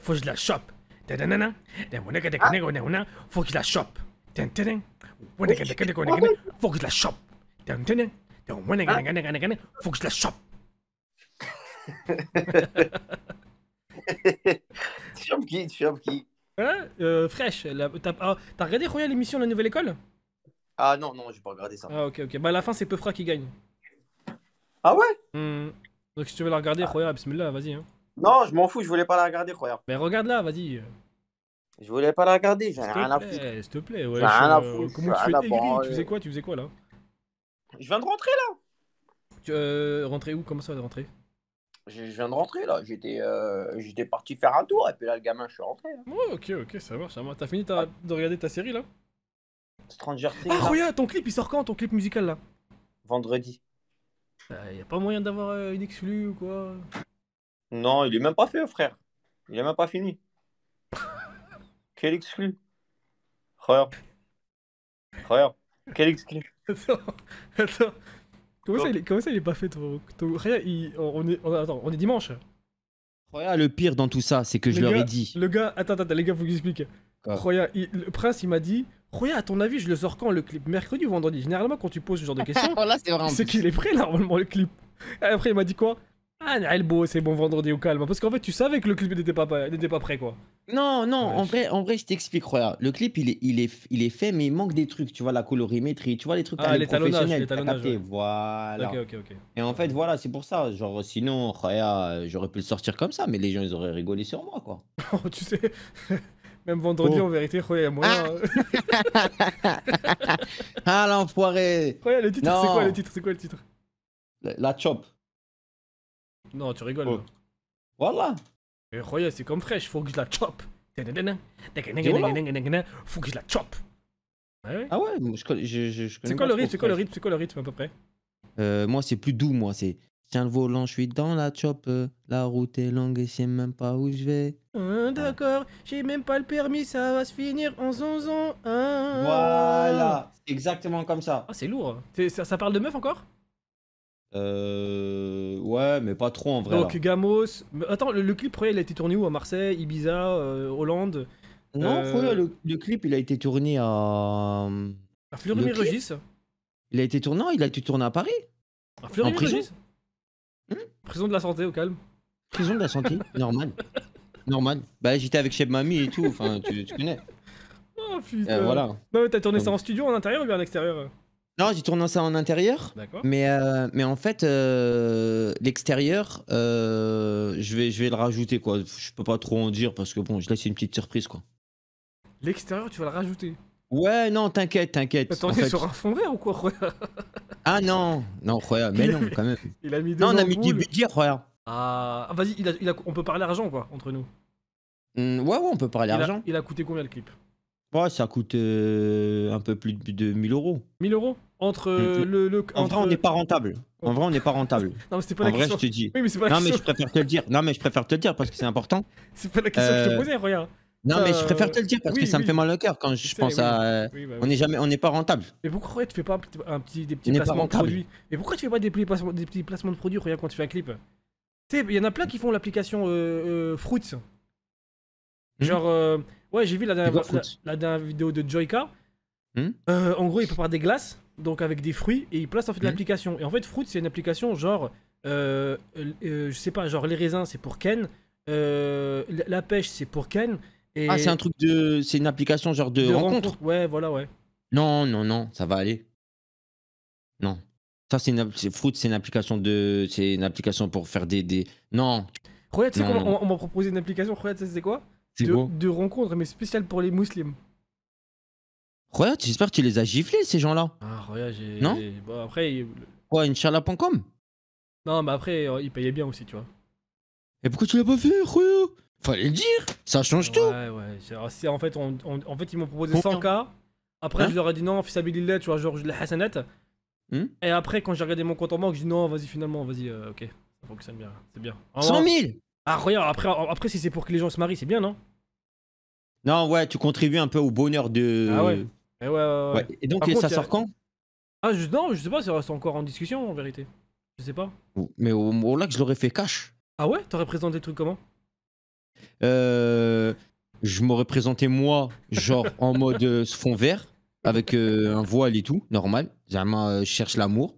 Faut que je la chope. Ah. Faut que je la chope. Faut que je la chope. Faut que je la chope. tu chopes qui Tu chopes qui Hein euh, Fresh, ah, t'as regardé l'émission La Nouvelle École Ah non, non, j'ai pas regardé ça. Ah ok, ok. Bah à la fin, c'est Peufra qui gagne. Ah ouais mmh. Donc si tu veux la regarder, ah. bismillah, vas-y. Hein. Non, je m'en fous, je voulais pas la regarder, croyant. Mais regarde là, vas-y. Je voulais pas la regarder, j'en rien à foutre. S'il te plaît, ouais. j'ai... rien à euh, foutre. Comment tu fais Tu faisais quoi Tu faisais quoi là Je viens de rentrer là tu, euh, Rentrer où Comment ça de rentrer je, viens de rentrer là, j'étais euh, j'étais parti faire un tour et puis là le gamin je suis rentré. Hein. Ouais oh, ok ok ça va, ça va. T'as fini de regarder ta série là Stranger Things. Ah regarde ton clip il sort quand ton clip musical là Vendredi. Euh, y a pas moyen d'avoir euh, une exclue ou quoi non, il est même pas fait, frère. Il est même pas fini. Quel exclu Frère. Frère. Quel exclu Attends, attends. Comment, ça, il est, comment ça, il est pas fait ton, ton... on, est, attends, on est dimanche. Roya, le pire dans tout ça, c'est que je lui leur dit. Le gars, attends, attends, les gars, faut que j'explique. le prince, il m'a dit Roya, à ton avis, je le sors quand le clip Mercredi ou vendredi Généralement, quand tu poses ce genre de questions, c'est qu'il est prêt normalement le clip. Après, il m'a dit quoi ah, beau c'est bon vendredi au calme. Parce qu'en fait, tu savais que le clip n'était pas, pas prêt, quoi. Non, non, ah, en vrai, en vrai, je t'explique. Le clip, il est, il, est, fait, mais il manque des trucs. Tu vois, la colorimétrie, tu vois, les trucs. Ah, l'étalonnage, l'étalonnage. Ouais. Voilà. Ok, ok, ok. Et en fait, voilà, c'est pour ça. Genre, sinon, j'aurais pu le sortir comme ça, mais les gens, ils auraient rigolé sur moi, quoi. Oh, tu sais. Même vendredi, oh. en vérité, moi Ah, l'enfoiré. le c'est quoi le titre la chop. Non, tu rigoles. Oh. Voilà. Et c'est comme fraîche, faut que je la chope. Faut que je la chope. Ah ouais, ah je, C'est quoi, le rythme C'est quoi le rythme C'est quoi le rythme à peu près euh, Moi, c'est plus doux, moi. C'est tiens le volant, je suis dans la chope La route est longue et je sais même pas où je vais. Hein, ah. D'accord, j'ai même pas le permis, ça va se finir en zonzon. zon. Ah. Voilà, exactement comme ça. Ah, c'est lourd. ça parle de meuf encore euh, ouais, mais pas trop en vrai. Donc Gamos. attends, le, clip il a été tourné où À Marseille, Ibiza, euh, Hollande Non, euh, le, clip, il a été tourné à. À fleury Il a été tourné, il a été tourné à Paris. À fleury hmm hmm prison. de la santé, au calme. Prison de la santé, normal. Normal. Bah, j'étais avec Cheb Mami et tout, enfin, tu, connais. Oh putain. Euh, voilà. Non, t'as tourné ça en studio, en intérieur ou bien en extérieur non, j'ai tourné ça en intérieur. Mais, euh, mais en fait, euh, l'extérieur, euh, je, vais, je vais le rajouter, quoi. Je peux pas trop en dire parce que, bon, je laisse une petite surprise, quoi. L'extérieur, tu vas le rajouter Ouais, non, t'inquiète, t'inquiète. Attends, il sur un fond vert ou quoi, Roya Ah non, non, Roya, mais non, quand même. Il a mis Non, on a mis du budget, Roya. Ah, ah vas-y, on peut parler argent, quoi, entre nous. Mmh, ouais, ouais, on peut parler d'argent. argent. il a coûté combien le clip Ouais, ça coûte euh, un peu plus de 1000 euros. 1000 euros entre mm, euh, mm. le, le oh. En vrai, on n'est pas rentable. En vrai, on n'est pas rentable. non, mais c'est pas la vrai, question. je te dis. Oui, mais c'est pas la non, mais je préfère te le dire. Non, mais je préfère te le dire parce que c'est important. c'est pas la question que je te euh, posais, regarde. Non, mais je préfère te le dire parce que ça me fait mal au cœur quand je, pense à. Bah on n'est jamais, on n'est pas rentable. Mais pourquoi tu fais pas un petit, des petits placements de produits Mais pourquoi tu fais pas des, des petits placements de produits, regarde quand tu fais un clip Tu sais, il y en a plein qui font l'application Fruits. Hmm. Genre, Ouais, j'ai vu la dernière, vidéo de Joyka. Hmm euh, en gros, il prépare des glaces, donc avec des fruits, et il place en fait hmm. l'application. Et en fait, Fruit, c'est une application genre, euh, euh, je sais pas, genre les raisins, c'est pour Ken, la pêche, c'est pour Ken. Et... Ah, c'est un truc de. C'est une application genre de, rencontre. Ouais, voilà, ouais. Non, non, non, ça va aller. Non. Ça, c'est Fruit, c'est une application de. C'est une application pour faire des. des... Non. Regarde, tu sais on m'a proposé une application, regarde, c'est quoi de, rencontres, mais spéciales pour les musulmans. Ouais, j'espère que tu les as giflés, ces gens-là. Ah, Roya, j'ai. Non bon, après. Quoi, Inch'Allah.com Non, mais après, euh, ils payaient bien aussi, tu vois. Et pourquoi tu l'as pas fait, Roya Fallait le dire, ça change tout. Ouais, ouais. En fait, en fait, ils m'ont proposé 100K. Après, hein je leur ai dit non, fils tu vois, genre, je l'ai Hassanat. Hmm Et après, quand j'ai regardé mon compte en banque, j'ai dit non, vas-y, finalement, vas-y, euh, ok, ça fonctionne bien, c'est bien. 100 000 ah, regarde, après, après si c'est pour que les gens se marient, c'est bien, non Non, ouais, tu contribues un peu au bonheur de. Ah ouais. Eh et, donc, ça sort quand Ah, non, je sais pas, ça encore en discussion en vérité. Je sais pas. Mais au, moment que je l'aurais fait cash. Ah ouais T'aurais présenté le truc comment euh, je m'aurais présenté moi, genre en mode euh, fond vert, avec euh, un voile et tout, normal. je cherche l'amour.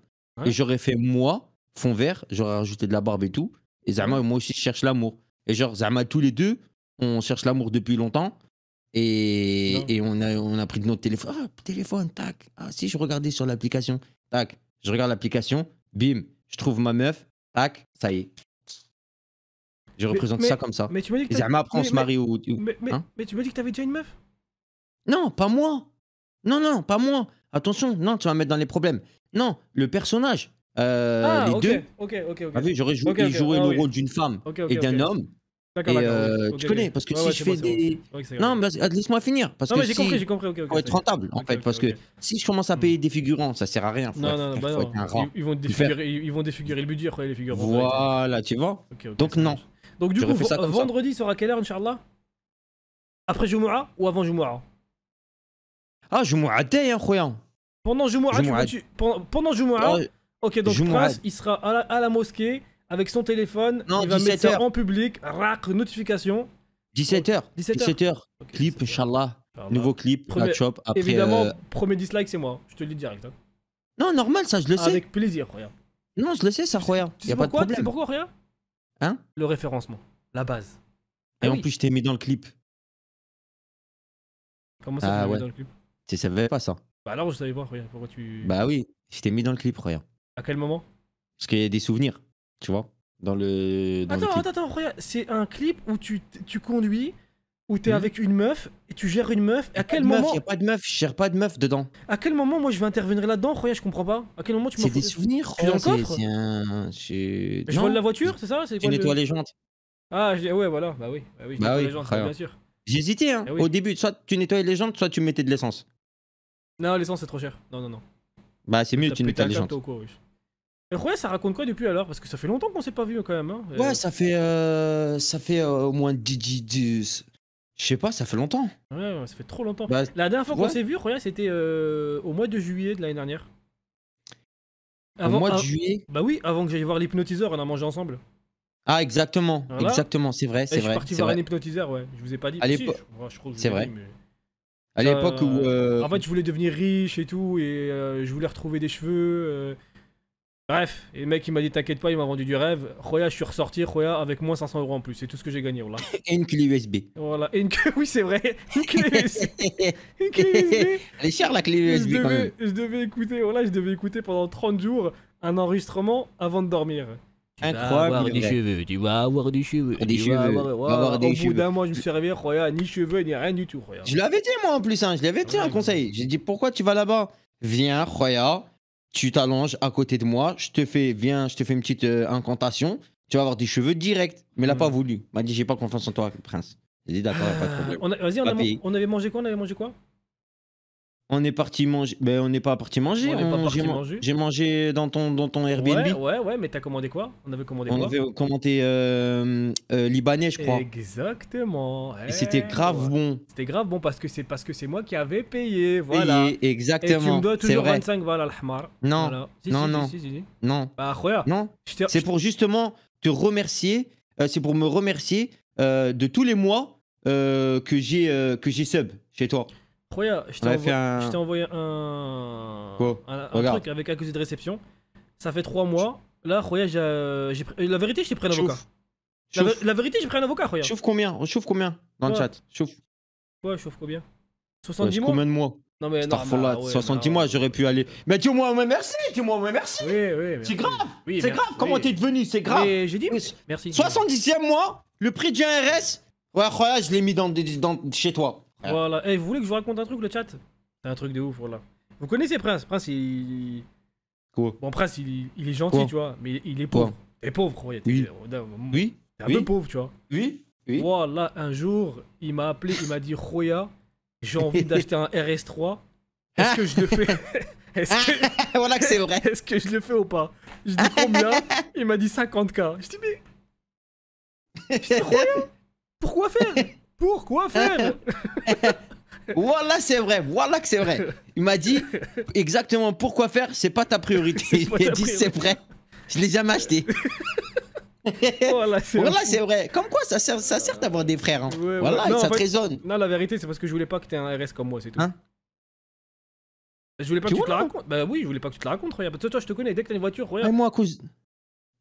et j'aurais fait moi, fond vert, j'aurais rajouté de la barbe et tout. Et Zama, moi aussi, je cherche l'amour. Et genre, Zama, tous les deux, on cherche l'amour depuis longtemps. Et, et, on, a, on a pris de notre téléphone. Ah, téléphone, tac. Ah, si je regardais sur l'application, tac. Je regarde l'application, bim, je trouve ma meuf, tac, ça y est. Je représente ça comme ça. Mais tu me dis que. Zama, après, on se Mais, hein? mais, tu me dis que t'avais déjà une meuf Non, pas moi. Non, non, pas moi. Attention, non, tu vas me mettre dans les problèmes. Non, le personnage. Euh, ah, les deux. Ok, ok, ok. j'aurais joué, joué ah le rôle d'une femme et d'un homme. Et euh, tu connais, parce que si je fais des. Non, bah, laisse-moi finir. Parce non, que j'ai si... compris, j'ai compris. Pour être rentable, en fait. parce que si je commence à payer des figurants, ça sert à rien. Non, non, bah non, Ils, vont défigurer, ils vont défigurer le budget, les figurants. Voilà, tu vois. Donc, non. Donc, du coup, vendredi sera quelle heure, Inch'Allah Après Jumu'ah ou avant Jumu'ah Ah, Jumu'ah Day, hein, Pendant Jumu'ah, tu. Pendant Jumu'ah. Ah, Ok, donc Prince, il sera à la, mosquée avec son téléphone. Non, il va mettre ça en public. Rac, notification. 17h. 17h. clip, Inch'Allah. Nouveau clip, premier, Après, évidemment, euh, premier dislike, c'est moi. Je te le dis direct. Hein. Non, normal, ça, je le sais. Avec plaisir, Roya. Non, je le sais, ça, Roya. Tu sais, a pas de problème. pourquoi, rien. Hein Le référencement, la base. Et ah en plus, je t'ai mis dans le clip. Comment ça, ah, tu dans le clip Tu savais pas ça. Bah alors, je savais pas, Roya. Pourquoi tu. Bah oui, je t'ai mis dans le clip, Roya. À quel moment Parce qu'il y a des souvenirs, tu vois. Dans le. attends, attends, attends, C'est un clip où tu, tu conduis, où t'es es hmm. avec une meuf, et tu gères une meuf. À quel moment. Il n'y a pas de meuf, je gère pas de meuf dedans. À quel moment, moi, je vais intervenir là-dedans je comprends pas. À quel moment tu C'est des souvenirs, je suis dans coffre. Un... Je... vole la voiture, c'est ça Tu nettoies les jantes. Ah, ouais, voilà, bah oui. Bah oui, bah les jantes, bien sûr. J'hésitais, hein. Eh au début, soit tu nettoyais les jantes, soit tu mettais de l'essence. Non, l'essence, c'est trop cher. Non, non, non. Bah, c'est mieux, tu nettoies les jantes. Roya, ça raconte quoi depuis alors Parce que ça fait longtemps qu'on s'est pas vu quand même. Hein. Ouais, euh, ça fait, euh, ça fait euh, au moins 10, 10, Je sais pas, ça fait longtemps. Ouais, ça fait trop longtemps. Bah, la dernière fois qu'on s'est vu, c'était au mois de juillet de l'année dernière. au mois de juillet Bah oui, avant que j'aille voir l'hypnotiseur, on a mangé ensemble. Ah, exactement, exactement, c'est vrai, c'est vrai. Je suis parti voir un hypnotiseur, ouais, je vous ai pas dit. c'est vrai. À l'époque où. En fait, je voulais devenir riche et tout, et je voulais retrouver des cheveux. Bref, le mec il m'a dit t'inquiète pas, il m'a vendu du rêve. Roya, je suis ressorti, Roya, avec moins 500 euros en plus. C'est tout ce que j'ai gagné, voilà. Et une clé USB. Voilà, une clé, oui c'est vrai. Une clé USB. Elle est chère la clé USB je devais, quand même. Je devais écouter, voilà, je devais écouter pendant 30 jours un enregistrement avant de dormir. Incroyable. Avoir cheveux, tu vas avoir des cheveux. Des cheveux. au bout d'un mois, je me suis réveillé, Roya, ni cheveux, ni rien du tout, Je l'avais dit moi en plus, hein, je l'avais dit un conseil. J'ai dit pourquoi tu vas là-bas Viens, Roya tu t'allonges à côté de moi, je te fais, viens, je te fais une petite euh, incantation, tu vas avoir des cheveux directs. Mais elle n'a pas hmm. voulu. m'a dit, j'ai pas confiance en toi, prince. J'ai dit, d'accord, pas de ah. problème. Vas-y, on, avait mangé quoi On avait mangé quoi on est parti manger. Ben, on n'est pas parti manger. On j'ai, manger. mangé dans ton, dans ton Airbnb. Ouais, ouais, mais t'as commandé quoi On avait commandé on avait commandé euh, euh, libanais, je crois. Exactement. Et, c'était grave bon. C'était grave bon parce que c'est parce que c'est moi qui avais payé, voilà. exactement. Et tu me dois toujours 25 balles Non. non, non. non. Bah, non. C'est pour justement te remercier. Euh, c'est pour me remercier de tous les mois que j'ai que j'ai sub chez toi. Roya, je t'ai envoyé, un, un... un, truc avec accusé de réception. Ça fait 3 mois. Là, Roya, j'ai euh, La vérité, j'ai pris un avocat. La, vérité, j'ai pris un avocat, Roya. Chauffe combien On chauffe combien dans le chat Chauffe. Ouais, chauffe combien 70 mois Combien de mois non mais non, 70 bah, bah, mois, j'aurais pu aller. Mais dis-moi au merci, dis-moi merci. c'est grave, c'est grave. Comment t'es devenu, c'est grave. J'ai dit merci. 70e mois, le prix du RS. Ouais, Roya, je l'ai mis dans, chez toi. Ah. Voilà. et eh, vous voulez que je vous raconte un truc, le chat C'est un truc de ouf, voilà. Vous connaissez Prince Prince, il. Quoi Bon, Prince, il, est gentil, tu vois, mais il est pauvre. Il est pauvre, Oui. Euh, oui. T'es un peu pauvre, tu vois. Oui. Voilà, un jour, il m'a appelé, il m'a dit Roya, j'ai envie d'acheter un RS3. Est-ce que je le fais Est-ce que... voilà que c'est vrai. Est-ce que je le fais ou pas Je dis combien Il m'a dit 50K. Je dis mais. Je pourquoi faire pourquoi faire Voilà, c'est vrai. Voilà que c'est vrai. Il m'a dit exactement pourquoi faire. C'est pas ta priorité. Il m'a dit c'est vrai. Je l'ai jamais acheté. voilà, c'est vrai. Comme quoi, ça sert, ça sert d'avoir des frères. Hein. voilà, ça te résonne. Non, la vérité, c'est parce que je voulais pas que t'aies un RS comme moi, c'est tout. Hein je voulais pas que tu te la racontes. Bah oui, je voulais pas que tu te la racontes. toi, toi je te connais. Dès que t'as une voiture, regarde. moi, cousin.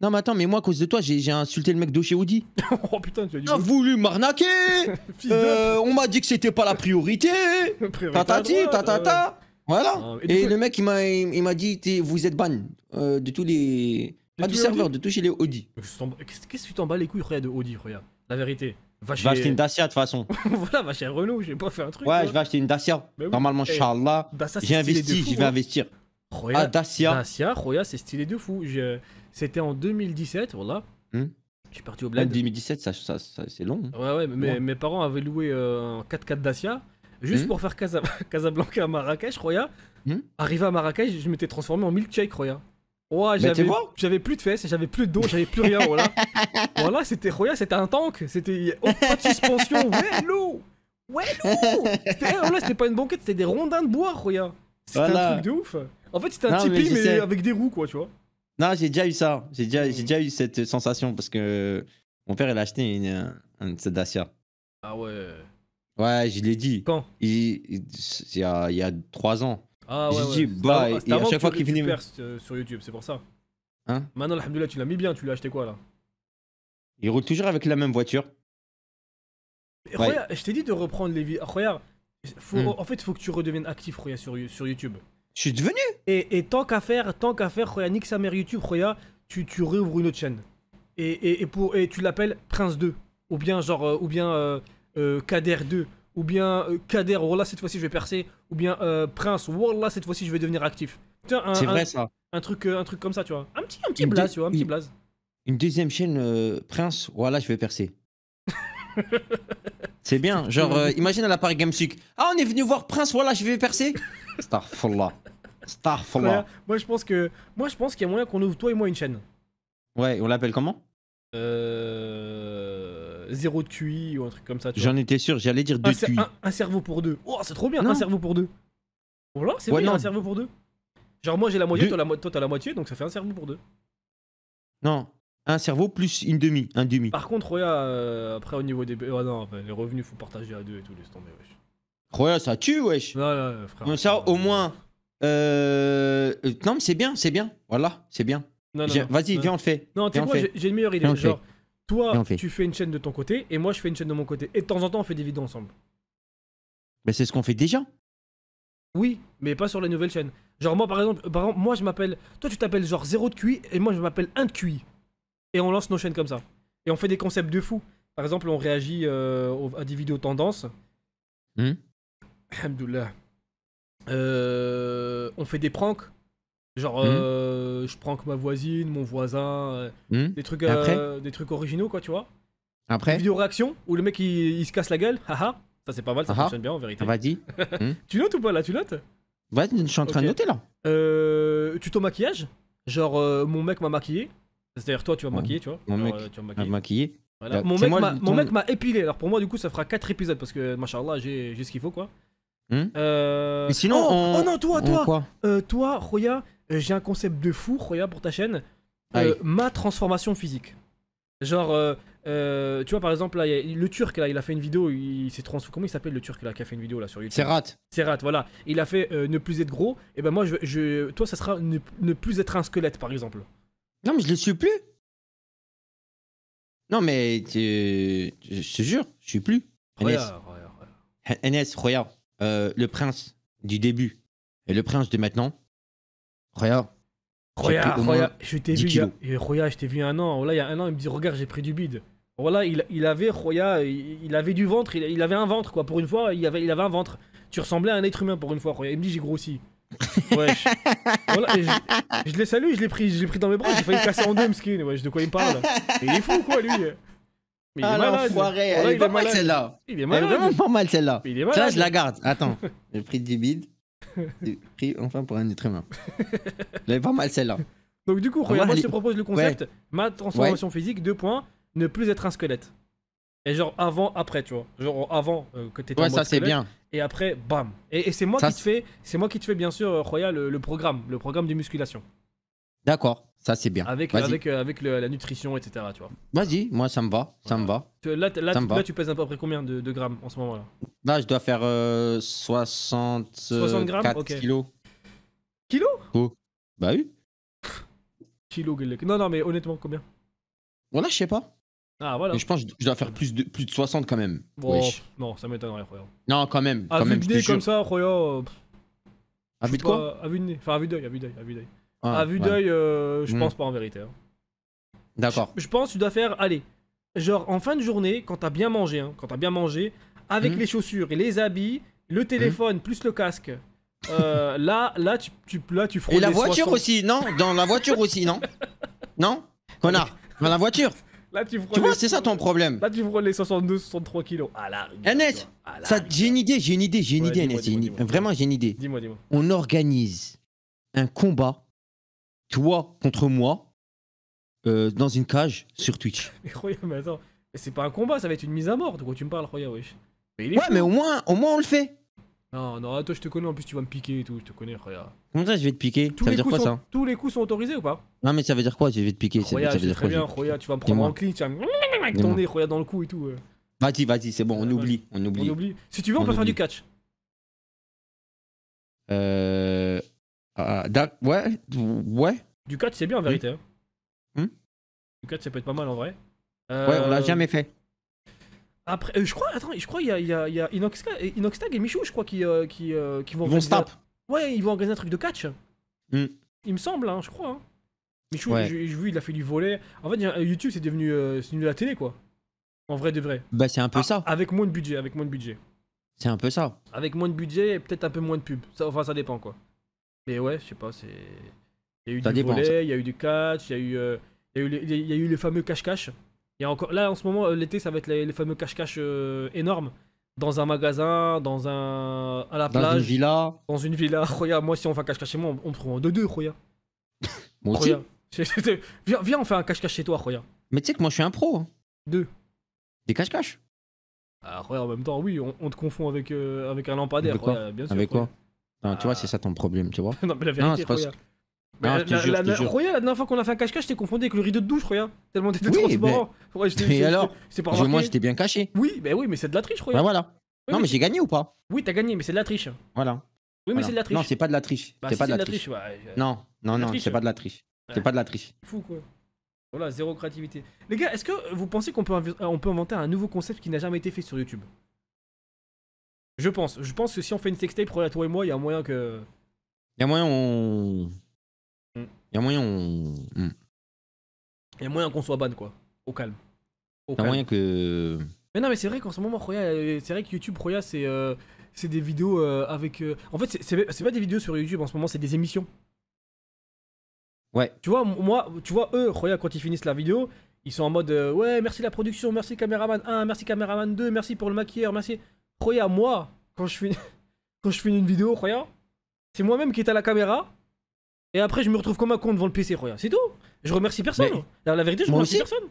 Non, mais attends, mais moi, à cause de toi, j'ai insulté le mec de chez Audi. oh putain, tu as dit. T'as voulu m'arnaquer euh, On m'a dit que c'était pas la priorité Tatati, tatata euh. Voilà ah, Et, le mec, il m'a dit Vous êtes ban euh, de tous les. Pas du serveur, de tous chez les Audi. Qu'est-ce que tu t'en bats les couilles, regarde, de Audi, regarde. La vérité. Va, vais acheter une Dacia de toute façon. voilà, va chez Renault, j'ai pas fait un truc. Ouais, hein. je vais acheter une Dacia. Normalement, eh, Inch'Allah. Bah j'ai investi, je vais hein. investir. Ah, Dacia. Dacia, Roya, c'est stylé de fou. C'était en 2017, voilà. Hmm. Je suis parti au bled. En 2017, ça, ça, c'est long. Hein. Ouais, ouais, mais mes parents avaient loué euh, un 4x4 Dacia juste hmm. pour faire Casablanca à Marrakech, Roya. Hmm. Arrivé à Marrakech, je m'étais transformé en milkshake, Roya. Ouais, j'avais, plus de fesses, j'avais plus de dos, j'avais plus rien, voilà. voilà, c'était Roya, c'était un tank, c'était oh, pas de suspension, C'était, pas une banquette, c'était des rondins de bois, Roya. C'était un truc de ouf. En fait, c'était un Tipeee, mais, avec des roues, quoi, tu vois. Non, j'ai déjà eu ça. J'ai déjà, eu cette sensation parce que mon père, il a acheté une, une, Dacia. Ah ouais. Ouais, je l'ai dit. Quand il, y a, trois ans. Ah ouais. dit, bah, chaque fois qu'il venait. Euh, sur YouTube, c'est pour ça. Hein Maintenant, alhamdoulilah, tu l'as mis bien, tu l'as acheté quoi là Il roule toujours avec la même voiture. je t'ai dit de reprendre les vies. faut, hmm. en fait, faut que tu redeviennes actif, sur YouTube. Je suis devenu. Et, et tant qu'à faire, tant qu'à faire, Khoya, nique sa mère YouTube, Khoya, tu, tu réouvres une autre chaîne. Et, pour, et tu l'appelles Prince 2. Ou bien, genre, euh, ou bien euh, euh, Kader 2. Ou bien Kader, voilà, cette fois-ci je vais percer. Ou bien Prince, voilà, cette fois-ci je vais devenir actif. C'est vrai ça. Un truc, un truc comme ça, tu vois. Un petit, un petit blaze, tu vois, un petit blaze. Une deuxième chaîne, Prince, voilà, je vais percer. C'est bien. Genre, euh, imagine à la Paris Games Ah, on est venu voir Prince, voilà, je vais percer. Starfallah. Starfallah. Moi, je pense que, moi, je pense qu'il y a moyen qu'on ouvre toi et moi une chaîne. Ouais, on l'appelle comment Euh. Zéro de QI ou un truc comme ça. J'en étais sûr, j'allais dire deux un, Un, cerveau pour deux. Oh, c'est trop bien, un cerveau pour deux. Voilà, c'est bien, un cerveau pour deux. Genre, moi j'ai la moitié, toi t'as la moitié, donc ça fait un cerveau pour deux. Non, un cerveau plus une demi, un demi. Par contre, Roya, euh, après au niveau des. Oh non, les revenus, faut partager à deux et tout, laisse tomber, wesh. Roya, ça tue, wesh. Non, non, frère. ça, au moins. Euh, non, mais c'est bien, c'est bien. Voilà, c'est bien. Vas-y, viens, on le fait. Non, tu sais quoi, j'ai une meilleure idée. genre, toi, tu fais une chaîne de ton côté et moi, je fais une chaîne de mon côté. Et de temps en temps, on fait des vidéos ensemble. Mais c'est ce qu'on fait déjà. Oui, mais pas sur la nouvelle chaîne. Genre, moi, par exemple, moi, je m'appelle. Toi, tu t'appelles genre 0 de QI et moi, je m'appelle 1 de QI et on lance nos chaînes comme ça. Et on fait des concepts de fou. Par exemple, on réagit euh, à des vidéos tendances. Hmm. Euh, on fait des pranks. Genre, hmm. euh, je prank ma voisine, mon voisin. Hmm. Des, trucs, des trucs originaux, quoi, tu vois. Après. Vidéo réaction où le mec il, se casse la gueule. Haha. ça c'est pas mal, ça ah ah. fonctionne bien en vérité. Vas-y. tu notes ou pas là Tu notes Ouais, je suis en train de noter là. tuto maquillage. Genre, mon mec m'a maquillé. C'est-à-dire, toi, tu vas me maquiller, tu vois. Mon mec, tu vas me maquiller. Bah, mon, mec mon mec m'a épilé. Alors, pour moi, du coup, ça fera 4 épisodes parce que, machallah, j'ai ce qu'il faut, quoi. Hmm euh, Mais sinon, oh, oh non, toi, toi, euh, toi, Roya, euh, j'ai un concept de fou, Roya, pour ta chaîne. ma transformation physique. Genre, tu vois, par exemple, là, le Turc, là, il a fait une vidéo, il, s'est transformé. Comment il s'appelle le Turc, là, qui a fait une vidéo, là, sur YouTube Serrat. Serrat, voilà. Il a fait ne plus être gros. Et ben moi, je, toi, ça sera ne, plus être un squelette, par exemple. Non, mais je le suis plus. Non, mais je te jure, je suis plus. NS, Roya, euh, le prince du début et le prince de maintenant. Roya, Roya, je t'ai vu, vu un an. Là, il y a un an, il me dit, regarde, j'ai pris du bide. Voilà, il, il avait, Roya, il, avait du ventre, il, avait un ventre, quoi. Pour une fois, il avait, il avait un ventre. Tu ressemblais à un être humain pour une fois, Roya. Il me dit, j'ai grossi. Ouais. Je... Voilà, je, l'ai salué, je l'ai pris, pris dans mes bras, j'ai failli casser en deux, skin. Ouais, de quoi il me parle. il est fou, quoi, lui. il ah, est malade. elle est pas mal celle-là. Il est Elle est vraiment pas mal celle-là. Ça, je la garde. Attends, j'ai pris 10 j'ai Pris enfin pour un être humain. est pas mal celle-là. Donc, du coup, ah, regarde, moi, je te propose le concept ma transformation physique, deux points, ne plus être un squelette. Et genre avant, après, tu vois. Genre avant euh, que t'étais ouais, en mode ça c'est bien. Et après, bam. Et, c'est moi qui te fais, c'est moi qui te fais bien sûr, euh, royal le, programme, le programme de musculation. D'accord, ça c'est bien. Avec, avec, euh, avec la nutrition, etc. Tu vois. Vas-y, moi ça me va, ça me va. Là, tu, tu pèses à peu près combien de, grammes en ce moment-là Là, je dois faire 60, 60 grammes kilos. Kilo oh. Bah oui. Kilo, non, non, mais honnêtement, combien Voilà, je sais pas. Ah voilà. je pense que je dois faire plus de, plus de 60 quand même. non, ça m'étonnerait, Roya. Non, quand même. A à vue de nez comme ça, Roya. à vue de quoi À vue de nez. Enfin, à vue d'œil, à vue d'œil, à vue d'œil. Ah, euh, je hmm. pense pas en vérité. Hein. D'accord. Je, pense que tu dois faire, allez, genre en fin de journée, quand t'as bien mangé, hein, quand bien mangé, avec hmm. les chaussures et les habits, le téléphone hmm. plus le casque. Euh, là, là, tu, tu, là, Et la voiture aussi, non Dans la voiture aussi, non Non Connard, dans la voiture Là, tu, tu vois, c'est ça ton problème. Là, tu prends les 62, 63 kilos. Ah là, eh, ah, ça j'ai une idée, j'ai une idée, j'ai une idée, Vraiment, j'ai une idée. Dis-moi, dis-moi. On organise un combat, toi contre moi, euh, dans une cage sur Twitch. Mais Roya, mais attends, c'est pas un combat, ça va être une mise à mort. De quoi tu me parles, Roya, wesh. ouais, mais au moins, au moins, on le fait. Non, non, ah, toi je te connais, en plus tu vas me piquer et tout, je te connais, regarde. Comment ça je vais te piquer Ça veut dire quoi ça Tous les coups sont autorisés ou pas Non mais ça veut dire quoi Je vais te piquer, ça, Roya, ça veut dire très bien, tu vas me prendre en clin, tu vas me... avec ton nez, Roya dans le cou et tout. Euh. Vas-y, vas-y, c'est bon, on oublie, on oublie. Si tu veux, on, peut faire du catch. Euh... Ah, ah ouais, ouais. Du catch c'est bien en vérité. Hein. Hmm du catch ça peut être pas mal en vrai. Ouais, on l'a euh, jamais fait. Après, euh, je crois, attends, je crois il y a, y a, euh, et Michou, je crois, qui, euh, qui, vont. Ils Ouais, ils vont organiser un truc de catch. Hmm. Il me semble, hein, je crois. Hein. Michou, il a fait du volet. En fait, YouTube, c'est devenu, devenu, la télé, quoi. En vrai de vrai. Bah, c'est un peu ah, ça. Avec moins de budget, avec moins de budget. C'est un peu ça. Avec moins de budget et peut-être un peu moins de pub. Ça, enfin, ça dépend, quoi. Mais ouais, je sais pas, c'est. Il y a eu du il y a eu du catch, il y a eu. Il a eu les fameux cache-cache encore, là, en ce moment, euh, l'été, ça va être les, fameux cache-cache euh, énormes. Dans un magasin, dans un. à la plage. Dans une villa. Dans une villa. moi, si on fait un cache-cache chez moi, on, prend deux 2-2, Roya. viens, viens, on fait un cache-cache chez toi, Roya. Mais tu sais que moi, je suis un pro. Hein. Deux. Des cache-cache. Ah, Roya, en même temps, oui, on, te confond avec, euh, avec un lampadaire, avec bien sûr. Avec quoi tu vois, ah. c'est ça ton problème, tu vois. non, mais la vérité, non, bah, non, la, jure, la, la dernière fois qu'on a fait un cache-cache, t'es confondu avec le rideau de douche, croyais hein. Tellement t'étais transparent. Mais, mais alors pas Moi, j'étais bien caché. Oui, bah oui, mais c'est de la triche, regarde. Bah voilà. non, mais, j'ai gagné ou pas Oui, t'as gagné, mais c'est de la triche. Voilà. Oui, mais c'est de la triche. Non, c'est pas de la triche. c'est pas de la triche. Bah, non, non, non, c'est pas de la triche. C'est pas de la triche. Fou quoi. Voilà, zéro créativité. Les gars, est-ce que vous pensez qu'on peut, euh, peut inventer un nouveau concept qui n'a jamais été fait sur YouTube Je pense. Je pense que si on fait une sextape, toi et moi, il y a moyen que. Il y a moyen on. Mm. Il moyen mm. y a moyen qu'on soit ban quoi, au calme. y moyen que. Mais non, mais c'est vrai qu'en ce moment, euh, c'est vrai que YouTube, euh, c'est des vidéos euh, avec. En fait, c'est pas des vidéos sur YouTube en ce moment, c'est des émissions. Ouais. Tu vois, moi, tu vois, eux, Roya, quand ils finissent la vidéo, ils sont en mode Ouais, merci la production, merci caméraman 1, merci caméraman 2, merci pour le maquilleur, merci. Roya, moi, quand je finis, quand je finis une vidéo, Roya, c'est moi-même qui est à la caméra et après, je me retrouve comme un con devant le PC, C'est tout. Je remercie personne. Hein. La, vérité, je remercie personne.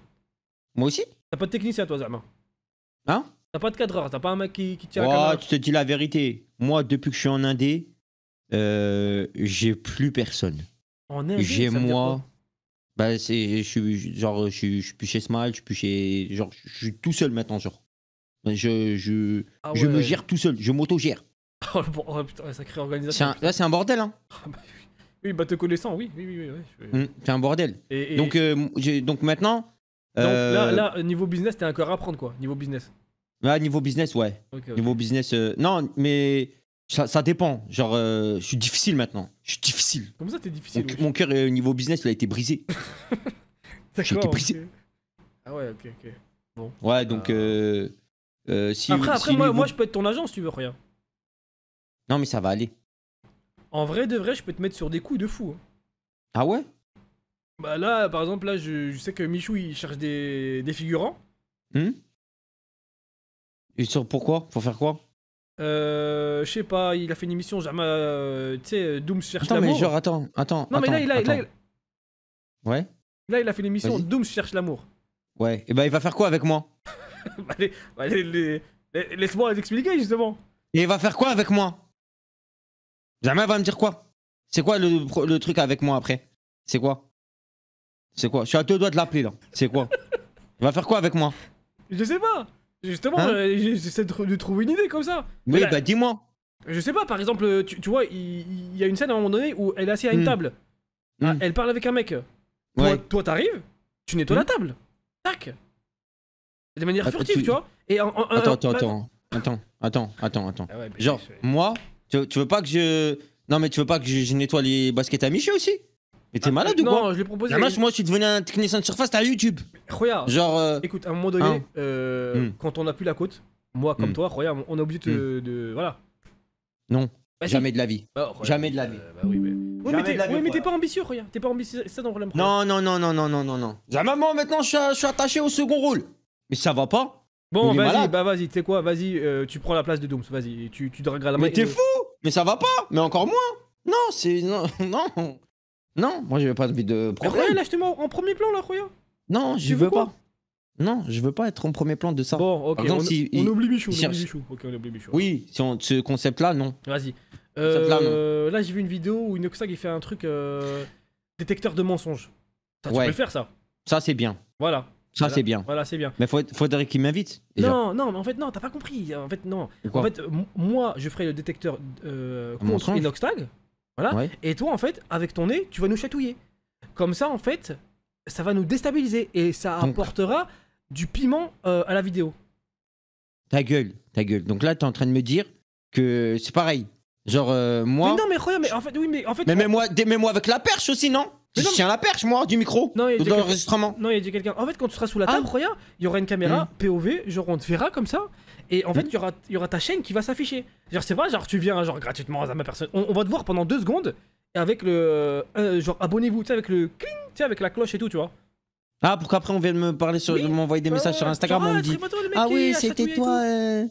Moi aussi. T'as pas de technicien, toi, Zama. Hein T'as pas de cadreur, t'as pas un mec qui, tient la oh, caméra. tu te dis la vérité. Moi, depuis que je suis en Indé, euh, j'ai plus personne. En J'ai moi. Bah, c'est. Je suis genre, je suis, plus chez Smile, je suis plus chez. Genre, je suis tout seul maintenant, genre. Je, je, ah je me gère tout seul, je m'auto-gère. Oh, oh, putain, sacrée organisation. là, c'est un bordel, hein. Ah, bah oui, bah te connaissant, oui. oui, oui, oui, hum, c'est un bordel. Donc, euh, donc maintenant. là, euh, euh, niveau business, t'es encore à apprendre quoi Niveau business Ouais, niveau business, ouais. Niveau business. Non, mais ça, dépend. Genre, je suis difficile maintenant. Je suis difficile. comme ça, t'es difficile Mon, cœur, niveau business, il a été brisé. J'ai été brisé. Ah ouais, ok, ok. Bon. Ouais, donc. Ah. si, après, moi, moi, je peux être ton agent si tu veux, rien. Non, mais ça va aller. En vrai de vrai, je peux te mettre sur des coups de fou. Hein. Ah ouais Bah là, par exemple, là, je, sais que Michou, il cherche des, des figurants. Hmm Et sur pourquoi Pour faire quoi Euh, je sais pas, il a fait une émission, jamais, euh, tu sais, euh, cherche Attends, mais genre, attends, attends. Non, mais là, il a, Ouais là, il a fait une émission « cherche l'amour. Ouais. Et eh bah, ben, il va faire quoi avec moi bah, bah, Laisse-moi t'expliquer, justement. Et il va faire quoi avec moi Jamais elle va me dire quoi. C'est quoi le, truc avec moi après C'est quoi C'est quoi Je suis à deux doigts de l'appeler là. C'est quoi Elle va faire quoi avec moi Je sais pas. Justement, hein euh, j'essaie de, trouver une idée comme ça. Oui, bah dis-moi. Je sais pas, par exemple, euh, tu, vois, il, y, a une scène à un moment donné où elle est assise à une hmm. table. Hmm. Ah, elle parle avec un mec. Ouais. Toi, t'arrives, tu nettoies la hmm. table. Tac. De manière furtive, tu... vois. Et en, attends, attends, attends, attends, attends, attends, attends, Genre, moi, tu, veux pas que je. Non, mais tu veux pas que je, nettoie les baskets à Michel aussi mais t'es ah, malade ou quoi Non, je l'ai proposé. moi, je suis devenu un technicien de surface, t'as YouTube. Roya, genre. Euh, écoute, à un moment donné, hein. euh, hmm. quand on n'a plus la côte, moi comme hmm. toi, Roya, on a obligé de, hmm. de, Voilà. Non. Jamais de la vie. Bah, jamais de la euh, vie. Bah oui, mais. t'es pas ambitieux, regarde. T'es pas ambitieux, c'est ça ton problème. Non, non, non, non, non, non, non, non. Jamais maintenant, je suis attaché au second rôle. Mais ça va pas. Bon, vas-y, bah vas-y, tu sais quoi, vas-y, euh, tu prends la place de Dooms, vas-y, tu, tu dragueras la main. Mais t'es fou Mais ça va pas Mais encore moins Non, c'est. Non, non Non, moi j'avais pas envie de problème. lâche-moi en premier plan là, Roya Non, je veux, pas. Non, je veux pas être en premier plan de ça. Bon, ok, on, oublie Michou, on oublie Michou. Ok, on oublie Michou. Oui, si ce concept-là, non. Vas-y. Euh, là, j'ai vu une vidéo où Inoxag qui fait un truc euh, détecteur de mensonges. Ça, tu peux le faire, ça. Ça, c'est bien. Voilà. Ça, c'est bien. Voilà, c'est bien. Mais faut, faudrait qu'il m'invite. Non, non, mais en fait, non, t'as pas compris. En fait, non. en fait, moi, je ferai le détecteur euh, contre Inoxtag. Voilà. Et toi, en fait, avec ton nez, tu vas nous chatouiller. Comme ça, en fait, ça va nous déstabiliser et ça apportera du piment euh, à la vidéo. Ta gueule, ta gueule. Donc là, t'es en train de me dire que c'est pareil. Genre, euh, moi. Mais non, mais mais en fait, oui, mais en fait. Mais mets-moi avec la perche aussi, non je tiens la perche, moi, du micro. Non, il y a l'enregistrement. Non, il y a quelqu'un. En fait, quand tu seras sous la table, ah. il y aura une caméra mm. POV, genre on te verra comme ça. Et en fait, il y, aura, y aura ta chaîne qui va s'afficher. Genre, c'est pas genre tu viens genre gratuitement à ma personne. On, va te voir pendant deux secondes avec le. Euh, genre, abonnez-vous, tu sais, avec le cling, tu sais, avec la cloche et tout, tu vois. Ah, pourquoi après on vienne me parler sur. m'envoyer des messages sur Instagram, ah, on me dit. Ah oui, c'était toi euh,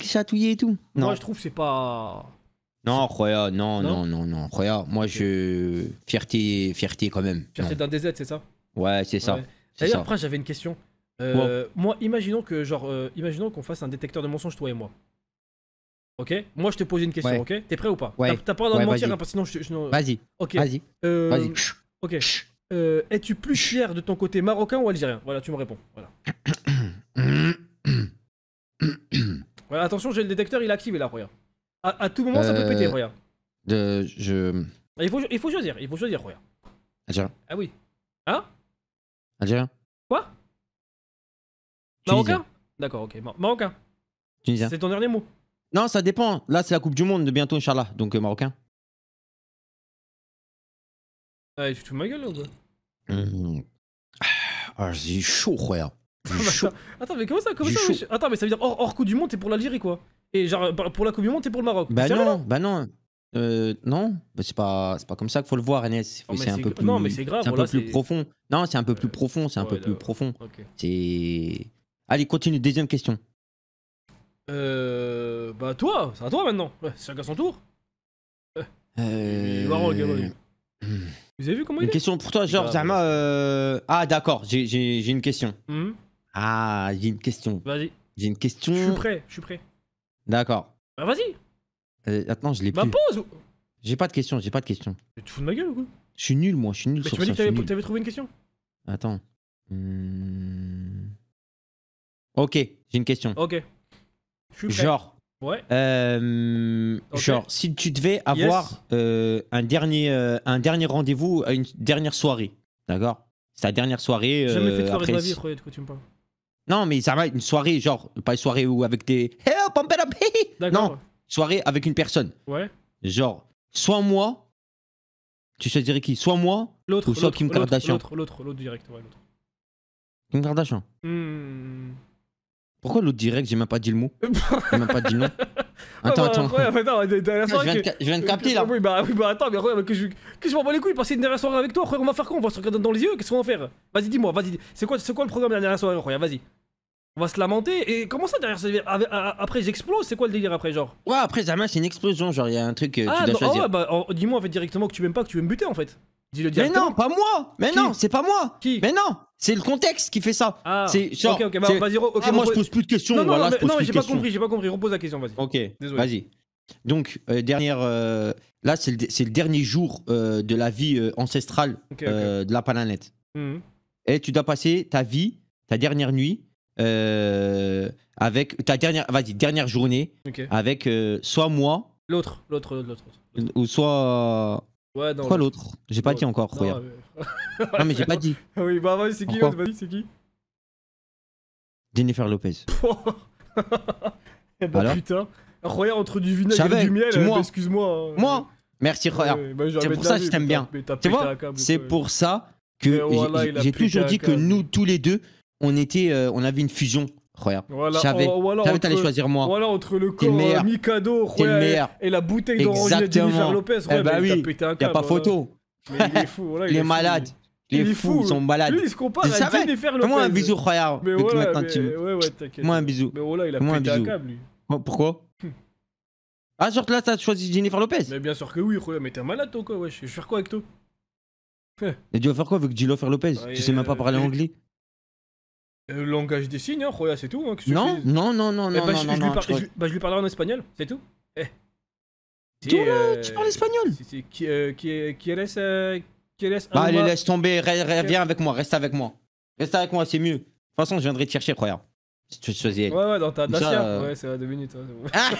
qui chatouillait et tout. Non, je trouve c'est pas. Non, Roya, non, non, non, non, Roya. Moi, je. Fierté, fierté quand même. Fierté d'un DZ, c'est ça Ouais, c'est ça. D'ailleurs, après, j'avais une question. Euh, moi, imaginons que, genre, euh, imaginons qu'on fasse un détecteur de mensonges, toi et moi. Ok Moi, je te pose une question, ok T'es prêt ou pas ouais. T'as pas le droit de mentir, hein, parce que sinon, je. Vas-y. Ok. Vas-y. Euh, ok. Es-tu plus fier de ton côté marocain ou algérien Voilà, tu me réponds. Voilà. attention, j'ai le détecteur, il est activé là, regarde. À, tout moment, ça peut péter, euh, regarde. je... il, faut, il faut choisir, il faut choisir, regarde. Algérien. Ah oui. Hein Algérien. Quoi Marocain D'accord, ok. Marocain. C'est ton dernier mot Non, ça dépend. Là, c'est la Coupe du Monde de bientôt, Inch'Allah. Donc, euh, Marocain. Ah, tu fous ma gueule là, ou quoi mmh. ah, ah, chaud, attends, mais comment ça, comment ça Attends, mais ça veut dire hors, hors Coupe du Monde, t'es pour l'Algérie, quoi et genre, bah, pour la Coupe du Monde, t'es pour le Maroc. Bah non, bah non. Euh, non, bah, c'est pas, pas comme ça qu'il faut le voir, NS oh, C'est un peu plus, non, mais c'est grave. un peu plus profond. Non, c'est un peu plus profond. C'est un peu plus profond. C'est. Allez, continue. Deuxième question. Euh, bah toi, c'est à toi maintenant. C'est à son tour. Euh... Maroc, eh, hmm. Vous avez vu comment il Une question pour toi, genre bah, Zama. Euh... Ah d'accord, j'ai une question. Hmm. Ah, j'ai une question. Vas-y. J'ai une question. Je suis prêt. Je suis prêt. D'accord. Bah vas-y. Euh, attends, je l'ai bah, pose J'ai pas de question, j'ai pas de question. Tu te fous de ma gueule ou quoi Je suis nul, moi, je suis nul Mais sur tu m'as dit que t'avais trouvé une question Attends. Hmm. Ok, j'ai une question. Ok. Genre. Ouais. Euh, genre, si tu devais avoir euh, un dernier, un dernier rendez-vous, une dernière soirée, d'accord C'est ta dernière soirée. J'ai jamais fait de soirée de ma vie, de quoi tu me parles. Non, mais ça va, une soirée, genre, pas une soirée où avec des. Hey, I'm it Non, soirée avec une personne. Ouais. Genre, soit moi, tu sais dire qui Soit moi, l'autre, ou soit Kim Kardashian. L'autre, l'autre, l'autre direct, ouais, l'autre. Kim Kardashian. Hmm. Pourquoi l'autre direct J'ai même pas dit le mot. J'ai même pas dit le nom. Ah attends, bah, attends. je viens de capter là. Oui, bah, bah attends, mais que je, que m'en bats les couilles, passer une dernière soirée avec toi, on va faire quoi On va se regarder dans les yeux, qu'est-ce qu'on va faire Vas-y, dis-moi, vas-y. C'est quoi, quoi le programme de la dernière soirée, vas-y. On va se lamenter et comment ça derrière Après j'explose, c'est quoi le délire après genre Ouais après jamais c'est une explosion genre il y a un truc que euh, ah, tu dois choisir. Ah ouais bah dis-moi en fait directement que tu m'aimes pas, que tu veux me buter en fait. Dis-le directement. Mais non, pas moi Mais non, c'est pas moi Qui Mais non C'est le contexte qui fait ça. Ah, c'est Ok bah, ok bah vas-y ok moi je pose plus de questions. Non non, mais, non, j'ai pas compris, j'ai pas compris, repose la question vas-y. Ok, vas-y. Donc euh, dernière... Euh, là c'est le, le, dernier jour de la vie ancestrale de la planète. Mhm. Et tu dois passer ta vie, ta dernière nuit euh, avec ta dernière, vas-y, dernière journée avec euh, soit moi. L'autre, l'autre, l'autre. Ou soit. Ouais, non. Soit l'autre. J'ai pas dit encore, non, non, mais j'ai pas dit. oui, bah, ouais, c'est qui C'est qui Jennifer Lopez. Bah putain. Roya entre du vinaigre et du miel, euh, excuse-moi. Hein. Moi Merci Roya. c'est pour ça que je t'aime bien. Tu vois C'est pour ça que j'ai toujours dit que nous tous les deux, on était, euh, on avait une fusion. Regarde, voilà, j'avais, t'allais choisir moi. Voilà, entre le corps le Mikado Roya, et la bouteille d'orange de Lopez. Eh Roya, bah il a, a pas photo. Hein. Mais il est fou. Voilà, il, il, est, malade. il est fou, ils sont malades. Lui, il se compare à Jennifer Lopez. Moi, un bisou, Roya. Mais ouais, ouais, Moi, un bisou. Mais voilà, il a pété un câble, lui. Pourquoi hmm. ah, genre là, t'as choisi Jennifer Lopez Mais bien sûr que oui, mais t'es malade, toi, quoi, Je vais faire quoi avec toi tu vas faire quoi avec Jennifer Lopez ah, Tu sais même pas euh, parler anglais euh, langage des signes, hein, c'est tout. Hein, non, non, non, eh ben, non, non, je, lui bah, je lui parlerai en espagnol, c'est tout. Eh. Tu, euh, tu parles espagnol qui, qui Bah, allez, laisse tomber, Reviens viens avec moi, reste avec moi. Reste avec moi, c'est mieux. De toute façon, je viendrai te chercher, croyez tu choisis Ouais, ouais, dans ta Dacia. Euh, ouais, c'est à deux minutes. Ouais, ah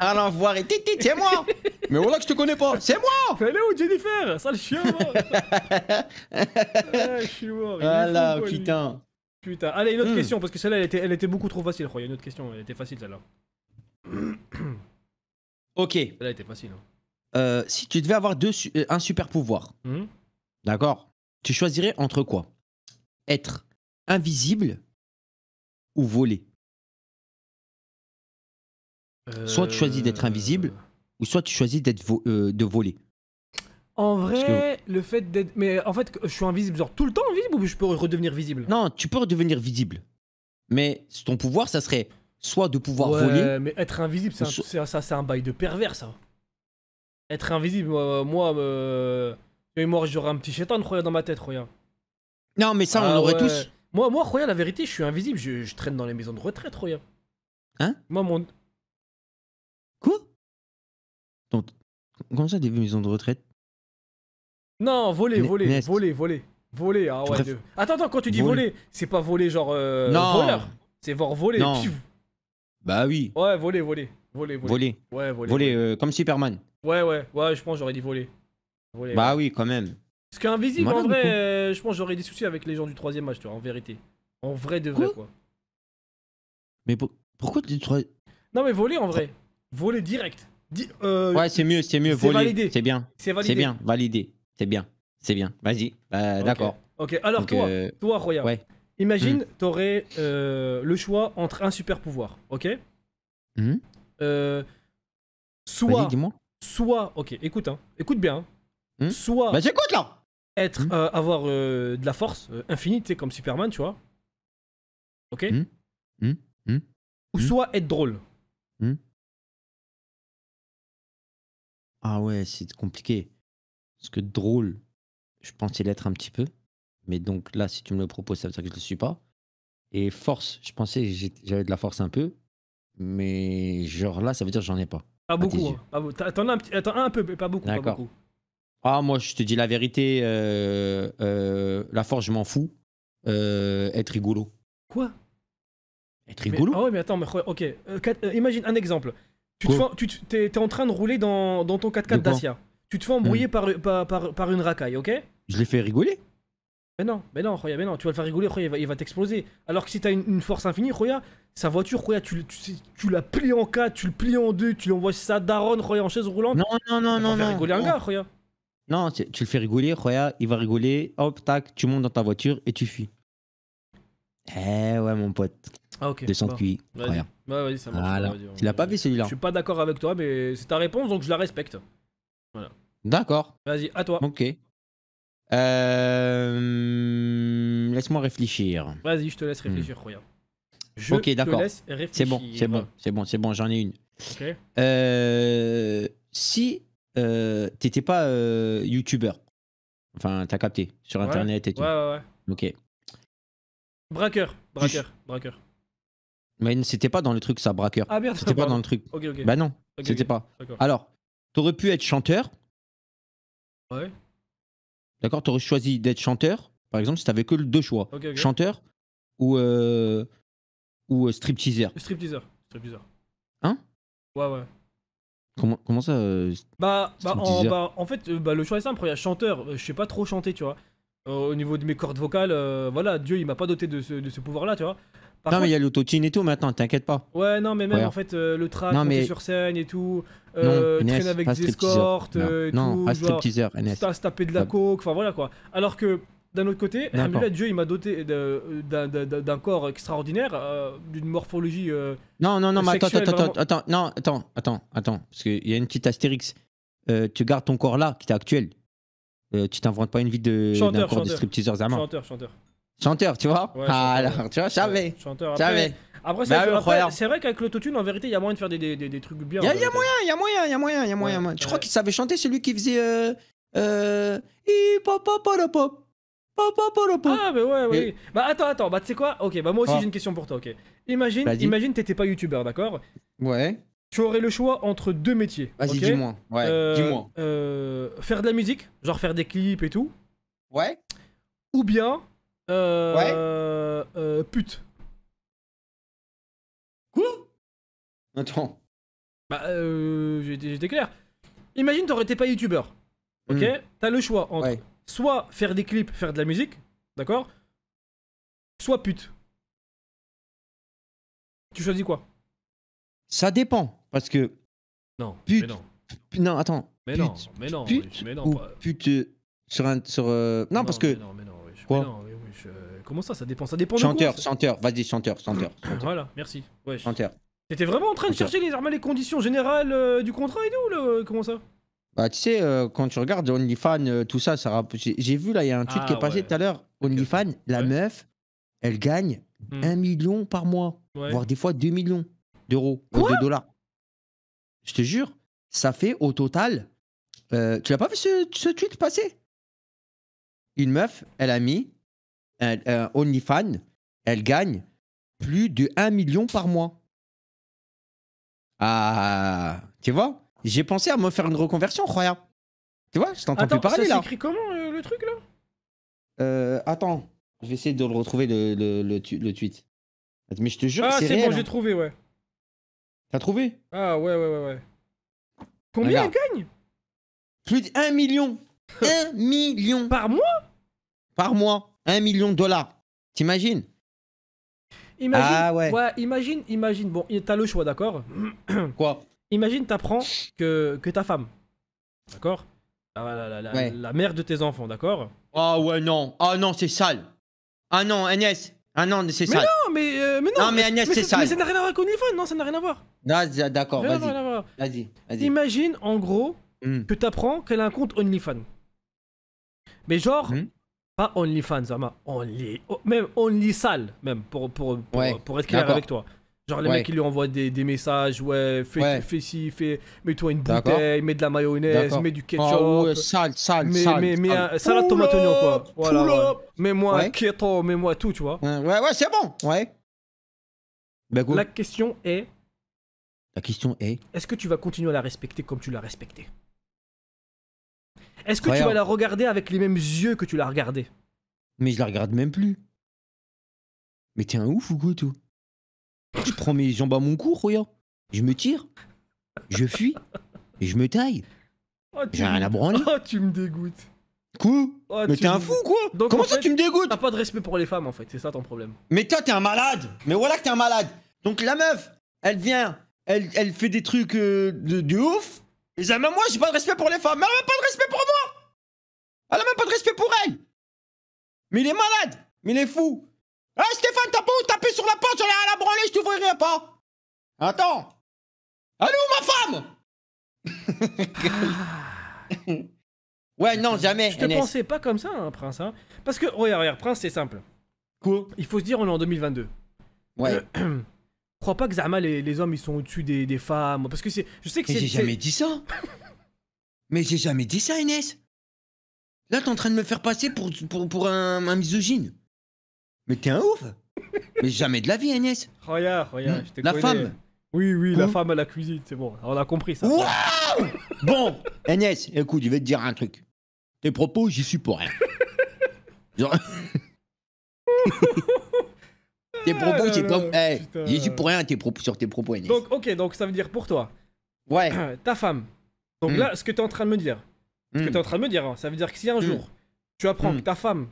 ah l'enfoiré, Titi, c'est moi Mais voilà que je te connais pas, c'est moi Elle est où Jennifer Sale chien, moi Ah là, putain. Putain. Allez, une autre hmm. question, parce que celle-là, elle était, elle était beaucoup trop facile, Il y a une autre question, elle était facile, celle-là. ok. Celle-là était facile. Hein. Euh, si tu devais avoir deux, euh, un super pouvoir, hmm. d'accord Tu choisirais entre quoi être invisible ou voler. Euh, soit tu choisis d'être invisible ou soit tu choisis d'être euh, de voler. En vrai, le fait d'être. Mais en fait, je suis invisible, genre tout le temps invisible ou je peux redevenir visible Non, tu peux redevenir visible. Mais ton pouvoir, ça serait soit de pouvoir voler. Mais être invisible, c'est un, bail de pervers, ça. Être invisible, moi, moi, euh... moi j'aurais un petit chétan, dans ma tête, regarde. Non, mais ça, on ah aurait tous. Moi, moi, Roya, la vérité, je suis invisible. Je, traîne dans les maisons de retraite, Roya. Hein Moi, mon. Quoi Donc, Comment ça, des maisons de retraite Non, voler, voler, voler, voler. Voler, ah ouais. Attends, attends, quand tu dis Voler. c'est pas voler genre. Euh, non. Voleur. C'est voir voler. Bah oui, Ouais, voler, voler. Voler, voler. Ouais, voler. Voler, euh, comme Superman. Ouais, ouais, ouais, je pense, j'aurais dit Voler. Bah oui, quand même. Parce qu'invisible, en vrai, euh, je pense j'aurais des soucis avec les gens du troisième match, tu vois, en vérité. En vrai de vrai, quoi. Mais pourquoi tu troisième Non, mais voler en vrai. Voler direct. Euh, ouais, c'est mieux, c'est mieux. Voler. C'est bien. C'est bien, validé. C'est bien. C'est bien. Vas-y. Bah, d'accord. Ok, alors toi, euh, toi, Roya. Ouais. Imagine, hmm. t'aurais le choix entre un super pouvoir, ok mmh. Soit. Soit, ok, écoute, hein, écoute bien. Hein. Hmm soit. Bah, j'écoute là être, hmm. euh, Avoir euh, de la force Infinité euh, infinie, comme Superman, tu vois. Ok hmm. Ou soit être drôle. Ah ouais, c'est compliqué. Parce que drôle, je pensais l'être un petit peu. Mais donc là, si tu me le proposes, ça veut dire que je ne le suis pas. Et force, je pensais que j'avais de la force un peu. Mais genre là, ça veut dire que j'en ai pas. Pas beaucoup. Hein. Attends T'en un, un, peu, mais pas beaucoup. D'accord. Ah, moi, je te dis la vérité, euh, euh, la force, je m'en fous. Euh, être rigolo. Quoi Être rigolo Ah ouais, mais attends, mais, ok. imagine un exemple. Tu, te tu es, en train de rouler dans, dans ton 4x4 Dacia. Tu te fais embrouiller hmm. par, par, par, une racaille, ok Je l'ai fait rigoler mais non, mais non, mais non, tu vas le faire rigoler, il va, t'exploser. Alors que si t'as une, une, force infinie, Roya, sa voiture, Roya, tu, tu, la plies en quatre, tu le plies en deux, tu l'envoies ça daronne, Roya, en chaise roulante. Non, non, non, non. Tu faire rigoler un gars, Roya. Non, tu, le fais rigoler, Roya, il va rigoler, hop, tac, tu montes dans ta voiture et tu fuis. Eh ouais, mon pote. Ah, ok. Descends de QI. ouais, ça marche. Il pas vu celui-là. Je suis pas d'accord avec toi, mais c'est ta réponse, donc je la respecte. Voilà. D'accord. Vas-y, à toi. Ok. Euh, laisse-moi réfléchir. Vas-y, je te laisse hmm. réfléchir, Roya. ok, d'accord. C'est bon, c'est bon, c'est bon, c'est bon, j'en ai une. Ok. Euh, si euh, t'étais pas euh, youtuber youtubeur. Enfin, t'as capté sur internet et tout. Ouais, ouais, ouais. Ok. Braqueur, braqueur, braqueur. Mais c'était pas dans le truc ça, braqueur. Ah merde, c'était pas dans le truc. Bah non, c'était pas. Alors, t'aurais pu être chanteur. Ouais. D'accord, t'aurais choisi d'être chanteur, par exemple, si t'avais que deux choix. chanteur ou, euh, ou strip euh, Stripteaser, stripteaser. Hein Ouais, ouais. Comment, ça euh, Bah, bah, bah, en, fait, euh, bah, le choix est simple. Il y a chanteur, euh, je sais pas trop chanter, tu vois. au niveau de mes cordes vocales, voilà, Dieu, il m'a pas doté de ce, pouvoir-là, tu vois. non, mais il y a l'autotune et tout maintenant, t'inquiète pas. Ouais, non, mais même en fait, le track, sur scène et tout, avec des escortes, non, non tout, pas taper de la coke, enfin voilà quoi. Alors que d'un autre côté, là Dieu, il m'a doté d'un corps extraordinaire, euh, d'une morphologie. Euh, non, non, non, mais attends, attends, attends, non, attends, attends, attends, parce qu'il y a une petite astérix. Euh, tu gardes ton corps là, qui est actuel. tu t'inventes pas une vie de chanteur, corps chanteur. de Chanteur, chanteur. Chanteur, tu vois Ah, alors, tu vois, Chanteur, après, bah c'est vrai qu'avec l'autotune, en vérité, il y a moyen de faire des, des, des, trucs bien. Il y, a moyen, il y a moyen, il y a moyen, il y a moyen. Je crois qu'il savait chanter, celui qui faisait. Euh, euh, hop hop ah, bah ouais, oui. Bah attends, attends, bah tu sais quoi Ok, bah moi aussi ah. j'ai une question pour toi, ok. Imagine, imagine t'étais pas youtubeur, d'accord Ouais. Tu aurais le choix entre deux métiers. Vas-y, dis-moi. Ouais, euh, dis-moi. Euh, faire de la musique, genre faire des clips et tout. Ouais. Ou bien. Euh, ouais. Euh, pute. Quoi Attends. Bah, euh, j'étais clair. Imagine, t'aurais été pas youtubeur. Ok hmm. T'as le choix entre. Ouais soit faire des clips, faire de la musique, d'accord Soit pute. Tu choisis quoi Ça dépend, parce que. Non, pute, mais non. non, attends. Mais non, mais non, pute, mais non, ou pute sur un. Sur, euh, non, parce que. Mais non, mais non, quoi Comment ça, ça dépend Ça dépend chanteur, de quoi, Chanteur, vas chanteur, vas-y, chanteur, chanteur. voilà, merci. Ouais, Chanteur. T'étais vraiment en train de chercher les, les conditions générales euh, du contrat et tout, le... Euh, comment ça bah, tu sais, euh, quand tu regardes OnlyFans, euh, tout ça, ça j'ai, vu là, il y a un tweet ah qui est passé tout à l'heure. OnlyFans, la meuf, elle gagne 1 hmm. million par mois, voire des fois 2 millions d'euros euh, ou de dollars. Je te jure, ça fait au total. tu l'as pas vu ce, tweet passer Une meuf, elle a mis OnlyFans, elle gagne plus de 1 million par mois. Ah, tu vois j'ai pensé à me faire une reconversion, croyant. Tu vois, je t'entends plus parler ça s'écrit comment le truc là euh, Attends, je vais essayer de le retrouver le, le, tweet. Mais je te jure, c'est réel. Ah, c'est bon, j'ai hein. trouvé, ouais. T'as trouvé Ah, ouais, ouais, ouais, ouais. Combien il gagne Plus de 1 million Un million Par mois Par mois Un million de dollars T'imagines ah ouais. ouais. Imagine, imagine. Bon, t'as le choix, d'accord Quoi imagine, t'apprends que, que ta femme, d'accord la, mère de tes enfants, d'accord Ah ouais, non. Ah non, c'est sale. Ah non, Agnès. Ah non, c'est sale. Mais non, mais, euh, non. mais Agnès, c'est sale. Mais ça n'a rien à voir avec OnlyFans, non, ça n'a rien à voir. Ah, d'accord, vas-y. Vas-y, vas-y. Imagine, en gros, que hmm. que t'apprends qu'elle a un compte OnlyFans. Mais genre, hmm. pas OnlyFans, Zama. Only, oh, même sale même, pour, pour, pour être clair avec toi. Genre les mecs ils lui envoient des, messages, ouais, fais, fais ci, fais, mets-toi une bouteille, mets de la mayonnaise, mets du ketchup. Oh, sale, mais, sale. Mais, ah, Un, salade tomate oignon quoi. Voilà. Mets-moi un keto, mets-moi tout, tu vois. Ouais, ouais, c'est bon. Ouais. Ben, La question est. La question est. Est-ce que tu vas continuer à la respecter comme tu l'as respectée Est-ce que tu vas la regarder avec les mêmes yeux que tu l'as regardée Mais je la regarde même plus. Mais t'es un ouf ou quoi, toi Oh, je prends mes jambes à mon cou, regarde. Je me tire. Je fuis. Et je me taille. Oh, J'ai rien à branler. Oh, tu me dégoûtes. Quoi oh, Mais t'es un fou quoi Donc, Comment ça tu me dégoûtes T'as pas de respect pour les femmes en fait, c'est ça ton problème. Mais toi t'es un malade Mais voilà que t'es un malade Donc la meuf, elle vient, elle, elle fait des trucs euh, de, du ouf. Et même moi j'ai pas de respect pour les femmes. Mais elle a même pas de respect pour moi Elle a même pas de respect pour elle Mais il est malade Mais il est fou hey hein, Stéphane, t'as pas où taper sur la porte, j'allais à la branler, je t'ouvrirai pas. Attends. Allô, ma femme Ouais, non, jamais. Je te pensais pas comme ça, hein, Prince. Hein. Parce que, regarde, regarde, Prince, c'est simple. Quoi Il faut se dire, on est en 2022. Ouais. crois pas que Zama, les, hommes, ils sont au-dessus des, femmes. Parce que c'est. Je sais que Mais j'ai jamais dit ça. Mais j'ai jamais dit ça, Inès. Là, t'es en train de me faire passer pour, pour, un misogyne. Mais t'es un ouf Mais jamais de la vie, Agnès Regarde, regarde, je te La femme Oui, oui, la hein femme à la cuisine, c'est bon, on a compris ça. Waouh. bon, Agnès, écoute, je vais te dire un truc. Tes propos, j'y suis pour rien. Genre... tes propos, ah pas... j'y suis pour rien sur tes propos, Agnès. Donc, ok, donc ça veut dire pour toi. Ouais. Ta femme. Donc hmm. là, ce que t'es en train de me dire, ce que hmm. t'es en train de me dire, hein, ça veut dire que si un hmm. jour, tu apprends que ta femme,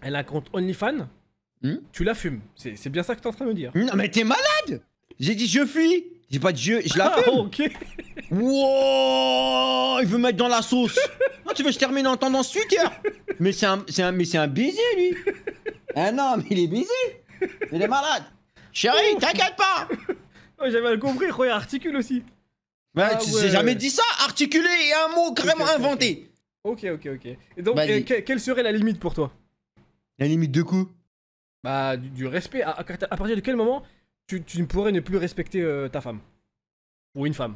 elle a un compte OnlyFans, Hmm tu la fumes. C'est bien ça que t'es en train de me dire. Non, mais t'es malade J'ai dit je fuis J'ai pas dit je, je la ah, fume. Ah, ok. wow Il veut mettre dans la sauce. Ah, tu veux que je termine en tendance Twitter Mais c'est un, un, mais un baiser, lui. Ah non, mais il est baiser. Il est malade. Chérie, oh. t'inquiète pas oh, J'avais mal compris, regarde, articule aussi. Bah, tu sais jamais dit ça Articuler et un mot vraiment inventé. Ok, ok, ok. Et donc, quelle serait la limite pour toi La limite de coup bah, du, respect. À, partir de quel moment tu, tu pourrais ne plus respecter euh, ta femme Ou une femme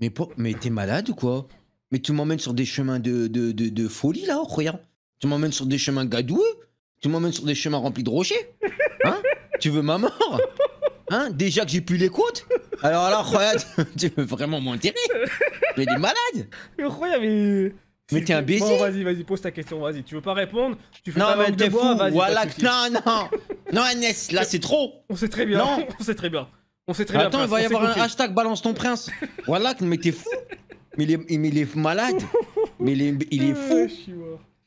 Mais, mais t'es malade ou quoi Mais tu m'emmènes sur des chemins de, de, de, folie là, regarde. Tu m'emmènes sur des chemins gadoueux Tu m'emmènes sur des chemins remplis de rochers Hein Tu veux ma mort Hein Déjà que j'ai pu les côtes Alors là, regarde, tu veux vraiment m'enterrer Mais des malade Mais regarde, mais... Mais t'es un baiser Bon, vas-y, vas-y, pose ta question, vas-y. Tu veux pas répondre Tu fais Non, mais t'es fou, voilà. Non, non Non, NS, là, c'est trop On sait très bien, non. on sait très bien. On sait très bien. Attends, il va y avoir un hashtag balance ton prince. voilà, mais t'es fou mais il, est, malade Mais il est, ah, fou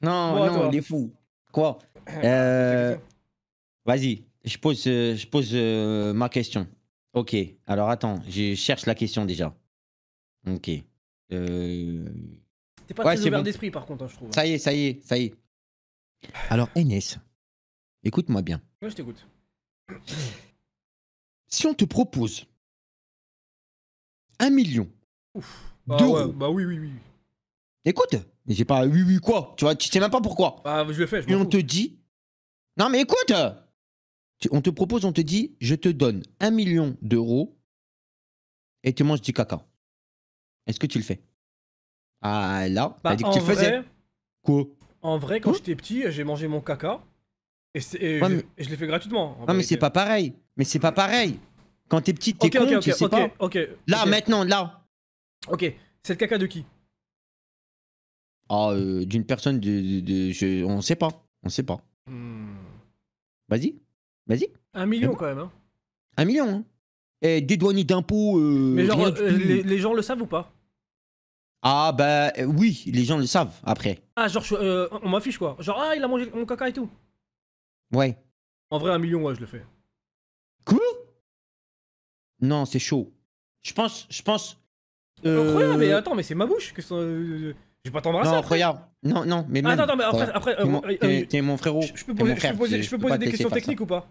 Non, non, il est fou. Quoi euh, Vas-y, je pose, euh, je pose euh, ma question. Ok, alors attends, je cherche la question déjà. Ok. Euh... T'es pas très ouvert d'esprit par contre, hein, je trouve. Ça y est, ça y est, ça y est. Alors, NS, écoute-moi bien. Moi, je t'écoute. Si on te propose un million bah d'euros... Bah, oui, oui, oui. Écoute, mais j'ai pas oui, oui, quoi Tu vois, tu sais même pas pourquoi. Bah, je le fais, je Et on te dit. Non, mais écoute On te propose, on te dit, je te donne un million d'euros et tu manges du caca. Est-ce que tu le fais ah là, elle bah, dit que tu faisais. Quoi En vrai, quand j'étais petit, j'ai mangé mon caca. Et, je, l'ai fait gratuitement. Non, mais c'est pas pareil. Mais c'est pas pareil. Quand t'es petit, t'es tu sais pas. Là, maintenant, là. Ok, c'est le caca de qui Ah, euh, d'une personne de, de, On sait pas. On sait pas. Hmm. Vas-y. Vas-y. Un million quand même. Hein. Un million. Hein. Et eh, dédouané d'impôts. Euh, mais genre, euh, les gens le savent ou pas ah bah euh, oui, les gens le savent après. Ah genre euh, on m'affiche quoi. Genre ah il a mangé mon caca et tout. Ouais. En vrai un million ouais je le fais. Quoi Non, c'est chaud. Je pense, je pense. Euh, incroyable mais attends mais c'est ma bouche que ça- je vais pas t'embrasser. Non, regarde. Non, non, mais attends mais après après T'es mon- frérot. je peux poser, poser- des questions techniques ou pas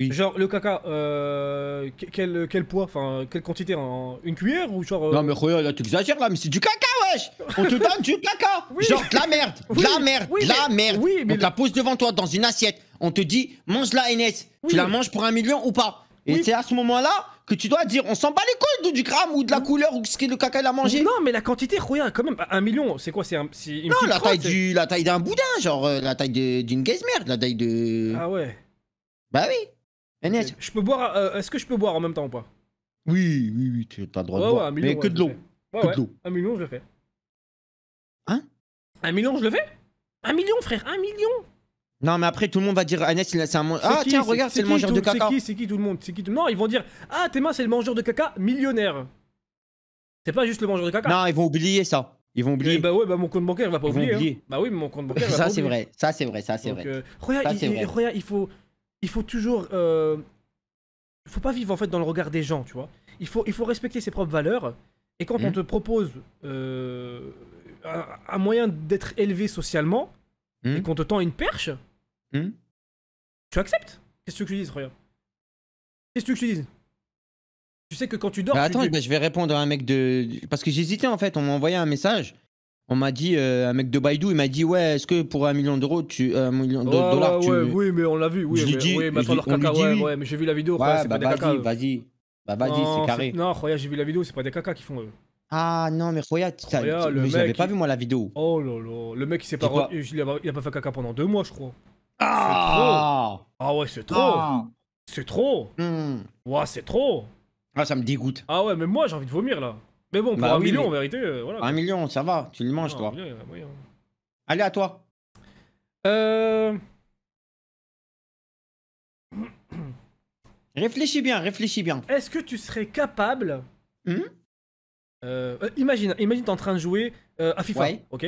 Genre le caca, euh, quel, quel, poids, enfin quelle quantité, en, une cuillère ou genre... Euh, non mais regarde, là tu exagères là, mais c'est du caca wesh On te donne du caca Genre la merde, la merde, la merde oui, la pose devant toi dans une assiette, on te dit mange-la NS, tu la manges pour un million ou pas Et c'est à ce moment-là que tu dois dire on s'en bat les couilles du gramme ou de la couleur ou ce que le caca il a mangé. Non mais la quantité regarde quand même un million c'est quoi c'est Non la taille, du, la taille d'un boudin genre euh, la taille d'une merde la taille de Ah ouais. Bah oui. Okay. Je peux boire. Euh, est-ce que je peux boire en même temps ou pas Oui, oui, oui, t'as le droit de boire. mais que de l'eau. que de l'eau. Un million, je le fais. Hein Un million, je le fais Un million, frère, un million non, mais après, tout le monde va dire Agnès, c'est un mangeur. Ah, tiens, regarde, c'est le mangeur de caca. C'est qui, c'est qui tout le monde qui Non, ils vont dire Ah, Théma, c'est le mangeur de caca millionnaire. C'est pas juste le mangeur de caca. Non, ils vont oublier ça. Ils vont oublier. Eh bah ouais, bah mon compte bancaire va pas hein. oublier. Bah oui, mais mon compte bancaire va pas oublier. Ça, c'est vrai, ça, c'est vrai. Euh, regarde, regarde, il faut il faut toujours... Il euh, faut pas vivre en fait dans le regard des gens, tu vois. Il faut, il faut respecter ses propres valeurs. Et quand on mmh. te propose euh, un, moyen d'être élevé socialement, mmh. et qu'on te tend une perche, mmh. tu acceptes. Qu'est-ce que tu dis, regarde Qu'est-ce que tu dis Tu sais que quand tu dors... attends, bah, je vais répondre à un mec de... Parce que j'hésitais en fait, on m'a envoyé un message. On m'a dit, euh, un mec de Baidu, il m'a dit Ouais, est-ce que pour un million d'euros, tu. Euh, un million de dollars, ouais, tu. Ouais, oui, mais on l'a vu. Oui, mais, dit, mais leur caca, ouais, mais j'ai vu la vidéo. Ouais, c'est bah, pas des caca. Vas-y, vas-y. Bah, vas-y, c'est carré. Non, Roya, j'ai vu la vidéo, c'est pas des caca qui font eux. Ah non, mais Roya, mais j'avais pas vu moi la vidéo. Oh là là, le mec, il s'est pas. Il a pas fait caca pendant deux mois, je crois. Ah Ah ouais, c'est trop ah. C'est trop hmm. Ouais, c'est trop Ah, ça me dégoûte. Ah ouais, mais moi, j'ai envie de vomir là. Mais bon, pour bah un million, en vérité, euh, voilà. Un million, ça va, tu le manges, toi. Euh, hein. Allez, à toi. Euh. réfléchis bien, réfléchis bien. Est-ce que tu serais capable... Hmm imagine, imagine t'es en train de jouer à FIFA, ok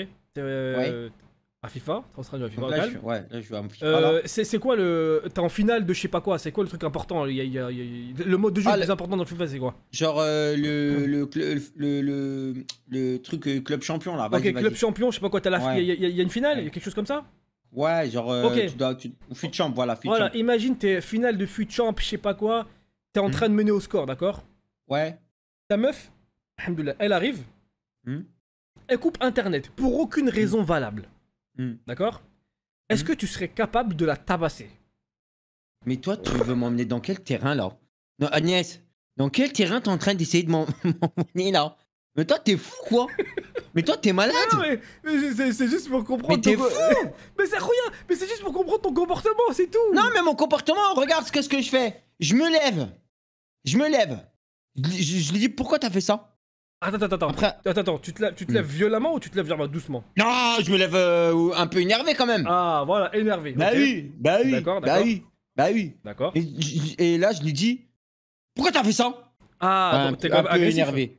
à FIFA FIFA Ouais, je vais à FIFA. Euh, c'est quoi le. T'es en finale de je sais pas quoi, c'est quoi le truc important Le mode de jeu ah, le plus important dans FIFA, c'est quoi Genre euh, le, le, le, truc euh, club champion là. Ok, club champion, je sais pas quoi, il y, a une finale, il y a quelque chose comme ça Ouais, genre. Euh, tu dois, tu... champ, voilà. voilà, imagine t'es finale de fut champ, je sais pas quoi, t'es en hmm. train de mener au score, d'accord Ouais. Ta meuf, elle arrive, hmm. elle coupe internet pour aucune raison valable. Hmm. D'accord Est-ce hmm. que tu serais capable de la tabasser Mais toi, tu veux m'emmener dans quel terrain là Non, Agnès, dans quel terrain t'es en train d'essayer de m'emmener là mais toi, t'es fou, quoi Mais toi, t'es malade non, mais, c'est juste pour comprendre... Mais t'es ton... fou Mais c'est rien Mais c'est juste pour comprendre ton comportement, c'est tout Non, mais mon comportement, regarde ce que, je fais Je me lève Je me lève je lui dis, pourquoi t'as fait ça Attends, attends, attends. Attends, attends, tu te lèves, tu te lèves hmm. violemment ou tu te lèves bah, doucement Non, je me lève euh, un peu énervé quand même. Ah, voilà, énervé. Bah oui, bah oui. Bah oui, bah oui. D'accord. Bah bah et, là, je lui dis Pourquoi t'as fait ça Ah, t'es quand même agressif. énervé.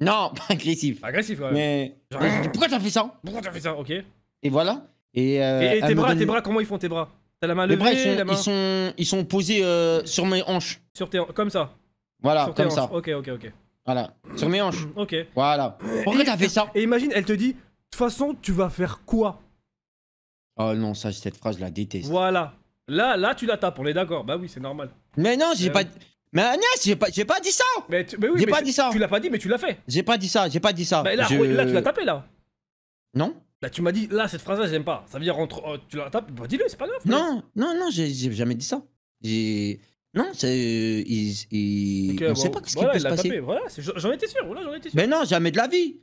Non, pas agressif. Agressif, ouais. Mais. Euh, pourquoi t'as fait ça Pourquoi t'as fait ça Ok. Et voilà. Et, euh, tes bras, tes bras, comment ils font tes bras T'as la main levée, les bras, ils sont, Ils sont, posés sur mes hanches. Sur tes, comme ça. Voilà, comme ça. Ok, ok, ok. Voilà. Sur mes hanches. Mm, ok. Voilà. Pourquoi t'as fait ça Et imagine, elle te dit, de toute façon, tu vas faire quoi Oh non, ça, cette phrase, je la déteste. Voilà. Là, là, tu la tapes, on est d'accord. Bah oui, c'est normal. Mais non, j'ai euh. pas. Mais Agnès, j'ai pas, j'ai pas dit ça. Mais, oui, pas dit ça. Tu l'as pas dit, mais tu l'as fait. J'ai pas dit ça, j'ai pas dit ça. Mais bah, là, tu l'as tapé là. Non. Là, tu m'as dit, là, cette phrase-là, j'aime pas. Ça veut dire entre, euh, tu la tapes, bah, dis-le, c'est pas grave. Non, non, non, j'ai jamais dit ça. J'ai. Non, c'est. Euh, on ne sait pas ce qui peut se passer. j'en étais sûr, voilà, j'en étais sûr. Mais non, jamais de la vie.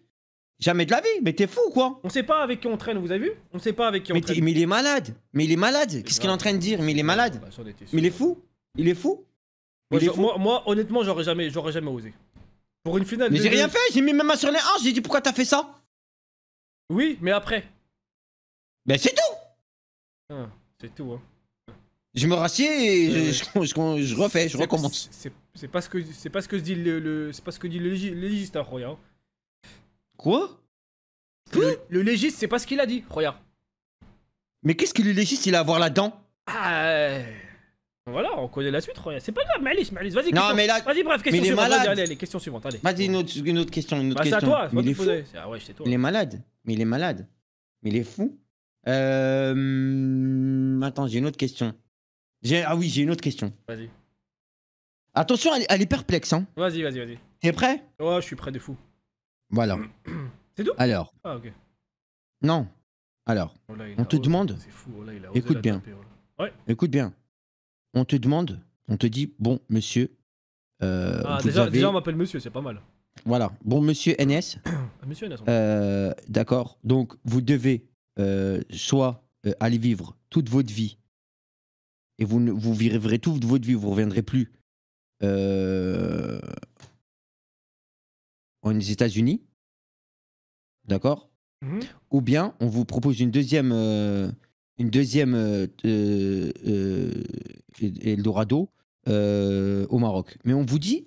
Jamais de la vie, mais t'es fou quoi On sait pas avec qui on traîne, vous avez vu On sait pas avec qui on traîne. Mais il est malade Mais il est malade Qu'est-ce qu'il est en train de dire Mais il est malade bah, mais il est fou Il est fou, moi, honnêtement, j'aurais jamais, jamais osé. Pour une finale. Mais j'ai rien fait, j'ai mis mes mains sur les hanches, j'ai dit pourquoi t'as fait ça Oui, mais après. Mais ben, c'est tout ah, C'est tout, hein. Je me rassieds et je, refais, je recommence. C'est pas ce que pas ce dit le, pas ce que dit le, légiste, hein, Roya. Hein. Quoi Le, légiste, c'est pas ce qu'il a dit, Roya. Mais qu'est-ce que le légiste il a à voir là-dedans Ah. Voilà, on connaît la suite, Roya. C'est pas grave, Malice, Malice, vas-y. Non, mais là. Vas-y, bref, question suivante. Allez, allez, question suivante, allez. Vas-y, une autre, question, une bah, C'est à toi, il est ah c'est toi. Il est malade. Mais il est malade. Mais il est fou. Euh... Attends, j'ai une autre question. Ah oui, j'ai une autre question. Vas-y. Attention, elle, est perplexe. Hein. Vas-y, vas-y, vas-y. T'es prêt Ouais, je suis prêt de fou. Voilà. C'est tout Alors. Ah, ok. Non. Alors, oh on te demande. Fou, oh écoute bien. Oh ouais. Écoute bien. On te demande, on te dit, bon, monsieur. Euh, ah, déjà, déjà, on m'appelle monsieur, c'est pas mal. Voilà. Bon, monsieur NS. Ah, monsieur NS. Euh, d'accord. Donc, vous devez euh, soit aller vivre toute votre vie et vous, vivrez toute votre vie, vous ne reviendrez plus aux euh, États-Unis, d'accord mhm. Ou bien on vous propose une deuxième, euh, une deuxième euh, Eldorado au Maroc. Mais on vous dit,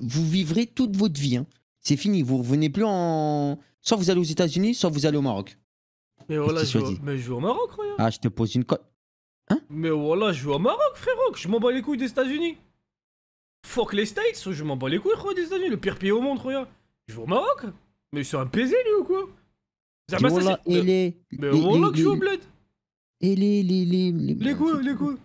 vous vivrez toute votre vie. Hein. C'est fini, vous revenez plus en. Soit vous allez aux États-Unis, soit vous allez au Maroc. Mais voilà, je, vais au Maroc, regarde. Ah, je te pose une cote. Hein Mais voilà, je vais au Maroc, frérot, je m'en bats les couilles des États-Unis. Fuck les States, je m'en bats les couilles, frérot, des États-Unis, le pire pays au monde, regarde. Je vais au Maroc Mais c'est un PZ, lui, ou quoi voilà, et les... Mais voilà que je suis au bled les... couilles, les, couilles. les les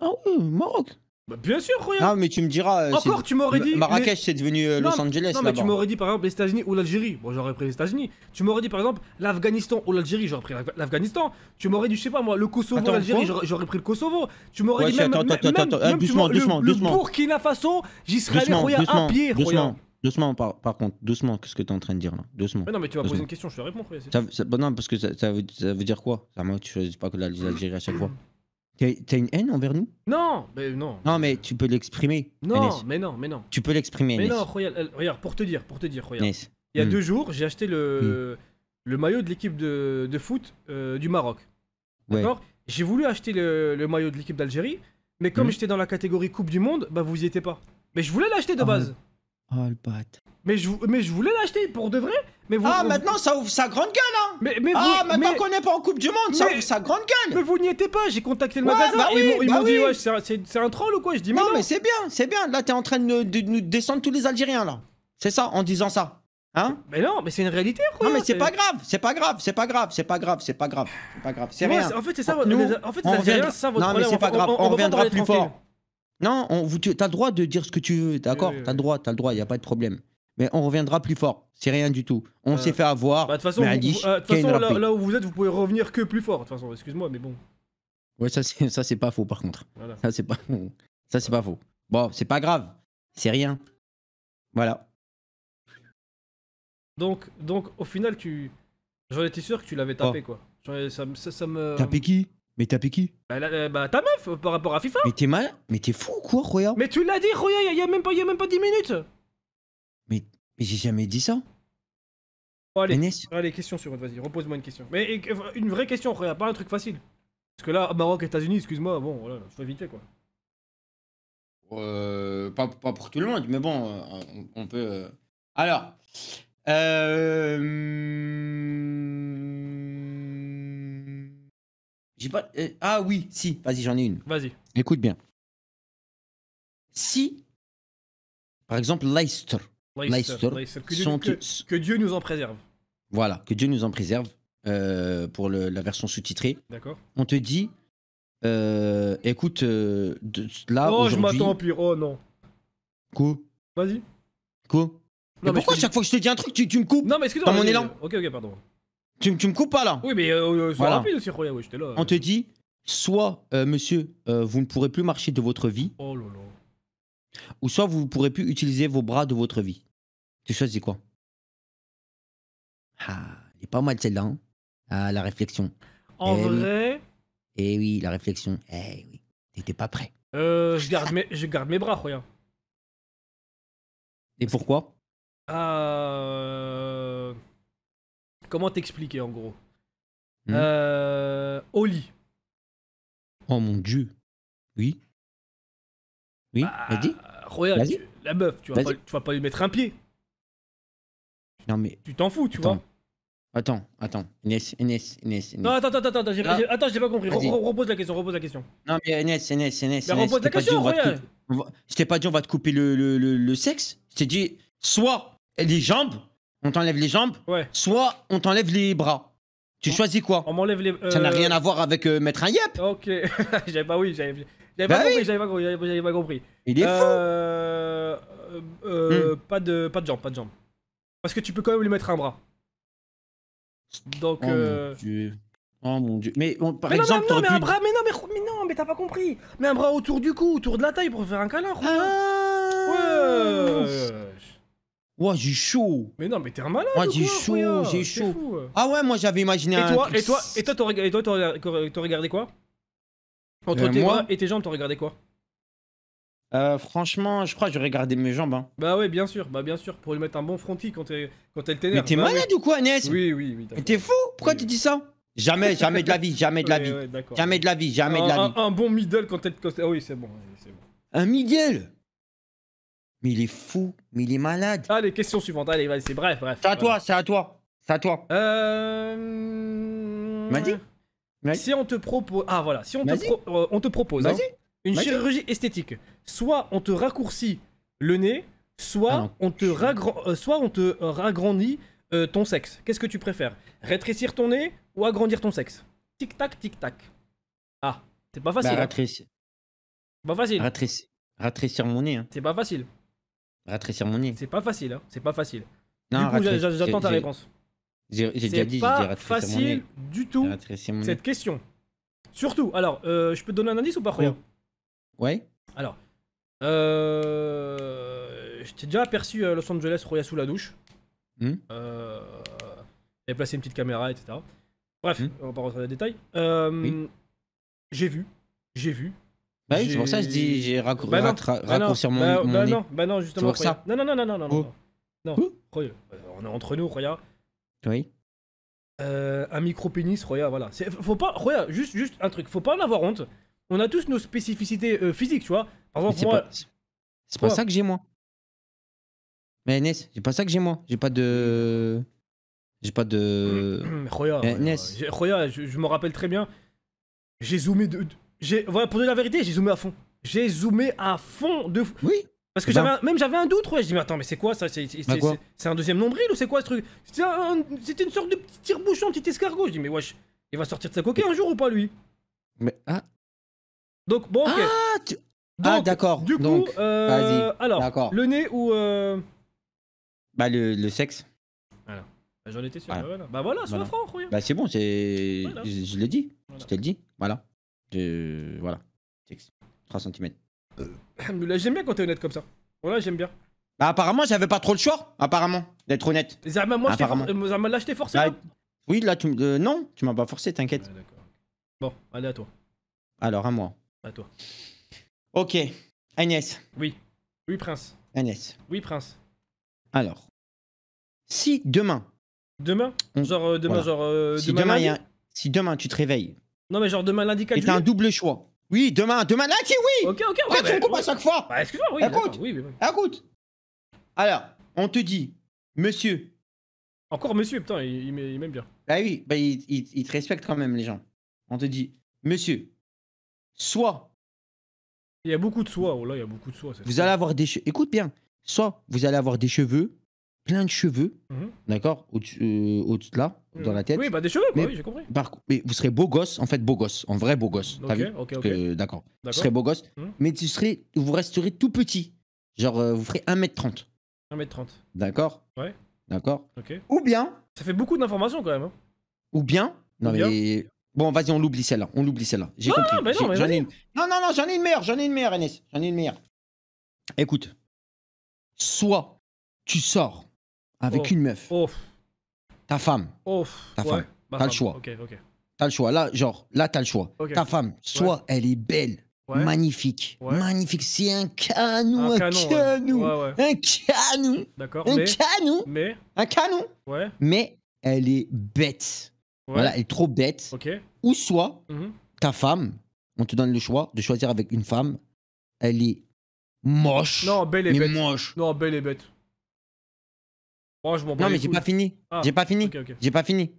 Ah oui, Maroc bah bien sûr, Royal. Non, mais tu me diras. Euh, Encore, tu m'aurais dit. Marrakech, c'est devenu euh, Los Angeles. Non, mais tu m'aurais dit par exemple les États-Unis ou l'Algérie. Bon, j'aurais pris les États-Unis. Tu m'aurais dit par exemple l'Afghanistan ou l'Algérie. J'aurais pris l'Afghanistan. Tu m'aurais dit, je sais pas moi, le Kosovo ou l'Algérie. J'aurais pris le Kosovo. Tu m'aurais dit même. Attends, doucement, doucement, le, doucement. Burkina Faso, j'y serais allé, à pied, Royal. Doucement, par, contre, doucement, qu'est-ce que t'es en train de dire là Doucement. Mais non, mais tu m'as posé une question, je te réponds. Ça, bah non, parce que ça, veut, dire quoi tu choisis pas que l'Algérie à chaque fois. T'as une haine envers nous Non, mais non. Non, mais tu peux l'exprimer. Non, mais non, mais non. Tu peux l'exprimer. Mais non, regarde, pour te dire, pour te dire, regarde. Il y a hmm. deux jours, j'ai acheté le, hmm. le maillot de l'équipe de, de, foot euh, du Maroc. D'accord J'ai voulu acheter le, le maillot de l'équipe d'Algérie, mais comme hmm. j'étais dans la catégorie Coupe du Monde, bah vous y étiez pas. Mais je voulais l'acheter de ah, base. Oh le pote. Mais je, mais je voulais l'acheter pour de vrai. Mais vous, ah, euh, maintenant ça ouvre sa grande gueule, hein mais, mais Ah, maintenant qu'on n'est pas en Coupe du Monde, ça ouvre sa grande gueule Mais vous n'y étiez pas, j'ai contacté le magasin, bah oui, ils bah m'ont dit, ouais, c'est un troll ou quoi Je dis, mais non, mais c'est bien, c'est bien, là t'es en train de nous, descendre tous les Algériens, là. C'est ça, en disant ça. Hein Mais non, mais c'est une réalité, quoi. Non, mais c'est pas grave, c'est pas grave, c'est pas grave, c'est pas grave, c'est pas grave, c'est pas grave, c'est rien. En fait, c'est ça, en fait, les Algériens, ça votre Non, mais c'est pas grave, on reviendra plus fort. Non, tu as le droit de dire ce que tu veux, d'accord T'as Tu as le droit, tu as le droit, il n'y a pas de problème. Mais on reviendra plus fort, c'est rien du tout. On euh, s'est fait avoir. Bah, de toute façon, euh, là, où vous êtes, vous pouvez revenir que plus fort. De toute façon, excuse-moi, mais bon. Ouais, ça c'est pas faux par contre. Ça c'est pas, ça, c'est pas faux. Bon, c'est pas grave, c'est rien. Voilà. Donc, donc au final, tu. J'en étais sûr que tu l'avais tapé oh. quoi. Ça, me. Tapé qui mais t'as piqué bah, euh, bah, ta meuf euh, par rapport à FIFA Mais t'es mal Mais t'es fou ou quoi, Roya Mais tu l'as dit, Roya, il y, a même pas 10 minutes Mais, mais j'ai jamais dit ça. allez, questions question sur votre vas-y, repose-moi une question. Mais euh, une vraie question, Roya, pas un truc facile. Parce que là, Maroc, États-Unis, excuse-moi, bon, voilà, faut éviter quoi. Euh, pas, pas, pour tout le monde, mais bon, on, on peut. Alors. Euh... Euh, ah oui, si, vas-y, j'en ai une. Vas-y. Écoute bien. Si, par exemple, Leicester. Leicester. Que, Dieu, nous en préserve. Voilà, que Dieu nous en préserve euh, pour la version sous-titrée. D'accord. On te dit, euh, écoute, de, là. Oh, je m'attends plus. Oh non. Coup Vas-y. Quoi mais, pourquoi chaque fois que je te dis un truc, tu, me coupes Non, mais excuse-moi. Dans mon élan. Ok, ok, pardon. Tu, tu me coupes pas là Oui, mais euh, euh, aussi, Roya. On euh. te dit, soit, monsieur, vous ne pourrez plus marcher de votre vie, oh ou soit vous ne pourrez plus utiliser vos bras de votre vie. Tu choisis quoi Ah, il est pas mal celle-là. Hein. Ah, la réflexion. En eh vrai, Eh oui, la réflexion. Eh oui, t'étais pas prêt. je, garde mes, je garde mes bras, Roya. Et pourquoi Ah, Comment t'expliquer en gros hmm. euh, Oli. Oh mon dieu. Oui. Oui, bah, vas-y. la meuf, tu vas, pas, lui mettre un pied. Non mais. Tu t'en fous, tu vois. Attends, attends. Inès, Inès, Inès. Non, attends, attends, attends, ah. attends, j'ai pas compris. repose la question, repose la question. Non mais Inès, Inès, Inès. Mais repose la question, Royal Je t'ai pas dit on va te couper le, le, le, le sexe. Je t'ai dit soit les jambes, on t'enlève les jambes, ouais. soit on t'enlève les bras. Tu choisis quoi On m'enlève les. Euh, Ça n'a rien à voir avec euh, mettre un yep. Ok, j'avais pas, oui, j'avais j'avais bah pas, oui. compris. Il est fou. Euh, hmm. Pas de, pas de jambes, pas de jambes. Parce que tu peux quand même lui mettre un bras. Donc. Oh mon dieu. Oh mon dieu. Mais par exemple, non, mais, non, mais un bras, mais non, mais, non, mais t'as pas compris. Mais un bras autour du cou, autour de la taille pour faire un câlin. Ah. Ouais. Ouah, j'ai chaud. Mais non, mais t'es un malade. Moi, j'ai chaud, j'ai chaud. Ah ouais, moi j'avais imaginé et toi, un. Et toi, et toi, et toi, t'as regardé quoi Entre euh, tes moi... et tes jambes, t'as regardé quoi euh, franchement, je crois que j'ai regardé mes jambes. Hein. Bah ouais, bien sûr, bah bien sûr, pour lui mettre un bon fronti quand, elle quand elle t'énerve. Mais t'es bah malade ou quoi, Agnès Oui, oui, oui. Mais t'es fou Pourquoi tu dis ça Jamais, jamais de la vie, jamais de la vie. jamais de la vie, jamais de la vie. Un, bon middle quand elle. Ah oui, c'est bon, bon, Un middle mais il est fou, mais il est malade. Allez, question suivante. Allez, c'est bref, bref. C'est à toi, c'est à toi. C'est à toi. Euh. vas si on te propose. Ah, voilà. Si on, te, euh, on te, propose hein, une chirurgie esthétique, soit on te raccourcit le nez, soit, ah on, te euh, soit on te ragrandit euh, ton sexe. Qu'est-ce que tu préfères Rétrécir ton nez ou agrandir ton sexe Tic-tac, tic-tac. Ah, c'est pas facile. Bah, hein. Pas facile. Rétrécir, rétrécir mon nez. Hein. C'est pas facile. Rétrécir mon nez. C'est pas facile, hein. c'est pas facile. Non, du coup, j'attends ta réponse. J'ai déjà dit, pas facile du tout cette question. Surtout, alors, euh, je peux te donner un indice ou pas, Roya Ouais. Alors, euh, je t'ai déjà aperçu euh, Los Angeles, Roya sous la douche. J'ai hmm. Euh, placé une petite caméra, etc. Bref, hmm. on va pas rentrer dans les détails. Euh, j'ai vu, j'ai vu bah oui, c'est pour ça que je dis j'ai raccourci bah, bah raccourci mon, bah, bah non, bah non, justement. Pour ça non, non, non, non, non, non, non. Bah, on est entre nous, Roya. Oui. Euh, un micro pénis, Roya, voilà. Faut pas, Roya, juste, juste un truc. Faut pas en avoir honte. On a tous nos spécificités euh, physiques, tu vois. Par exemple, moi. C'est pas, ça que j'ai moi. Mais Ness, c'est pas ça que j'ai moi. J'ai pas de. J'ai pas de. Roya. Roya, je, me rappelle très bien. J'ai zoomé de, j'ai pour dire la vérité, j'ai zoomé à fond. J'ai zoomé à fond de fou. Oui. Parce que j'avais ben. même j'avais un doute, ouais. Je dis mais attends, mais c'est quoi ça C'est ben, un deuxième nombril ou c'est quoi ce truc C'était une sorte de petit tire-bouchon, petit escargot. Je dis mais wesh, il va sortir de sa coquille un jour ou pas lui Mais ah. Donc bon. ok. Ah, ah d'accord. Du coup, Donc, y euh, alors le nez ou euh... Bah le, le sexe. Bah, j'en étais sûr. Bah voilà, franc, Bah c'est bon, c'est. Je, je l'ai dit. Je te le Voilà. De voilà. 3 cm. Euh, j'aime bien quand t'es honnête comme ça. Voilà, j'aime bien. Bah, apparemment, j'avais pas trop le choix, apparemment, d'être honnête. Zama, moi, apparemment. Zama, là, je t'ai euh, forcé. Bah, oui, là, tu euh, non, tu m'as pas forcé, t'inquiète. Ah, bon, allez, à toi. Alors, à moi. À toi. Ok. Agnès. Oui. Oui, prince. Agnès. Oui, prince. Alors. Si demain. Demain Genre, euh, demain, genre. Euh, si demain, si demain tu te réveilles non, mais genre demain lundi 4 Et t'as un double choix. Oui, demain, demain lundi, oui Ok, ok, ok. Ah tu me coupes à chaque fois Bah, excuse-moi, oui, écoute, oui, écoute Alors, on te dit, monsieur. Encore monsieur, putain, il, m'aime bien. Bah oui, bah, il, il te respecte quand même, les gens. On te dit, monsieur, soit. Il y a beaucoup de soi, oh là, il y a beaucoup de soi. Vous allez avoir des cheveux. Écoute bien, soit vous allez avoir des cheveux plein de cheveux, mhm. d'accord, au-dessus au euh, de là, mhm. dans la tête. Oui, bah des cheveux, oui, j'ai compris. Par, mais vous serez beau gosse, en fait, beau gosse, en vrai beau gosse. T'as vu ok, ok. D'accord. Vous serez beau gosse, mhm. mais tu serais, vous resterez tout petit. Genre, euh, vous ferez 1m30. 1m30. D'accord Ouais. D'accord Ok. Ou bien. Ça fait beaucoup d'informations quand même. Hein. Ou bien. Non, mais. Bon, vas-y, on l'oublie celle-là. On l'oublie celle-là. J'ai compris. Bah non, non, non, j'en ai une meilleure. J'en ai une meilleure, Enes. J'en ai une meilleure. Écoute. Soit tu sors avec oh. une meuf. Oh. Ta femme. Oh. Ta femme. T'as le choix. T'as le choix. Là, genre, là, t'as le choix. Ta femme, soit elle est belle, magnifique, magnifique. C'est un canon, un, canon, un canon, D'accord. Un mais... canon, mais... un canon. Mais elle est bête. Voilà, elle est trop bête. Ou soit mhm. ta femme, on te donne le choix de choisir avec une femme. Elle est moche. Non, belle et bête. Moche. Non, belle et bête. Non, mais ah, j'ai pas fini. J'ai pas fini. J'ai pas fini.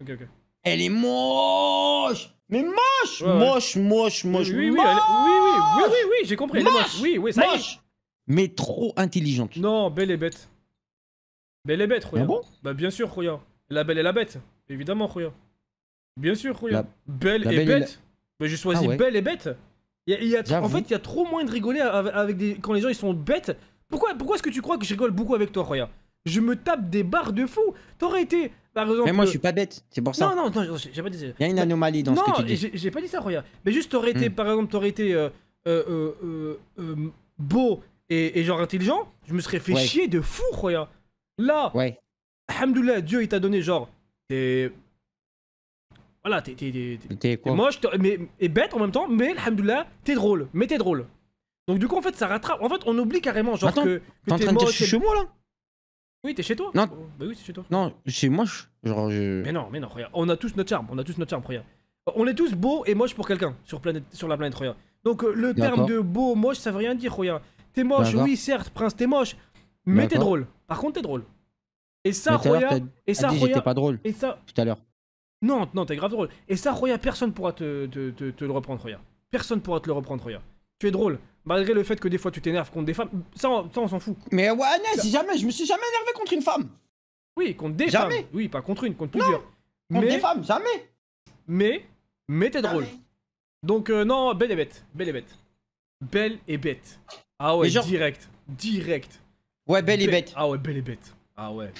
elle est moche Mais moche Moche, moche, moche, oui, oui, Oui, oui, oui, j'ai compris. Moche. moche. Mais trop intelligente. Non, belle et bête. Belle et bête, Roya. Ah bon bah bien sûr, Roya. La belle et la bête, évidemment, Roya. Bien sûr, ah Belle et bête. Bah choisi belle et bête. y en fait, il y a trop moins de rigoler avec des... quand les gens ils sont bêtes. Pourquoi, pourquoi est-ce que tu crois que je rigole beaucoup avec toi, Roya je me tape des barres de fou. T'aurais été, par exemple. Mais moi, euh, je suis pas bête, c'est pour ça. Non, non, non, j'ai pas dit ça. Il y a une anomalie dans ce que tu dis. Non, j'ai pas dit ça, Roya. Mais juste, t'aurais été, hmm. par exemple, t'aurais été euh, euh, beau et, genre intelligent, je me serais fait chier de fou, Roya. Là, ouais. Alhamdoulilah, Dieu, il t'a donné genre. T'es. Voilà, t'es. T'es quoi Moche, mais, et bête en même temps, mais Alhamdoulilah, t'es drôle. Mais t'es drôle. Donc, du coup, en fait, ça rattrape. En fait, on oublie carrément, genre, que. que t'es en train de chez moi, là oui, t'es chez toi Non. Oh, bah oui, c'est chez toi. Non, chez moi, genre je... Mais non, mais non, regarde. On a tous notre charme, on a tous notre charme, regarde. On est tous beaux et moches pour quelqu'un sur, planète, sur la planète, regarde. Donc euh, le terme de beau, moche, ça veut rien dire, regarde. T'es moche, oui, certes, prince, t'es moche, mais t'es drôle. Par contre, t'es drôle. Et ça, Roya, et ça, Roya, pas drôle. Et ça, tout à l'heure. Non, non, t'es grave drôle. Et ça, Roya, personne pourra te, te, le reprendre, Roya. Personne pourra te le reprendre, Roya. Tu es drôle. Malgré le fait que des fois tu t'énerves contre des femmes, ça, on, s'en fout. Mais ouais, si jamais, je me suis jamais énervé contre une femme. Oui, contre des jamais. Oui, pas contre une, contre plusieurs. Contre des femmes, jamais. Mais, mais t'es drôle. Donc euh, non, belle et bête, belle et bête. Belle et bête. Ah ouais, direct, direct. Ouais, belle et bête. Ah ouais, belle et bête. Ah ouais.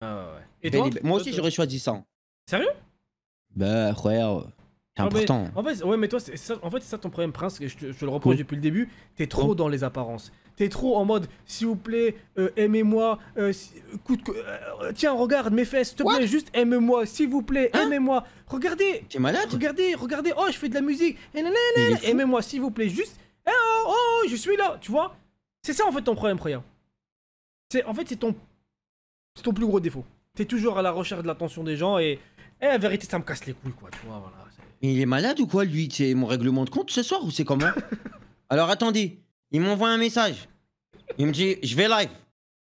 Ah ouais. Et Moi aussi j'aurais choisi ça. Sérieux Bah ouais en fait, ouais, mais toi, c'est ça, en fait, ça ton problème, Prince, je, te, le reproche depuis le début. T'es trop dans les apparences. T'es trop en mode, s'il vous plaît, euh, aimez-moi. Euh, euh, tiens, regarde mes fesses, s'il te plaît, juste aimez moi s'il vous plaît, hein? aimez-moi. Regardez. T'es malade Regardez, regardez. Oh, je fais de la musique. Aimez-moi, s'il vous plaît, juste. Eh, oh, oh, je suis là, tu vois C'est ça en fait ton problème, Prince. C'est en fait c'est ton c'est ton plus gros défaut. T'es toujours à la recherche de l'attention des gens et en eh, vérité ça me casse les couilles quoi, tu vois voilà. Mais il est malade ou quoi, lui C'est mon règlement de compte ce soir ou c'est comment Alors attendez, il m'envoie un message. Il me dit Je vais live.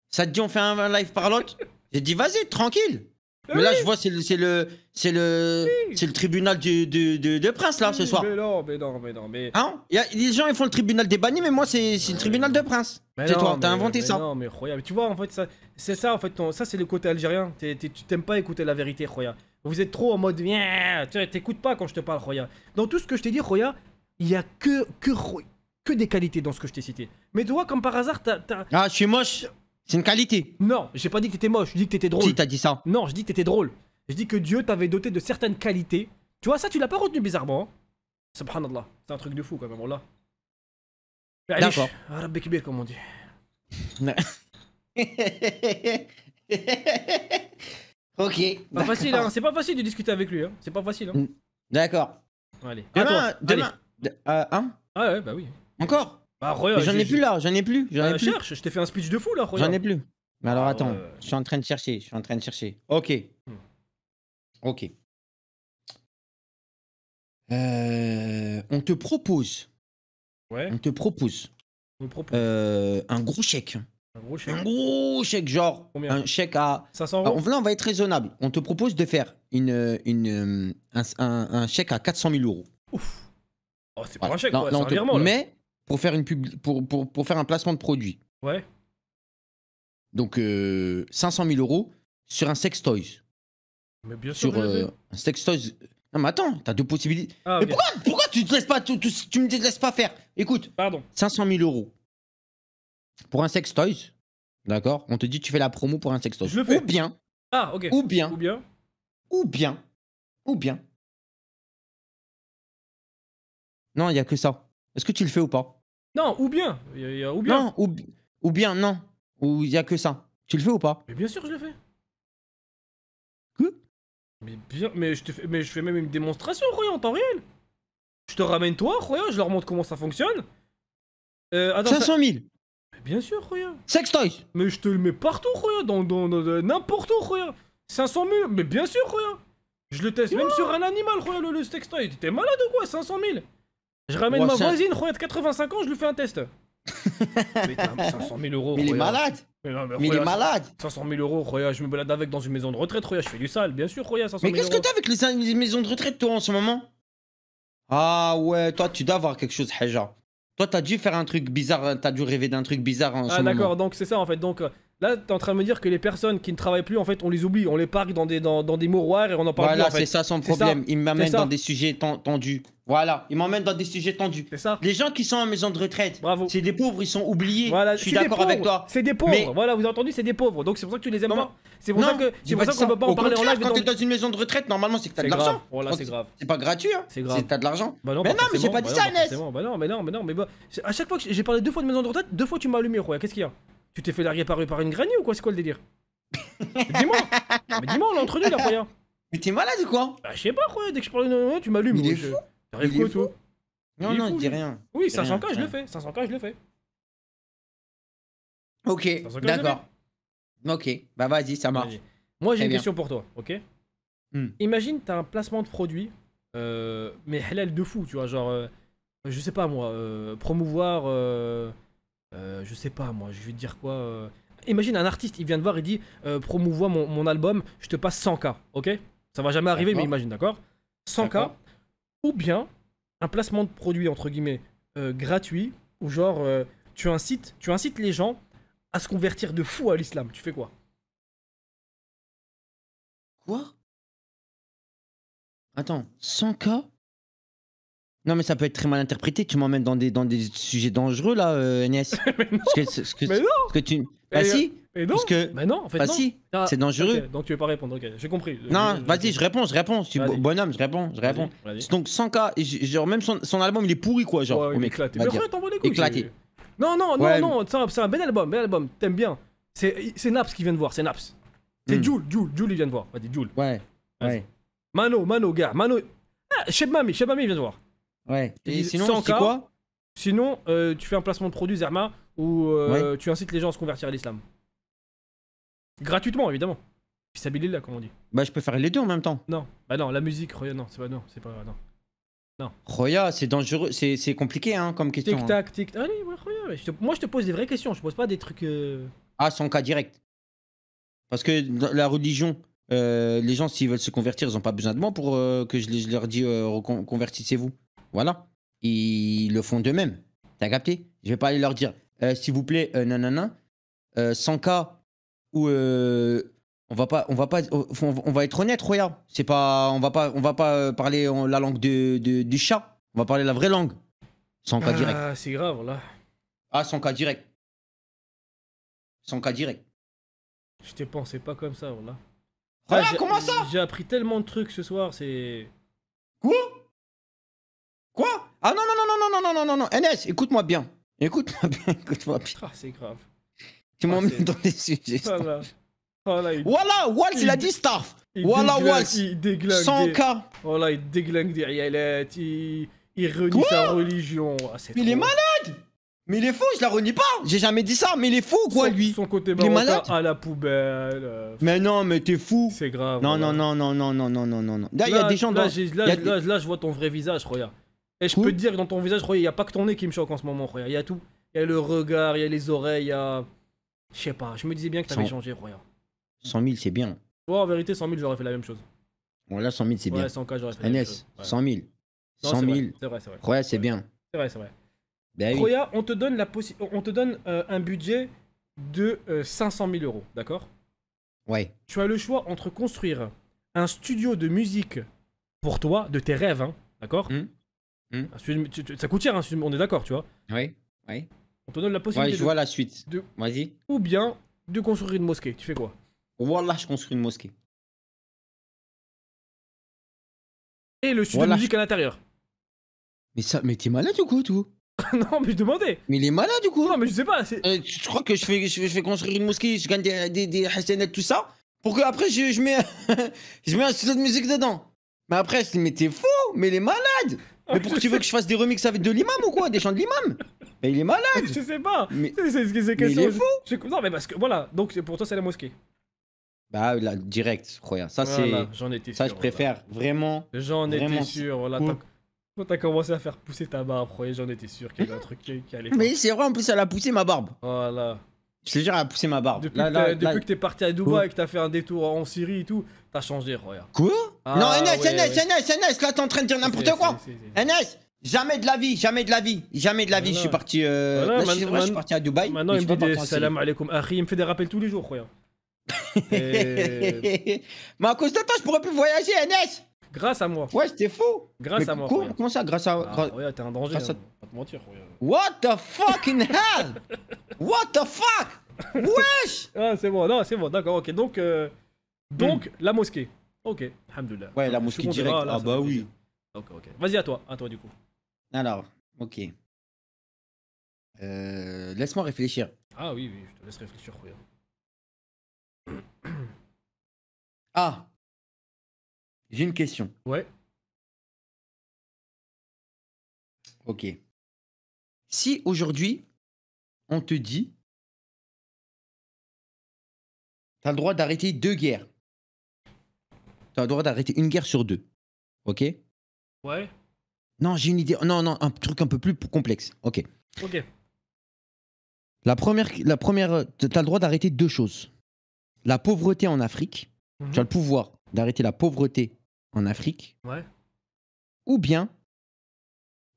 Ça te dit, on fait un live par l'autre J'ai dit Vas-y, tranquille. Ah mais là, je vois, c'est le, c'est le, le, tribunal de, Prince, là, ce soir. Mais non, mais non, mais non, mais. Hein? y Les gens, ils font le tribunal des bannis, mais moi, c'est, c'est le tribunal de Prince. C'est toi, t'as inventé ça. Non, mais Roya, tu vois, en fait, ça, c'est ça, en fait, ça, c'est le côté algérien. tu t'aimes pas écouter la vérité, Roya. Vous êtes trop en mode, viens, t'écoutes pas quand je te parle, Roya. Dans tout ce que je t'ai dit, Roya, il y a que, que, des qualités dans ce que je t'ai cité. Mais toi, comme par hasard, t'as... Ah, je suis moche C'est une qualité Non, j'ai pas dit que t'étais moche, je dis que t'étais drôle. Si, t'as dit ça. Non, je dis que t'étais drôle. Je dis que Dieu t'avait doté de certaines qualités. Tu vois, ça, tu l'as pas retenu bizarrement. Hein. Subhanallah, c'est un truc de fou quand même, là. D'accord. Ah, Rabbi Kibir, comme on dit. Ok. Pas facile, hein. C'est pas facile de discuter avec lui. Hein. C'est pas facile. Hein. Mm. D'accord. Allez. Demain, demain. Euh, hein Ah ouais, bah oui. Encore Bah, J'en ai, plus là, j'en ai plus. J'en ai bah, plus. Cherche, je t'ai fait un speech de fou là, J'en ai plus. Mais alors, ah attends, je suis en train de chercher, je suis en train de chercher. Ok. Hmm. Ok. Euh, on te propose. Ouais. On te propose. On propose. Euh, un gros chèque. Un gros chèque, genre un chèque à. 500 ah, euros. là, on va être raisonnable. On te propose de faire une, euh, une, euh, un, chèque à 400 000 euros. Oh, c'est pas un chèque, Mais pour faire, une pour, pour, faire un placement de produit. Ouais. Donc 500 euh, 000 euros sur un sextoys. Mais bien sûr. Sur un sextoys. Non, mais attends, t'as deux possibilités. Ah, mais pourquoi, pourquoi tu te laisses pas, tu, me laisses pas faire Écoute, Pardon. 500 000 euros pour un toys. D'accord On te dit tu fais la promo pour un sexto. Je fais. Ou bien. Ah, ok. Ou bien. Ou bien. Ou bien. Ou bien. Non, il n'y a que ça. Est-ce que tu le fais ou pas Non, ou bien. ou bien. Non, ou, bien, non. Ou il n'y a que ça. Tu le fais ou pas Mais bien sûr, je le fais. Quoi mais, bien, mais, je te fais, mais je fais même une démonstration, Roya, en temps réel. Je te ramène toi, Royan, je leur montre comment ça fonctionne. 500 euh, 000 Bien sûr, Roya. Sextoys. Mais je te le mets partout, Roya. Dans, n'importe où, Roya. 500 000. Mais bien sûr, Roya. Je le teste même sur un animal, Roya, le, sextoy. T'es malade ou quoi 500 000. Je ramène ma voisine, Roya, de 85 ans, je lui fais un test. mais t'as 500 000 euros, Mais il est malade Mais, il est malade 500 000 euros, Roya, je me balade avec dans une maison de retraite, Roya, je fais du sale, bien sûr, Roya, 500 000 Mais qu'est-ce que t'as avec les, les maisons de retraite, toi, en ce moment Ah ouais, toi, tu dois avoir quelque chose, Haja. Toi, t'as dû faire un truc bizarre, hein. t'as dû rêver d'un truc bizarre en ah, moment. Ah d'accord, donc c'est ça en fait. Donc euh, Là, t'es en train de me dire que les personnes qui ne travaillent plus, en fait, on les oublie, on les parque dans des, dans, dans des mouroirs et on en parle voilà, Voilà, c'est ça son problème. Il m'amène dans des sujets tendus. Voilà, il m'emmène dans des sujets tendus. C'est ça. Les gens qui sont en maison de retraite, c'est des pauvres, ils sont oubliés. Voilà, je suis d'accord avec toi. C'est des pauvres, voilà, vous avez entendu, c'est des pauvres. Donc c'est pour ça que tu les aimes pas. C'est pour ça que c'est peut pas en parler en live. Quand t'es dans une maison de retraite, normalement, c'est que t'as de l'argent. Oh c'est grave. C'est pas gratuit, hein. C'est grave. T'as de l'argent. mais bah non, mais bah j'ai pas dit bah ça, Bah non, mais non, mais non, mais À chaque fois que j'ai parlé deux fois de maison de retraite, deux fois tu m'as allumé, Qu'est-ce tu t'es fait larguer par, par une granny ou quoi C'est quoi le délire Dis-moi Mais dis-moi, on est entre nous là, Mais t'es malade ou quoi Bah, je sais pas, quoi. Dès que je parle de. Euh, tu m'allumes. Il est fou T'arrives quoi, toi Non, non, dis rien. Oui, 500k, je le fais. 500k, je le fais. Ok, d'accord. Ok, bah vas-y, ça marche. Moi, j'ai une question pour toi, ok hmm. Imagine, t'as un placement de produit, euh, mais halal de fou, tu vois, genre, euh, je sais pas moi, promouvoir euh, je sais pas moi, je vais te dire quoi. Euh, imagine un artiste, il vient de voir, il dit promouvoir euh, promouvois mon, album, je te passe 100K, ok Ça va jamais arriver, mais imagine, d'accord 100K, ou bien un placement de produit, entre guillemets, gratuit, ou genre tu, incites, tu incites les gens à se convertir de fou à l'islam, tu fais quoi Quoi Attends, 100K non, mais ça peut être très mal interprété. Tu m'emmènes dans des, dans des sujets dangereux, là, euh, NS. mais non, parce que, mais non parce que Bah si mais non, parce que... non, en fait, bah non. si, ah, c'est dangereux. Donc tu veux pas répondre, ok, j'ai compris. Non, vas-y, je réponds, je réponds. Je suis bonhomme, je réponds, je réponds. Donc 100K, genre même son, album il est pourri quoi, genre. Ouais, éclaté. Mais t'en les couilles. Éclaté. Non, non, non, non, c'est un, bel album, bel album, t'aimes bien. C'est Naps qui vient de voir, c'est Naps. C'est mm. Jules, Jules, Jules il vient de voir. Vas-y, Jules. Ouais, ouais. Mano, Mano, gars, Mano. Ah, Mami il vient de voir. Ouais. Et, sinon, tu quoi Sinon, euh, tu fais un placement de produit Zerma euh, Ou tu incites les gens à se convertir à l'islam. Gratuitement, évidemment. Fisabilité là, comme on dit. Bah, je peux faire les deux en même temps. Non, bah non, la musique, Roya, non, c'est pas non, c'est pas non. Non. Roya, c'est dangereux, c'est compliqué hein, comme question. Hein. Tic tac, tic Allez, Roya, moi je te pose des vraies questions, je pose pas des trucs. Euh. Ah, sans cas direct. Parce que la religion, les gens s'ils veulent se convertir, ils ont pas besoin de moi pour que je, je leur dise convertissez-vous. Voilà. Ils le font d'eux-mêmes. T'as capté Je vais pas aller leur dire, euh, s'il vous plaît, non, euh, nanana, euh, 100K ou euh, on va pas, on va pas, on va être honnête, regarde. C'est pas, on va pas, on va pas parler la langue de, du chat. On va parler la vraie langue. sans cas direct. Ah, c'est grave là. Ah, sans cas direct. Sans cas direct. Je t'ai pensé pas comme ça, voilà. Voilà, ah, comment ça J'ai appris tellement de trucs ce soir, c'est. Quoi Quoi Ah non, non, non, non, non, non, non, non, non, NS, écoute-moi bien. Écoute-moi bien, écoute-moi bien. Ah, c'est grave. Tu m'emmènes dans des sujets. Voilà. Voilà, il... voilà Waltz, il... a dit Starf. voilà, Waltz. déglingue. 100K. Voilà, il déglingue des rialettes. Il, il renie sa religion. Ah, mais il est malade mais il est fou, je la renie pas J'ai jamais dit ça, mais il est fou quoi lui Son côté il est malade à la poubelle. Mais non, mais t'es fou C'est grave. Non, non, non, non, non, non, non, non, non. Là, il y a des gens dans... Là, là, là, je vois ton vrai visage, regarde. Et je peux hmm. te dire que dans ton visage, il n'y a pas que ton nez qui me choque en ce moment, Il y a tout. Il y a le regard, il y a les oreilles, il y a. Je sais pas, je me disais bien que t'avais 100... changé, Roya. 100 000, c'est bien. Ouais, en vérité, 100 000, j'aurais fait la même chose. Bon, là, 100 000, c'est bien. Ouais, 100 j'aurais fait la même Ouais. 100 000. 100 000. C'est vrai, c'est vrai. Roya, c'est bien. C'est vrai, c'est vrai. Ben, Roya, on te donne, euh, un budget de 500 euh, 000 euros, d'accord Ouais. Tu as le choix entre construire un studio de musique pour toi, de tes rêves, hein, d'accord hmm. Hmm. ça coûte cher, on est d'accord, tu vois. Oui, oui. On te donne la possibilité. je vois la suite. Vas-y. Ou bien de construire une mosquée. Tu fais quoi Voilà, je construis une mosquée. Et le sud de musique à l'intérieur. Mais ça, mais t'es malade du coup, tout non, mais je demandais. Mais il est malade du coup. Non, mais je sais pas. Je euh, tu crois que je fais, je, fais construire une mosquée, je gagne des, des, des tout ça Pour que après je, je mets, je mets un studio de musique dedans. Mais après, je dis, mais t'es fou, mais il est malade. Mais pourquoi tu veux que je fasse des remix avec de l'imam ou quoi Des chants de l'imam Mais il est malade Je sais pas Mais, c'est, c'est, mais il est fou Non mais parce que voilà, donc pour toi c'est la mosquée. Bah là, direct, croyez. Ça c'est. J'en étais sûr, Ça je préfère vraiment. J'en étais sûr, voilà. Quand t'as commencé à faire pousser ta barbe, croyez, j'en étais sûr qu'il y avait un truc qui, qui allait. Mais c'est vrai, en plus elle a poussé ma barbe. Voilà. Je dire à pousser ma barbe. Depuis, que, t'es parti à Dubaï et que t'as fait un détour en Syrie et tout, t'as changé, Roya. Quoi ah Non, Enes, Enes, Enes, Enes, là t'es en train de dire n'importe quoi. Enes, jamais de la vie, jamais de la vie, jamais de la vie. Je suis parti, euh, à Dubaï. Maintenant, il me dit des salam alaikum, il me fait des rappels tous les jours, Roya. Mais à cause de toi, je pourrais plus voyager, Enes. Grâce à moi. Ouais, c'était fou Grâce à moi. comment ça, grâce à. Ah, regarde, t'es un danger. à... Hein. Pas mentir, Roya. What the fucking hell What the fuck Wesh Ah, c'est bon, non, c'est bon, d'accord, ok. Donc, euh, hmm. la mosquée. Ok, alhamdoulilah. Ouais, la mosquée directe. ah bah oui. Ok, ok. Vas-y à toi, à toi du coup. Alors, ok. Euh, laisse-moi réfléchir. Ah oui, oui, je te laisse réfléchir, Ah J'ai une question. Ouais. Ok. Si aujourd'hui, on te dit, tu as le droit d'arrêter deux guerres. Tu as le droit d'arrêter une guerre sur deux. Ok Ouais. Non, j'ai une idée. Non, non, un truc un peu plus complexe. Ok. Ok. La première, la première tu as le droit d'arrêter deux choses. La pauvreté en Afrique. Mhm. Tu as le pouvoir d'arrêter la pauvreté en Afrique. Ouais. Ou bien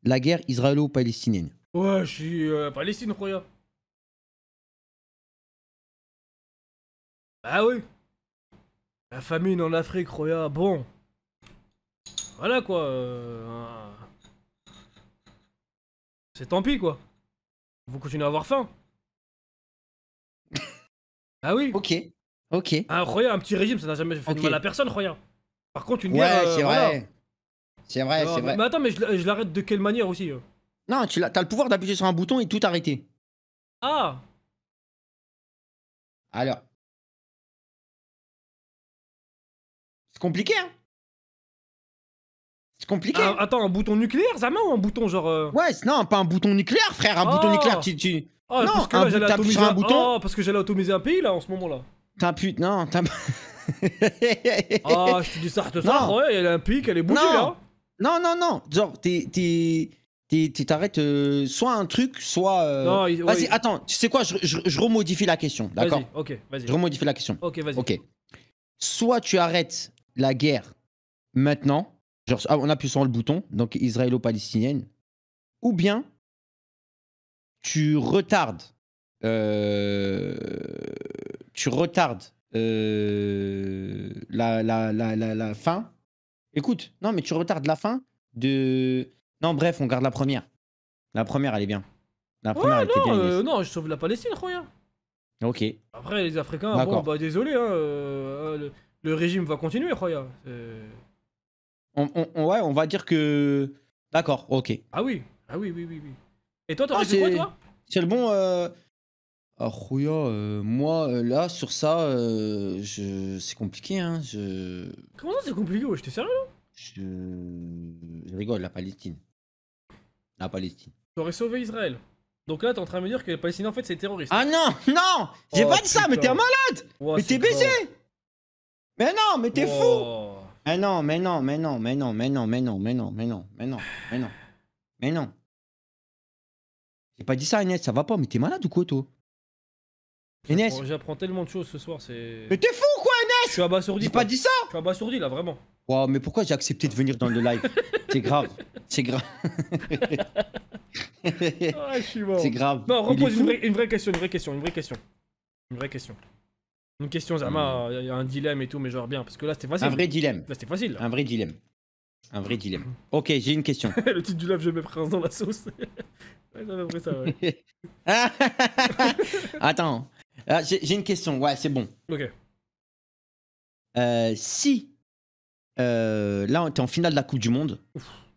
la guerre israélo-palestinienne. Ouais, je suis euh, Palestine, croyant. Ah oui. La famine en Afrique, Roya, bon. Voilà quoi. Euh, c'est tant pis quoi. Vous continuez à avoir faim. Ah oui. Ok. Ok. Un ah, un petit régime, ça n'a jamais fait de mal à personne, Roya. Par contre, une Ouais, euh, c'est vrai. C'est vrai, c'est vrai. Mais attends, mais je, l'arrête de quelle manière aussi euh Non, tu as, as le pouvoir d'appuyer sur un bouton et tout arrêter. Ah Alors, C'est compliqué, hein c'est compliqué. attends, un bouton nucléaire, Zama, ou un bouton genre. Euh ouais, non, pas un bouton nucléaire, frère. Un bouton oh nucléaire, tu. tu... Oh, non, parce que là, j'allais atomiser un, bouton. Oh, parce que j'allais atomiser un pays, là, en ce moment-là. T'as un pute, Non, t'as. ah, je te dis ça, te ouais, il a un pic, elle est bougie là. Non, non, non. Genre, t'es. T'arrêtes euh, soit un truc, soit. Euh, vas-y, attends, tu sais quoi, je, je, je remodifie la question, d'accord Vas-y, ok, vas-y. Je remodifie la question. Ok, vas-y. Ok. Soit tu arrêtes la guerre maintenant, genre ah, on appuie sur le bouton, donc israélo-palestinienne, ou bien tu retardes, euh, tu retardes euh, la, la, la, fin. Écoute, non, mais tu retardes la fin de. Non, bref, on garde la première. La première, elle est bien. La première, non, euh, non, je sauve la Palestine, croyant. Ok. Après, les Africains, bon, bah désolé, hein, le le régime va continuer, Roya. On, on, ouais, on va dire que. D'accord, ok. Ah oui, ah oui, oui, oui. oui. Et toi, t'aurais ah, quoi, toi C'est le bon. Euh, ah, Roya, euh, moi, euh, là, sur ça, je... c'est compliqué, hein. Je... Comment ça, c'est compliqué, ouais J'étais sérieux, là je... je rigole, la Palestine. La Palestine. aurais sauvé Israël. Donc là, t'es en train de me dire que la Palestine, en fait, c'est terroriste. Ah non, non J'ai oh, pas dit ça, mais t'es un malade Mais t'es baisé mais non, mais t'es fou Mais non, mais non, mais non, mais non, mais non, mais non, mais non, mais non, mais non, mais non, mais non. J'ai pas dit ça, Inès. ça va pas, mais t'es malade ou quoi, toi Inès. J'apprends tellement de choses ce soir, c'est. Mais t'es fou ou quoi, Inès Je abasourdi. J'ai pas dit ça Je abasourdi là, vraiment. mais pourquoi j'ai accepté de venir dans le live C'est grave. C'est grave. ah, je mort. C'est grave. Non, repose une vraie question, une vraie question, une vraie question. Une vraie question. Une question, Zama, hmm. il y a un dilemme et tout, mais genre bien, parce que là c'était facile. Un vrai dilemme. Là c'était facile. Un vrai dilemme. Un vrai dilemme. Ok, j'ai une question. le titre du live, je mets prince dans la sauce. ouais, j'avais appris ça, ouais. Attends, ah, j'ai une question, ouais, c'est bon. Ok. Euh, si, euh, là, t'es en finale de la Coupe du Monde,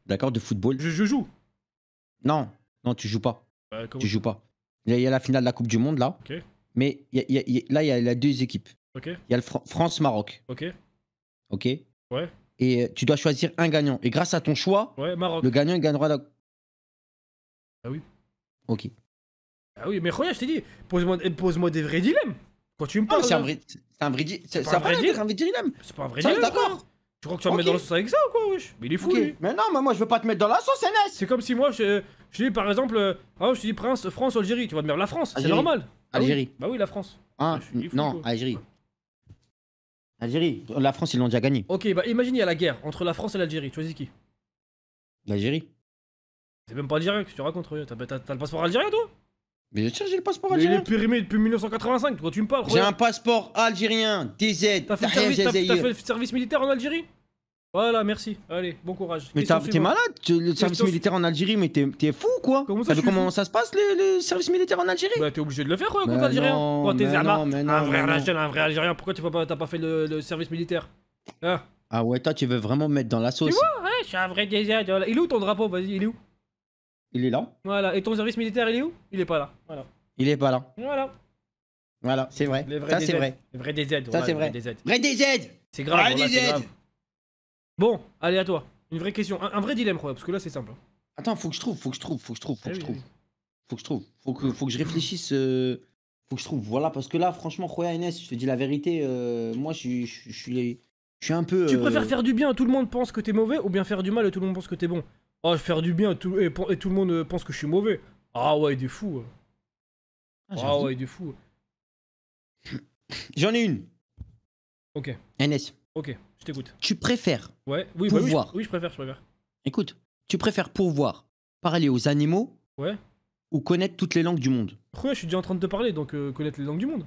d'accord, de football. Je, joue Non, non, tu joues pas. Bah, tu joues pas. Il y a la finale de la Coupe du Monde, là. Ok. Mais là, il y, a deux équipes. Il y a le France-Maroc. Ok. Ok. Ouais. Et euh, tu dois choisir un gagnant. Et grâce à ton choix, le gagnant il gagnera la. Ah oui. Ok. Ah oui, mais regarde, je t'ai dit, pose-moi des vrais dilemmes. Quand tu me ah parles. C'est un vrai, c'est pas un vrai dilemme. C'est pas un vrai dilemme. D'accord. Tu crois que tu vas me mettre dans la sauce avec ça ou quoi, Mais il est fou, Mais non, moi, je veux pas te mettre dans la sauce, NS C'est comme si moi, je, je dis par exemple, euh, ah, je suis Prince France-Algérie, tu vas me dire la France, c'est normal. Ah Algérie. Bah oui, la France. Ah, ah, non, Algérie. Algérie. La France, ils l'ont déjà gagné. Ok, bah imagine, il y a la guerre entre la France et l'Algérie. Tu choisis qui L'Algérie. C'est même pas algérien que tu racontes, t'as le passeport algérien, toi mais tiens, j'ai le passeport algérien. il est périmé depuis 1985, toi tu me parles. J'ai un passeport algérien, DZ. E. T'as fait, le service militaire en Algérie voilà, merci. Allez, bon courage. Mais t'es malade, le service militaire en Algérie, mais t'es fou ou quoi Comment ça, comment ça se passe le service militaire en Algérie Bah t'es obligé de le faire euh, quoi, contre bah Algérien. Quand t'es bah un, vrai Algérien, un vrai Algérien, pourquoi t'as pas, fait le, service militaire hein Ah ouais, toi tu veux vraiment me mettre dans la sauce. Tu vois, ouais, je suis un vrai DZ Il est où ton drapeau Vas-y, il est où Il est là. Voilà, et ton service militaire il est où Il est pas là. Voilà. Il est pas là. Voilà. Voilà, c'est vrai. Ça c'est vrai. Vrai DZ. Ça c'est vrai. Vrai DZ. C'est grave. Bon, allez à toi. Une vraie question, un, vrai dilemme, quoi, parce que là c'est simple. Hein. Attends, faut que je trouve, faut que je trouve, faut que je trouve, faut que ah je trouve. Faut que je trouve, faut que, faut que je réfléchisse. Euh, faut que je trouve, voilà, parce que là, franchement, Roya Inès, je te dis la vérité, euh, moi je, suis, je suis un peu. Tu euh, préfères faire du bien et tout le monde pense que t'es mauvais ou bien faire du mal et tout le monde pense que t'es bon Oh, faire du bien et, tout le monde euh, pense que je suis mauvais. Ah ouais, il est fou. Hein. ah, ah ouais, il est fou. J'en ai une. Ok. NS. Ok, je t'écoute. Tu préfères ouais. oui, bah pourvoir. oui, je, préfère, je préfère. Écoute, tu préfères pourvoir parler aux animaux ouais. ou connaître toutes les langues du monde Ouais, je suis déjà en train de te parler, donc euh, connaître les langues du monde.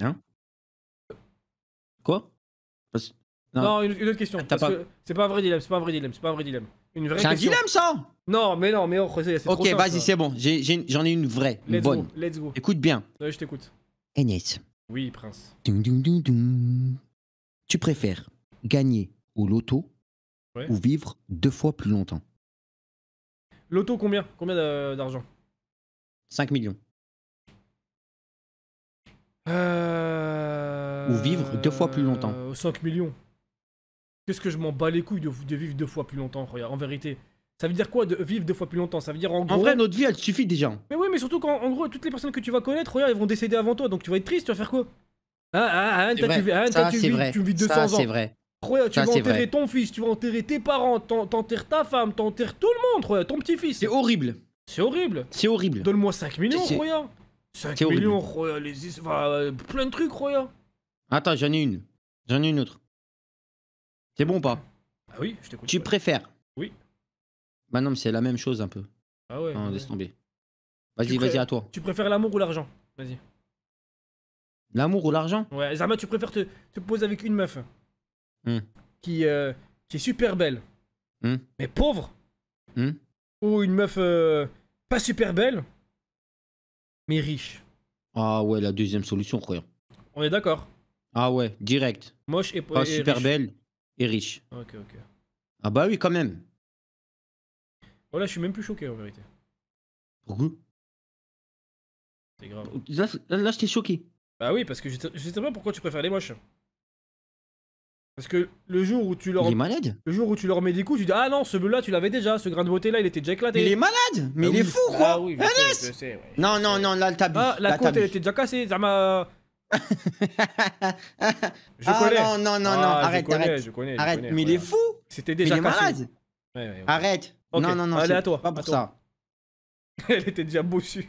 Hein Quoi non. une, autre question. c'est pas un vrai dilemme, c'est pas un vrai dilemme, c'est pas un vrai dilemme. c'est un dilemme ça Non, mais non, mais oh, c'est Ok, vas-y, c'est bon. J'en ai, une vraie, une let's bonne. Go, let's go. Écoute bien. Ouais, je t'écoute. Enes. Oui, Prince. tu préfères gagner au loto ou vivre deux fois plus longtemps Loto, combien Combien d'argent 5 millions. Euh, ou vivre deux fois plus longtemps. 5 millions. Qu'est-ce que je m'en bats les couilles de, vivre deux fois plus longtemps, en vérité. Ça veut dire quoi de vivre deux fois plus longtemps Ça veut dire en gros. En vrai, notre vie, elle suffit déjà. Mais oui, mais surtout qu'en gros, toutes les personnes que tu vas connaître, regarde, elles vont décéder avant toi, donc tu vas être triste, tu vas faire quoi Ah, ah, ah, tu, ça, tu, vis, vis 200 ça, ans. c'est vrai. Roya, tu vas enterrer ton fils, tu vas enterrer tes parents, t'enterres ta femme, t'enterres tout le monde, regarde, ton petit-fils. C'est horrible. C'est horrible. C'est horrible. Donne-moi 5 millions, Roya. 5 millions, Roya, les... Euh, plein de trucs, Roya. Attends, j'en ai une. J'en ai une autre. C'est bon ou pas Ah oui, je t'écoute. Tu préfères bah non, mais c'est la même chose un peu. Ah ouais. Vas-y, vas-y, à toi. Tu préfères l'amour ou l'argent Vas-y. L'amour ou l'argent Ouais, Zama, tu préfères te, poser avec une meuf hmm. qui, euh, qui est super belle, hmm. mais pauvre, hmm. ou une meuf euh, pas super belle, mais riche Ah ouais, la deuxième solution, On est d'accord Ah ouais, direct. Moche et, pas super belle et riche. Ok, ok. Ah bah oui, quand même. Oh là, je suis même plus choqué en vérité. Pourquoi C'est grave. Là, là je t'ai choqué. Bah oui, parce que je, je sais pas pourquoi tu préfères les moches. Parce que le jour où tu leur. Le jour où tu leur mets des coups, tu dis Ah non, ce bleu là, tu l'avais déjà, ce grain de beauté là, il était déjà éclaté. il est malade Mais ah il est fou ah quoi Ah oui, je sais, ah, Non, non, non, là, le tabou Ah, la, côte, elle était déjà cassée, je ah, connais. non, non, non, arrête, arrête. arrête, mais il est fou C'était déjà il est cassé. malade ouais, ouais, Arrête non, non, non. Allez, à toi. Pas pour ça. Elle était déjà bossue.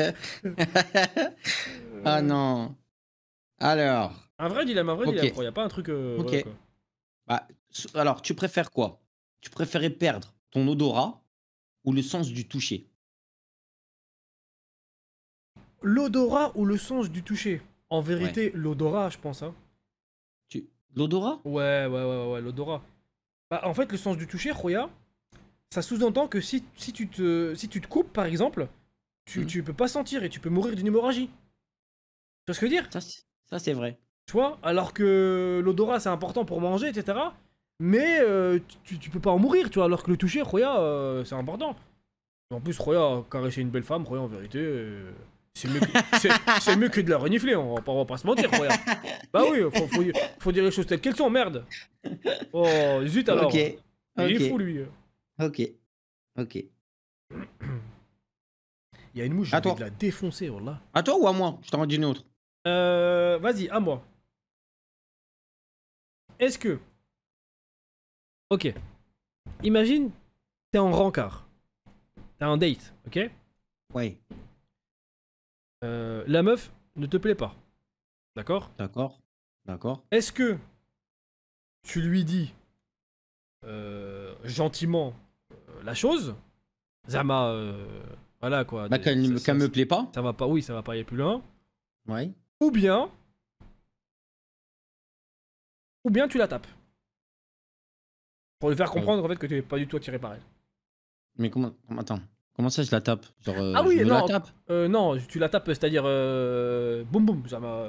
ah non. Alors. Un vrai dilemme, un vrai dilemme. Il n'y a pas un truc. Euh, ok. Bah, alors, tu préfères quoi Tu préférais perdre ton odorat ou le sens du toucher L'odorat ou le sens du toucher En vérité, l'odorat, je pense. Hein. Tu... L'odorat ouais, ouais, ouais, ouais l'odorat. Bah, en fait, le sens du toucher, Roya, ça sous-entend que si, si, tu te, si tu te coupes, par exemple, tu, mhm. peux pas sentir et tu peux mourir d'une hémorragie. Tu vois ce que je veux dire Ça, c'est vrai. Tu vois Alors que l'odorat, c'est important pour manger, etc. Mais euh, tu, tu, peux pas en mourir, tu vois Alors que le toucher, Roya, euh, c'est important. En plus, Roya caresser une belle femme, Roya, en vérité. Euh, c'est mieux, que... mieux, que de la renifler, on va pas, on va se mentir, regarde. Bah oui, faut, dire les choses telles qu'elles sont, merde. Oh, zut alors. Il est fou, lui. Ok. Ok. Il y a une mouche, je vais de la défoncer, voilà. À toi ou à moi Je t'en dis une autre. Euh, Vas-y, à moi. Est-ce que... Ok. Imagine, t'es en rencard. T'as un date, ok Ouais. Euh, la meuf ne te plaît pas. D'accord D'accord. D'accord. Est-ce que tu lui dis euh, gentiment euh, la chose Zama, voilà quoi. Bah, qu'elle me plaît pas Ça va pas, oui, ça va pas aller plus loin. Ouais. Ou bien. Ou bien tu la tapes. Pour lui faire comprendre en fait que tu n'es pas du tout attiré par elle. Mais comment Attends. Comment ça, je la tape Genre, euh, Ah oui, je non. la tape euh, non, tu la tapes, c'est-à-dire. Euh, boum boum, ça m'a.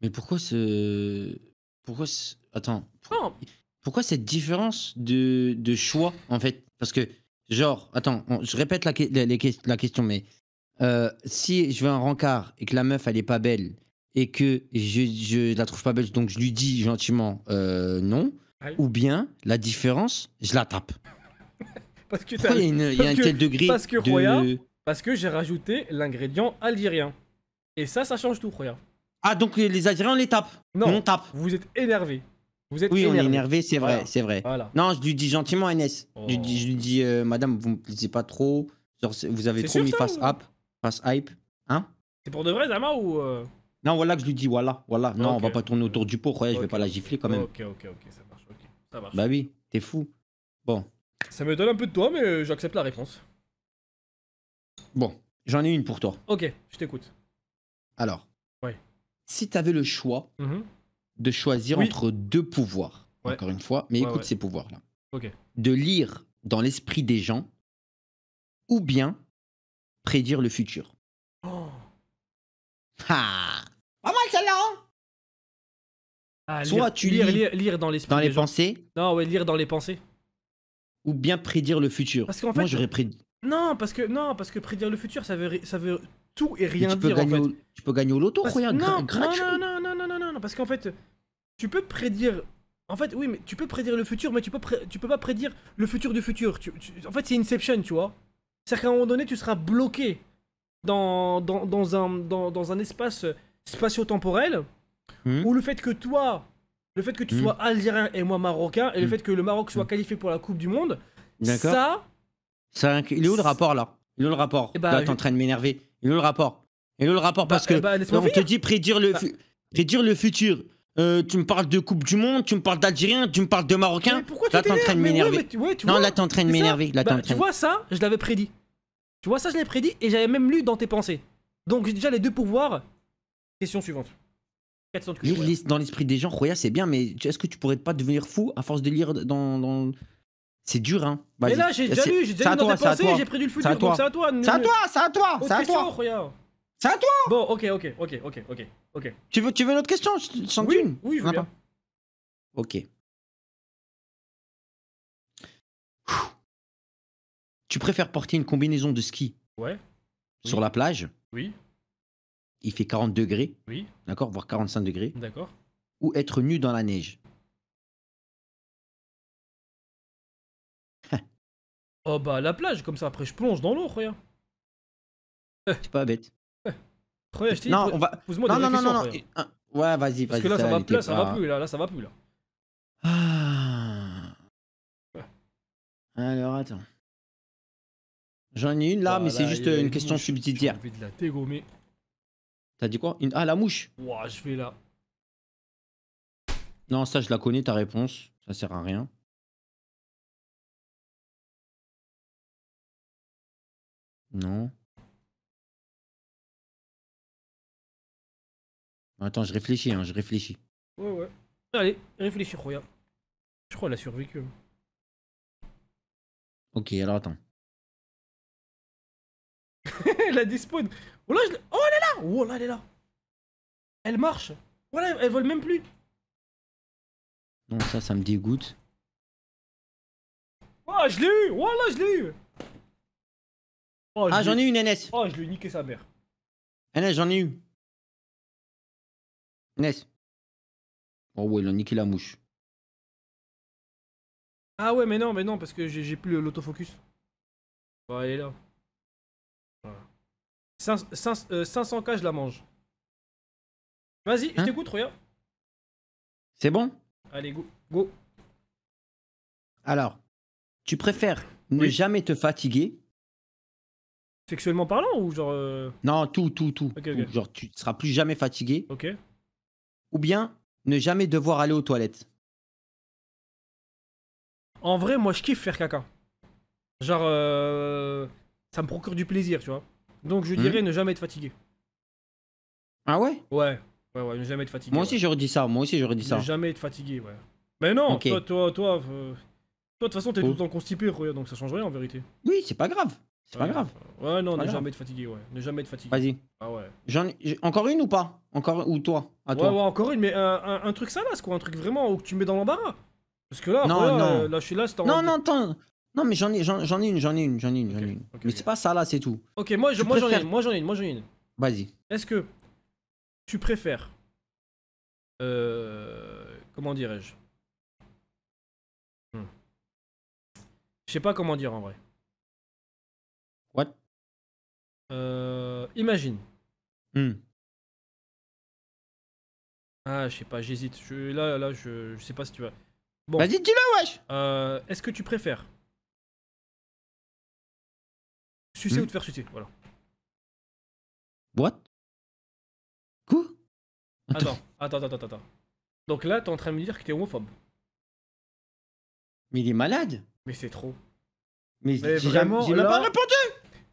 Mais pourquoi ce. Pourquoi ce. Attends. Pourquoi cette différence de, de choix, en fait Parce que, genre, attends, je répète la, question, mais. si je veux un rencard et que la meuf, elle est pas belle et que je, la trouve pas belle, donc je lui dis gentiment non, ou bien la différence, je la tape. Parce que il y a, un tel degré Parce que, de... parce que j'ai rajouté l'ingrédient algérien. Et ça, ça change tout, Roya. Ah, donc euh, les Algériens, on les tape Non, on tape. Vous êtes énervé. Vous êtes oui, on est énervé, c'est vrai, c'est vrai. Non, je lui dis gentiment, NS. Je, lui dis, euh, madame, vous me plaisez pas trop. vous avez trop mis face, up, face hype. Hein C'est pour de vrai, Zama, ou. Euh? Non, voilà que je lui dis, voilà, voilà. Non, on on va pas tourner autour du pot, Roya. je vais pas la gifler quand même. Ok, ok, Ça marche. Bah oui, t'es fou. Bon, ça me donne un peu de toi, mais euh, j'accepte la réponse. Bon, j'en ai une pour toi. Ok, je t'écoute. Alors, ouais. si tu avais le choix mhm. de choisir entre deux pouvoirs, encore une fois, mais écoute ces pouvoirs-là. Ok. De lire dans l'esprit des gens ou bien prédire le futur. Ah. Pas mal celle-là, hein? ah, Soit tu lis lire, dans l'esprit. les pensées Non, ouais, lire dans les pensées ou bien prédire le futur Parce qu'en fait, moi j'aurais prédit. Non, parce que non, parce que prédire le futur, ça veut ça veut tout et rien tu dire peux en fait. tu peux gagner au loto, parce... rien, non, non, non, non, non, non, non, parce qu'en fait, tu peux prédire. En fait, oui, mais tu peux prédire le futur, mais tu peux tu peux pas prédire le futur du futur. En fait, c'est Inception, tu vois. C'est-à-dire qu'à un moment donné, tu seras bloqué dans dans, un dans, un espace spatio-temporel hmm. où le fait que toi le fait que tu hmm. sois algérien et moi marocain, et le hmm. fait que le Maroc soit hmm. qualifié pour la Coupe du Monde, ça... Il est où le rapport là Il est où le rapport Là, t'es en train de m'énerver. Il est où le rapport Il est où le rapport bah, Parce que eh ben, on te dit prédire le, bah. prédire le futur. Euh, tu me parles de Coupe du Monde, tu me parles d'Algérien, tu me parles de Marocain. pourquoi là, t'es en train de m'énerver. non, là, t'es en bah, train de m'énerver. Tu vois, ça, je l'avais prédit. Tu vois, ça, je l'ai prédit et j'avais même lu dans tes pensées. Donc, j'ai déjà les deux pouvoirs. Question suivante. Dans l'esprit des gens, Roya, c'est bien, mais est-ce que tu pourrais pas devenir fou à force de lire dans. C'est dur, hein. Mais là, j'ai déjà lu, j'ai déjà lu dans tes pensées, j'ai le futur, c'est à toi. C'est à toi, c'est à toi, c'est à toi. C'est à toi Bon, ok, ok, ok, ok, ok, ok. Tu veux, tu veux une autre question Sans oui, Oui, je veux bien. Ok. Tu préfères porter une combinaison de ski Ouais. Sur la plage Oui il fait 40 degrés, oui. d'accord, voire 45 degrés, d'accord, ou être nu dans la neige. oh bah la plage, comme ça après je plonge dans l'eau, regarde. C'est pas bête. je non, on va... non, non, non, non, Ouais, vas-y, vas-y. Parce que là, ça, va, plus, là, ça va plus, là, Ah... Alors, attends. J'en ai une là, bah, mais c'est juste une question subsidiaire. la dégommer. T'as dit quoi Une... Ah, la mouche Ouah, je vais là. Non, ça, je la connais, ta réponse. Ça sert à rien. Non. Attends, je réfléchis, hein, je réfléchis. Ouais, ouais. Allez, réfléchis, regarde. Je crois qu'elle a survécu. Hein. Ok, alors attends. la dispo. Oh là, je... oh, elle est là Oh là, elle est là Elle marche Oh là, elle vole même plus Non, ça, ça me dégoûte. Oh, je l'ai eu Oh là, je l'ai eu oh, Ah, j'en ai eu une, NS Oh, je lui ai niqué sa mère. NS, j'en ai eu. NS. Oh ouais, il a niqué la mouche. Ah ouais, mais non, mais non, parce que j'ai plus l'autofocus. Bah, elle est là. 500k, euh, je la mange. Vas-y, je hein t'écoute, regarde. C'est bon Allez, go, go. Alors, tu préfères ne jamais te fatiguer Sexuellement parlant ou genre. Euh, non, tout, tout, tout. Genre, tu ne seras plus jamais fatigué. Ok. Ou bien ne jamais devoir aller aux toilettes. En vrai, moi, je kiffe faire caca. Genre, euh, ça me procure du plaisir, tu vois. Donc je hmm. dirais ne jamais être fatigué. Ah ouais Ouais, ouais, ouais, ne jamais être fatigué. Moi aussi j'aurais dit ça, moi aussi j'aurais dit ça. Ne jamais être fatigué, ouais. Mais non, toi, toi, toi, euh, toi, de toute façon, t'es tout le temps constipé, donc ça change rien en vérité. Oui, c'est pas grave. C'est pas grave. Ouais, non, ne jamais être fatigué, ouais. Ne jamais être fatigué. Vas-y. Ah ouais. J'en... Encore une ou pas Encore ou toi toi. Ouais, ouais, encore une, mais un, truc salace, quoi. Un truc vraiment où tu mets dans l'embarras. Parce que là, non, voilà, là, je suis là, c'est en... Non, non, attends. Non, mais j'en ai, j'en, ai une, j'en ai une, j'en ai une, j'en ai une. mais c'est pas ça là, c'est tout. Ok, moi, je, moi j'en ai une, moi j'en ai une, ai Vas-y. Est-ce que tu préfères. Euh, comment dirais-je hmm. Je sais pas comment dire en vrai. What euh, Imagine. Hmm. Ah, je sais pas, j'hésite. là, là, je, je sais pas si tu vas. Bon. Vas-y, dis-le, wesh euh, Est-ce que tu préfères Sucer hmm. ou te faire sucer, voilà. What Quoi attends. attends, attends, attends, attends. Donc là, t'es en train de me dire que t'es homophobe. Mais il est malade Mais c'est trop. Mais, mais vraiment, j'ai même pas répondu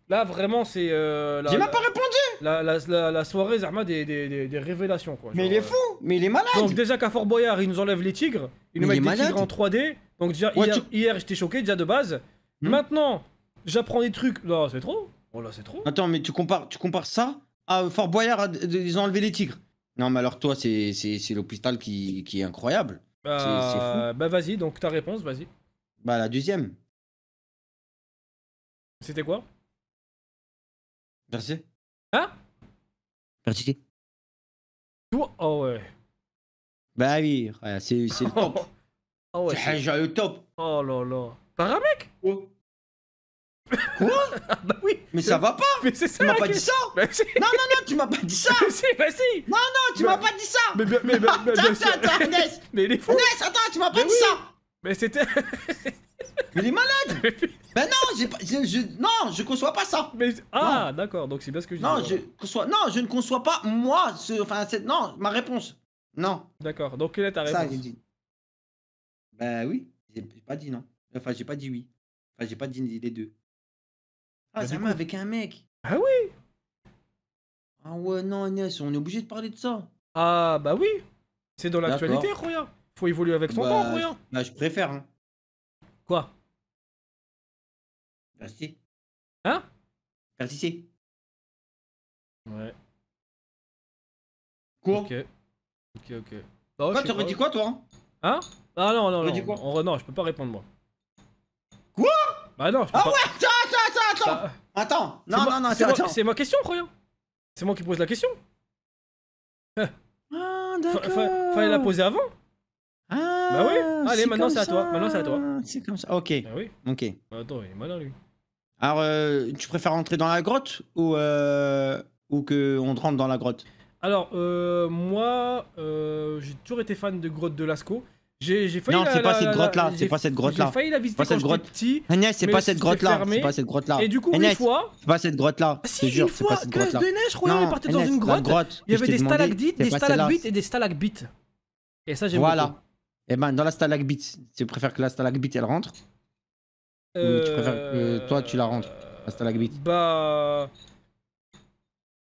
Là, vraiment, c'est. Euh, j'ai même pas répondu la, la, la, soirée Zama des, des, des, des révélations quoi. mais il est fou, mais il est euh, malade. Donc déjà qu'à Fort Boyard, il nous enlève les tigres, Il nous met mettent des malade. tigres en 3D. Donc déjà hier, j'étais choqué déjà de base. Hmm. Maintenant, J'apprends des trucs. Non, c'est trop. Oh là, c'est trop. Attends, mais tu compares, tu compares ça à Fort Boyard, ils ont enlevé les tigres. Non, mais alors toi, c'est l'hôpital qui, est incroyable. Bah, bah, vas-y, donc ta réponse, vas-y. Bah, la deuxième. C'était quoi Merci. Hein Merci. Toi Oh ouais. Bah oui, c'est le top. Oh ouais. C'est le top. Oh là là. Par mec oh. Quoi ah, Bah oui Mais ça va pas Mais c'est ça Tu m'as pas dit ça bah, Non, non, non, tu m'as pas dit ça bah, Non, non, tu m'as bah, pas dit ça Mais mais mais attends Mais il est fou Ness, attends, tu m'as pas dit ça Mais c'était... Mais il est malade Mais ben non, j'ai Je, non, je conçois pas ça Ah, d'accord, donc c'est bien ce que je dis. Non, je conçois... Non, je ne conçois pas, moi, ce... Enfin, cette... Non, ma réponse. Non. D'accord, donc quelle est ta réponse Bah oui, j'ai pas dit non. Enfin, j'ai pas dit oui. Enfin, j'ai pas dit les deux. Ah, bah, ça coup... avec un mec. Ah oui Ah ouais, non, on est obligé de parler de ça. Ah bah oui C'est dans l'actualité, Roya Faut évoluer avec son bah, temps, Bah, je préfère. Hein. Quoi Merci Hein Merci, Ouais. Quoi Ok. Ok, ok. Bah, ouais, t'aurais dit quoi, toi Hein, hein Ah non, non, non. non, je peux pas répondre, moi. Quoi Bah non, je peux ah Ouais, attends bah, Non, non, non, C'est ma question, croyant C'est moi qui pose la question hein. Ah, d'accord Fallait la poser avant ah, bah oui, allez, maintenant c'est à toi. Maintenant c'est à toi. comme ça. Ok. Bah ok. Bah, attends, il lui. Alors, euh, tu préfères rentrer dans la grotte ou euh, ou que rentre dans la grotte Alors, euh, moi, j'ai toujours été fan de grotte de Lascaux. J'ai failli. Non, c'est pas, cette grotte là. C'est pas cette grotte là. J'ai failli la visiter quand j'étais petit. c'est pas cette grotte là. C'est pas cette grotte là. Et du coup, une fois. C'est pas cette grotte là. Si, une fois, glace de neige, on est parti dans une grotte. Il y avait des stalagmites, des stalagmites et des stalagbites. Et ça, j'aime Voilà. Et eh ben, dans la stalagmite, tu préfères que la stalagmite elle rentre Ou tu préfères que euh, toi tu la rentres, la stalagmite Bah.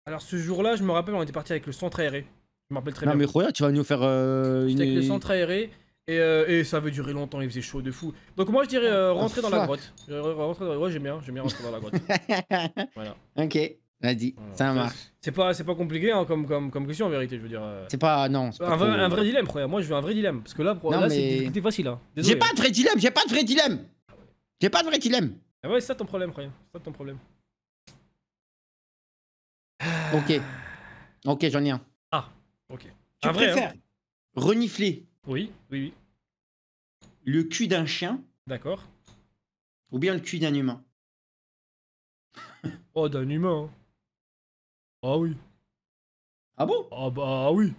Alors ce jour-là, je me rappelle, on était parti avec le centre aéré. Je me rappelle très bien. Non, mais Roya, tu vas nous faire. une... Euh, avec le centre aéré. Euh, et, ça avait duré longtemps, il faisait chaud de fou. Donc moi je dirais euh, rentrer, dans rentrer dans la grotte. ouais j'aime bien, j'aime bien rentrer dans la grotte. voilà. Ok, vas-y, ça marche. C'est pas, c'est pas compliqué hein, comme, comme, comme question en vérité, je veux dire. Euh. C'est pas, non. Pas un, vrai, un, vrai, dilemme, frère. Moi je veux un vrai dilemme. Parce que là, c'était là facile. Hein. J'ai pas de vrai dilemme, j'ai pas de vrai dilemme. J'ai pas de vrai dilemme. Ah ouais, c'est ça ton problème, frère. C'est ça ton problème. Ok. Ok, j'en ai un. Ah, ok. Tu hein. renifler oui, oui, oui. Le cul d'un chien. D'accord. Ou bien le cul d'un humain. oh, d'un humain. Ah oui. Ah bon Ah bah ah oui.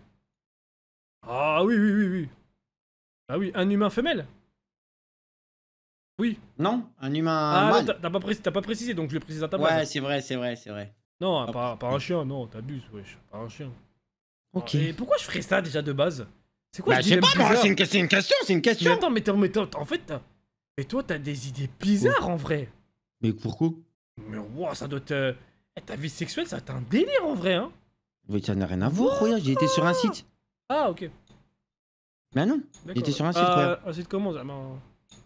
Ah oui, oui, oui, oui. Ah oui, un humain femelle Oui. Non, un humain. Ah t'as pas, précisé, pas précisé, donc je le précise à ta place. Ouais, c'est vrai, c'est vrai, c'est vrai. Non, pas, un chien, non, t'abuses, wesh. Pas un chien. Ok. Ah, et pourquoi je ferais ça déjà de base c'est quoi bah, je sais pas, c'est une, question, c'est une question. Mais attends, mais, mais en fait, Mais toi, t'as des idées bizarres en vrai. Mais pourquoi Mais wow, ça doit te. Euh, eh, ta vie sexuelle, ça t'est un délire en vrai, hein. Mais ça n'a rien à voir, j'ai été sur un site. Ah, ok. Mais bah non, j'étais sur un site, euh, un site comment ça ben,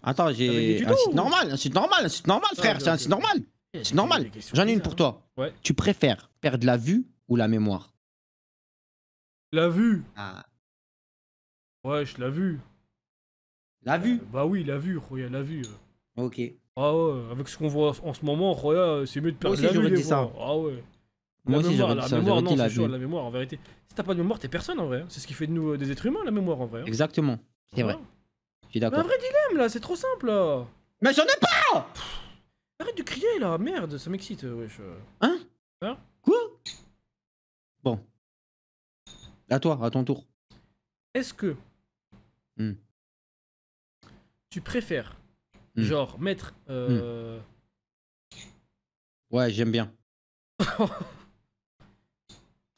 Attends, j'ai. Un site normal, un site normal, un site normal, ah, frère, c'est un site normal. C'est normal. J'en ai une pour toi. Ouais. Tu préfères perdre la vue ou la mémoire La vue ah. Ouais, je l'ai vu. L'a vu euh, Bah oui, l'a vu, Roya, l'a vu. Euh. Ok. Ah ouais, avec ce qu'on voit en ce moment, Roya, c'est mieux de perdre Moi aussi, j'aurais dit ça. Ah ouais. Moi la aussi, mémoire, la mémoire non, c'est sûr, la mémoire, en vérité. Si t'as pas de mémoire, t'es personne, en vrai. Hein. C'est ce qui fait de nous euh, des êtres humains, la mémoire, en vrai. Hein. Exactement, c'est ah. vrai. Je suis d'accord. un vrai dilemme, là, c'est trop simple, là. Mais j'en ai pas Arrête de crier, là, merde, ça m'excite, wesh. Hein Hein Quoi Bon. À toi, à ton tour. Est-ce que Hmm. Tu préfères, hmm. genre, mettre. Hmm. Euh... Ouais, j'aime bien.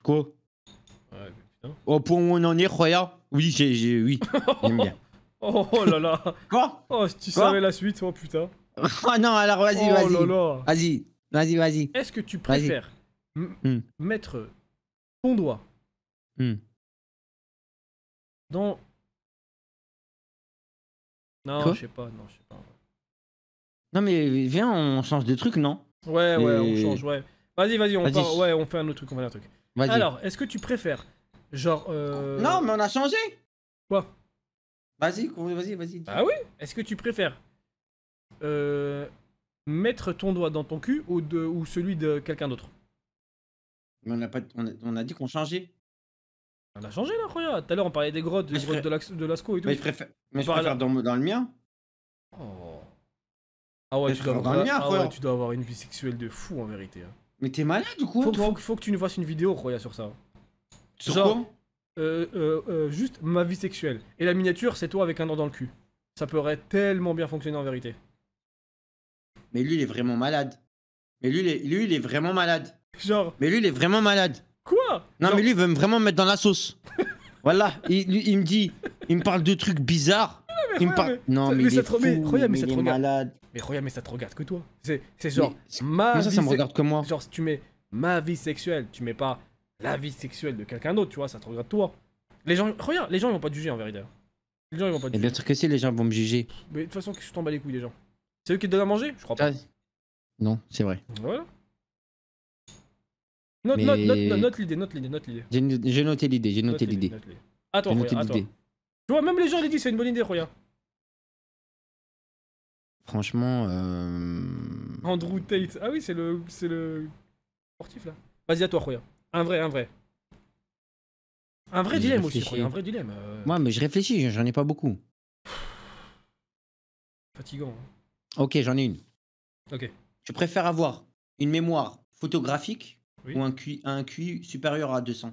Quoi ouais, putain. Oh, pour où on en est, Oui, j'ai, oui, j'aime bien. oh, là là Quoi Oh, tu savais la suite, oh putain. oh non, alors vas-y, oh vas-y. Oh vas vas-y, vas-y, vas-y. Est-ce que tu préfères mettre ton doigt dans non, je sais pas, non, je sais pas. Non, mais viens, on change des trucs, non Ouais, ouais, on change, ouais. Vas-y, vas-y, on, ouais, on fait un autre truc, on fait un truc. Alors, est-ce que tu préfères Genre. Euh... Non, mais on a changé Quoi Vas-y, vas-y, vas-y. Ah oui Est-ce que tu préfères euh, mettre ton doigt dans ton cul ou, de, ou celui de quelqu'un d'autre Mais on, a pas, on a dit qu'on changeait. On ah, a bah. changé là, Roya. Tout à l'heure, on parlait des grottes, des grottes de, Lascaux et tout. Mais je préfère, mais je préfère dans, le mien. Oh. Ah ouais, tu dois, avoir... Ah tu dois avoir une vie sexuelle de fou en vérité. Hein. Mais t'es malade ou quoi faut, faut, que tu nous fasses une vidéo, Roya, sur ça. Sur quoi euh, euh, euh, Juste ma vie sexuelle. Et la miniature, c'est toi avec un dent dans le cul. Ça pourrait tellement bien fonctionner en vérité. Mais lui, il est vraiment malade. Mais lui, il lui, il est vraiment malade. Genre. Mais lui, il est vraiment malade. Non, mais lui, il veut vraiment me mettre dans la sauce. voilà, il, me dit, il me parle de trucs bizarres. Il me parle. Non, mais, mais fou, regarde. Mais ça te regarde. Mais regarde, mais ça te regarde que toi. C'est genre ma vie. Ça me regarde que moi. Genre, si tu mets ma vie sexuelle, tu mets pas la vie sexuelle de quelqu'un d'autre, tu vois, ça te regarde toi. Les gens, regarde, les gens ils vont pas te juger en vérité. Les gens ils vont pas juger. bien sûr que si, les gens vont me juger. Mais de toute façon, qu'est-ce que tu t'en les couilles les gens C'est eux qui te donnent à manger Je crois pas. Non, c'est vrai. Voilà. Note, l'idée, note l'idée, note l'idée. J'ai noté l'idée, j'ai noté l'idée. Attends, attends. Tu vois, même les gens, ils dit, c'est une bonne idée, Roya. Franchement. Euh... Andrew Tate. Ah oui, c'est le. C'est le. Sportif là. Vas-y à toi, Roya. Un vrai, un vrai. Un vrai dilemme aussi, Roya. Un vrai dilemme. Moi, euh. mais je réfléchis, j'en ai pas beaucoup. Fatigant. Hein. Ok, j'en ai une. Ok. Je préfère avoir une mémoire photographique ou un QI, un supérieur à 200.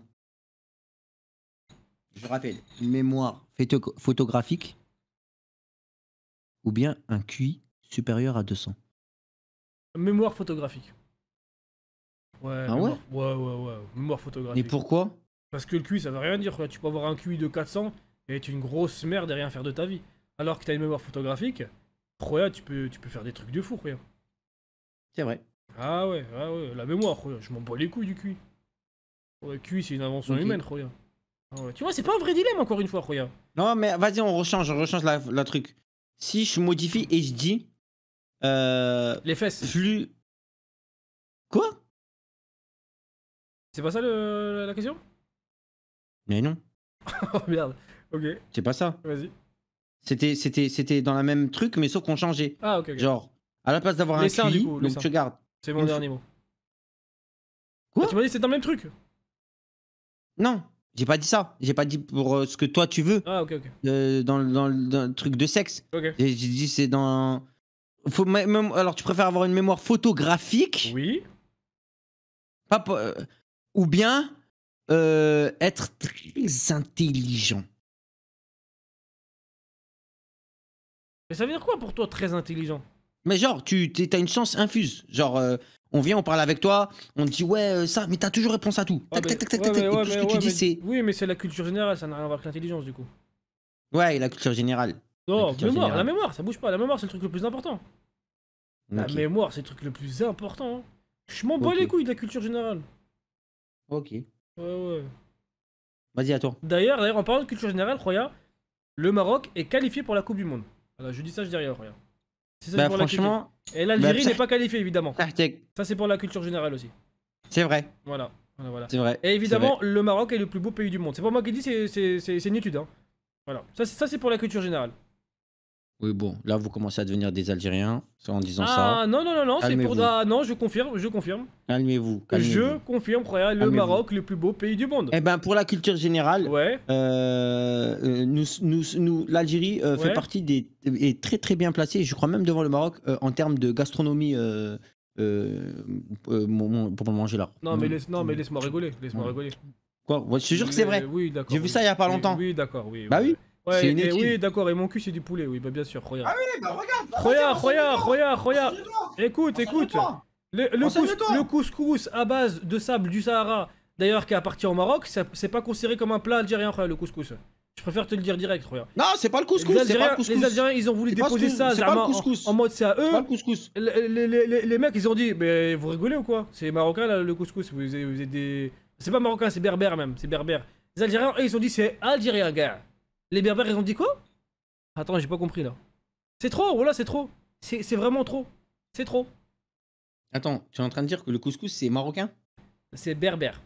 Je rappelle, mémoire photographique ou bien un QI supérieur à 200. Mémoire photographique. Ouais, ah ouais, ouais, ouais, ouais, mémoire photographique. Et pourquoi Parce que le QI, ça veut rien dire. Tu peux avoir un QI de 400 et être une grosse merde et rien faire de ta vie. Alors que tu as une mémoire photographique, tu peux, tu peux faire des trucs de fou, C'est vrai. Ah ouais, ah ouais, la mémoire, je m'en bats les couilles du QI. Le QI, c'est une invention humaine, ah Tu vois, c'est pas un vrai dilemme, encore une fois, Non, mais vas-y, on rechange, on rechange la, truc. Si je modifie et je dis. les fesses. Plus. Quoi C'est pas ça le, la question Mais non. oh merde, ok. C'est pas ça. Vas-y. C'était dans la même truc, mais sauf qu'on changeait. Ah, ok. Genre, à la place d'avoir un seins, QI, donc tu garde. C'est mon dernier mot. Quoi ah, Tu m'as dit c'est dans le même truc Non, j'ai pas dit ça. J'ai pas dit pour euh, ce que toi tu veux. Ah, ok, ok. Euh, dans, dans, le truc de sexe. Ok. J'ai dit c'est dans. Faut même, alors, tu préfères avoir une mémoire photographique Oui. Pas, euh, ou bien être très intelligent. Mais ça veut dire quoi pour toi très intelligent mais genre, tu as une chance infuse. Genre, euh, on vient, on parle avec toi, on te dit ouais, euh, ça, mais t'as toujours réponse à tout. Tac, tac, tac, tac, tac. tu dis, c'est. Oui, mais c'est la culture générale, ça n'a rien à voir avec l'intelligence, du coup. Ouais, la culture générale. Non, la mémoire, la mémoire, ça bouge pas. La mémoire, c'est le truc le plus important. La mémoire, c'est le truc le plus important. Hein. Je m'en bats les couilles de la culture générale. Ok. Ouais, ouais. Vas-y, à toi. D'ailleurs, d'ailleurs, en parlant de culture générale, Roya, le Maroc est qualifié pour la Coupe du Monde. je dis ça, je dis rien, bah, Et l'Algérie bah, n'est pas qualifiée, évidemment. Ça, c'est pour la culture générale aussi. C'est vrai. Voilà. C'est vrai. Et évidemment, le Maroc est le plus beau pays du monde. C'est pas moi qui dis, c'est une étude. Hein. Voilà. Ça, c'est pour la culture générale. Oui, bon, là, vous commencez à devenir des Algériens en disant ça. Ah non, non, non, non, c'est pour Non, je confirme, je confirme. Calmez-vous. je confirme, le Maroc, le plus beau pays du monde. Eh ben, pour la culture générale, ouais. Euh, euh, nous, nous, l'Algérie euh, fait partie des. est très, très bien placée, je crois même devant le Maroc, en termes de gastronomie. pour manger là. Non mais laisse, non mais mm. laisse-moi rigoler, laisse-moi rigoler. Quoi Je te jure que c'est vrai. Oui, J'ai vu ça il y a pas longtemps. Oui, d'accord, oui. Bah oui. Ouais, oui, d'accord, et mon cul c'est du poulet, oui, bah bien sûr, regarde. Ah oui, bah, bah, regarde Regarde, regarde, regarde, Écoute, écoute le, couscous à base de sable du Sahara, d'ailleurs qui appartient au Maroc, c'est pas considéré comme un plat algérien, le couscous. Je préfère te le dire direct, regarde. Non, c'est pas le couscous, Les Algériens, ils ont voulu déposer ça en, en, mode c'est à eux. Pas le couscous. Les, les, mecs, ils ont dit, mais vous rigolez ou quoi C'est marocain le couscous, vous, vous êtes des... C'est pas marocain, c'est berbère même, c'est berbère. Les Algériens, ils ont dit, c'est algérien, gars. Les berbères, ils ont dit quoi Attends, j'ai pas compris là. C'est trop, voilà, c'est trop. C'est vraiment trop. C'est trop. Attends, tu es en train de dire que le couscous, c'est marocain C'est berbère.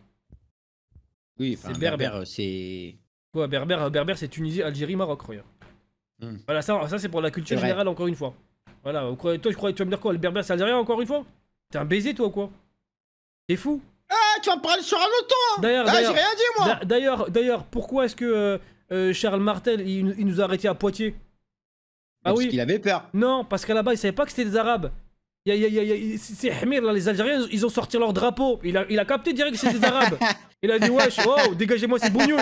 Oui, c'est berbère, c'est... berbère, euh, berbère c'est Tunisie, Algérie, Maroc, regarde. Hmm. Voilà, ça, ça c'est pour la culture générale, encore une fois. Voilà, toi, je tu vas me dire quoi Le berbère, c'est algérien, encore une fois T'es un baiser, toi, quoi T'es fou Ah, tu vas me parler sur un autre temps hein. D'ailleurs, ah, j'ai rien dit, moi D'ailleurs, d'ailleurs, pourquoi est-ce que... Euh, euh, Charles Martel, il, nous a arrêté à Poitiers. Ah oui. Parce qu'il avait peur. Non, parce qu'à là-bas il savait pas que c'était des Arabes. C'est les Algériens, ils ont sorti leur drapeau. Il a, il a capté direct que c'était des Arabes. Il a dit, wesh, wow, dégagez-moi ces bougnoules.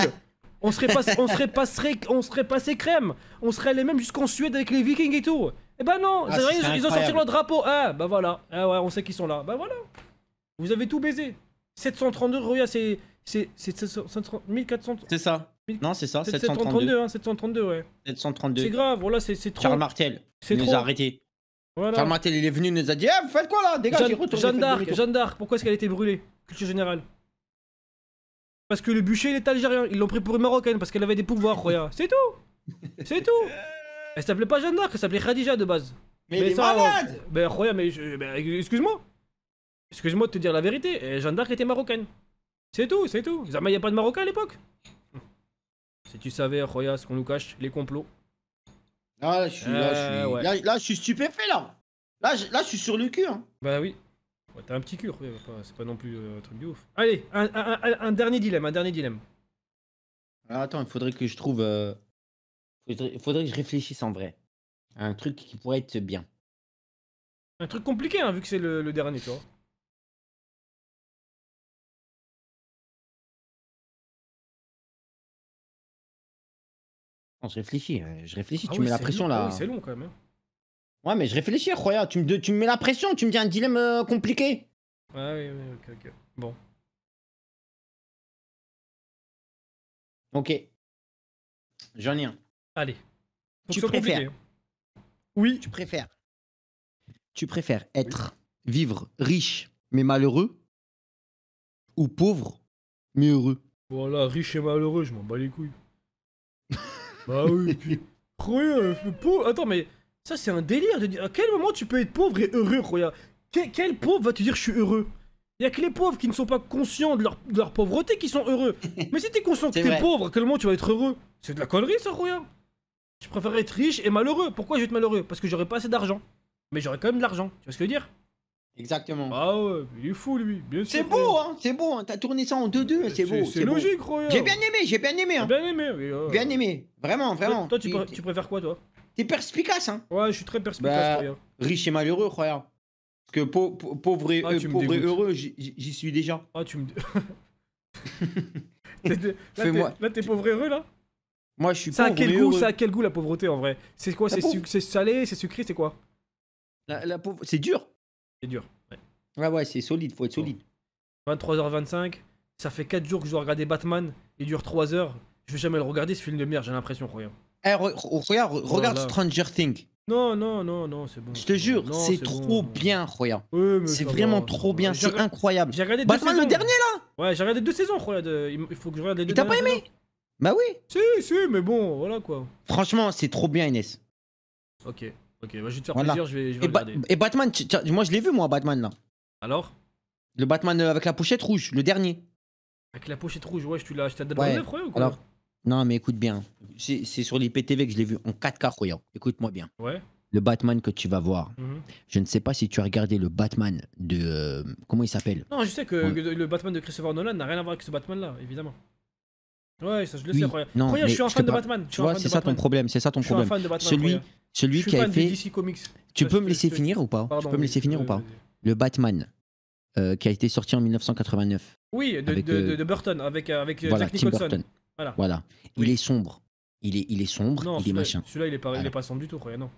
On serait, pas, on, serait passé, on serait passé crème. On serait les mêmes jusqu'en Suède avec les Vikings et tout. Eh ben non, ils, ah, ils, ont sorti leur drapeau. Ah, bah voilà. Ah ouais, on sait qu'ils sont là. Bah voilà. Vous avez tout baisé. 732 regarde, c'est c'est 1400. C'est ça. Non, c'est ça, 732. 732, hein, ouais. 732. C'est grave, voilà, c'est trop. Charles Martel, nous a arrêtés. Voilà. Charles Martel, il est venu, il nous a dit eh, vous faites quoi là Dégagez, Jeanne, Jeanne d'Arc, Jeanne d'Arc, pourquoi est-ce qu'elle a été brûlée Culture générale. Parce que le bûcher, il est algérien. Ils l'ont pris pour une marocaine parce qu'elle avait des pouvoirs, Roya. C'est tout C'est tout Elle s'appelait pas Jeanne d'Arc, elle s'appelait Khadija de base. Mais, mais ça, malade euh, ben, Mais Roya mais, mais excuse-moi Excuse-moi de te dire la vérité, eh, Jeanne d'Arc était marocaine. C'est tout, c'est tout. il y a pas de Marocain à l'époque Si tu savais, Roya, ce qu'on nous cache, les complots. Ah, là, je suis, euh, là, je suis... stupéfait, là. Là je, suis sur le cul. Hein. Bah oui. T'as un petit cul, c'est pas non plus euh, un truc de ouf. Allez, un, dernier dilemme, un dernier dilemme. Ah, attends, il faudrait que je trouve... Euh, il faudrait, que je réfléchisse en vrai. un truc qui pourrait être bien. Un truc compliqué, hein, vu que c'est le, le, dernier, tu vois. Hein. je réfléchis, je ah réfléchis, tu mets la pression ah là. c'est long quand même. Ouais, mais je réfléchis, Roya, tu me, tu me mets la pression, tu me dis un dilemme euh, compliqué. ouais oui, ok, ok. Bon. Ok. J'en ai un. Allez. Tu préfères. Hein. Oui. Tu préfères. Tu préfères être, vivre riche mais malheureux ou pauvre mais heureux Voilà, riche et malheureux, je m'en bats les couilles. Bah oui, puis. pauvre. Euh, attends, mais ça, c'est un délire de dire. À quel moment tu peux être pauvre et heureux, Roya Quel pauvre va te dire je suis heureux Il y a que les pauvres qui ne sont pas conscients de leur, pauvreté qui sont heureux. mais si t'es conscient que es pauvre, à quel moment tu vas être heureux C'est de la connerie, ça, Roya Je préfère être riche et malheureux. Pourquoi je vais être malheureux Parce que j'aurais pas assez d'argent. Mais j'aurais quand même de l'argent. Tu vois ce que je veux dire Exactement. Ah ouais, il est fou lui, bien sûr. C'est beau, hein, c'est beau, hein, t'as tourné ça en 2-2, c'est beau. C'est logique, regarde. J'ai bien aimé, j'ai bien aimé. Hein. Bien aimé, oui, Bien aimé, vraiment, vraiment. Toi, tu, préfères quoi, toi T'es perspicace, hein Ouais, je suis très perspicace, bah, Riche et malheureux, Roya. Parce que pauvre, et, ah, euh, heureux, j'y suis déjà. Ah, tu me. fais moi. là, t'es pauvre et heureux, là Moi, je suis pauvre. A quel goût, heureux. ça a quel goût la pauvreté en vrai C'est quoi C'est salé, c'est sucré, c'est quoi la, la C'est dur. Ouais, ouais, c'est solide, faut être solide. 23h25, ça fait 4 jours que je dois regarder Batman, il dure 3 heures. Je vais jamais le regarder ce film de merde, j'ai l'impression, eh, regarde. Eh, regarde, Stranger Things. Non, non, non, non, c'est bon. Je te jure, c'est trop bien, Roya. c'est vraiment trop bien, c'est incroyable. J'ai regardé Batman, le dernier là Ouais, j'ai regardé deux saisons, Roya. Il faut que je regarde les deux. t'as pas aimé Bah oui Si, si, mais bon, voilà quoi. Franchement, c'est trop bien, Inès. Ok. Ok, moi je vais te faire plaisir, je vais, et, Batman, moi je l'ai vu moi, Batman là. Alors Le Batman euh, avec la pochette rouge, le dernier. Avec la pochette rouge, ouais, je l'ai acheté à ou quoi Alors, non, mais écoute bien. C'est sur l'IPTV que je l'ai vu en 4K, croyant. Écoute-moi bien. Ouais. Le Batman que tu vas voir. Mhm. Je ne sais pas si tu as regardé le Batman de. Euh, comment il s'appelle Non, je sais que le Batman de Christopher Nolan n'a rien à voir avec ce Batman-là, évidemment. Ouais, ça je le sais, Croya. Non, je suis un fan de Batman. Tu vois, c'est ça ton problème, c'est ça ton problème. Celui, celui qui a fait. Tu peux me laisser finir ou pas Tu peux me laisser finir ou pas Le Batman. Euh, qui a été sorti en 1989. Oui, euh, de, Burton, avec, euh, avec Jack Nicholson. Burton. Voilà. voilà. Il est sombre. Il est, il est sombre, il est machin. Celui-là, il est pas, sombre du tout, Roya, non.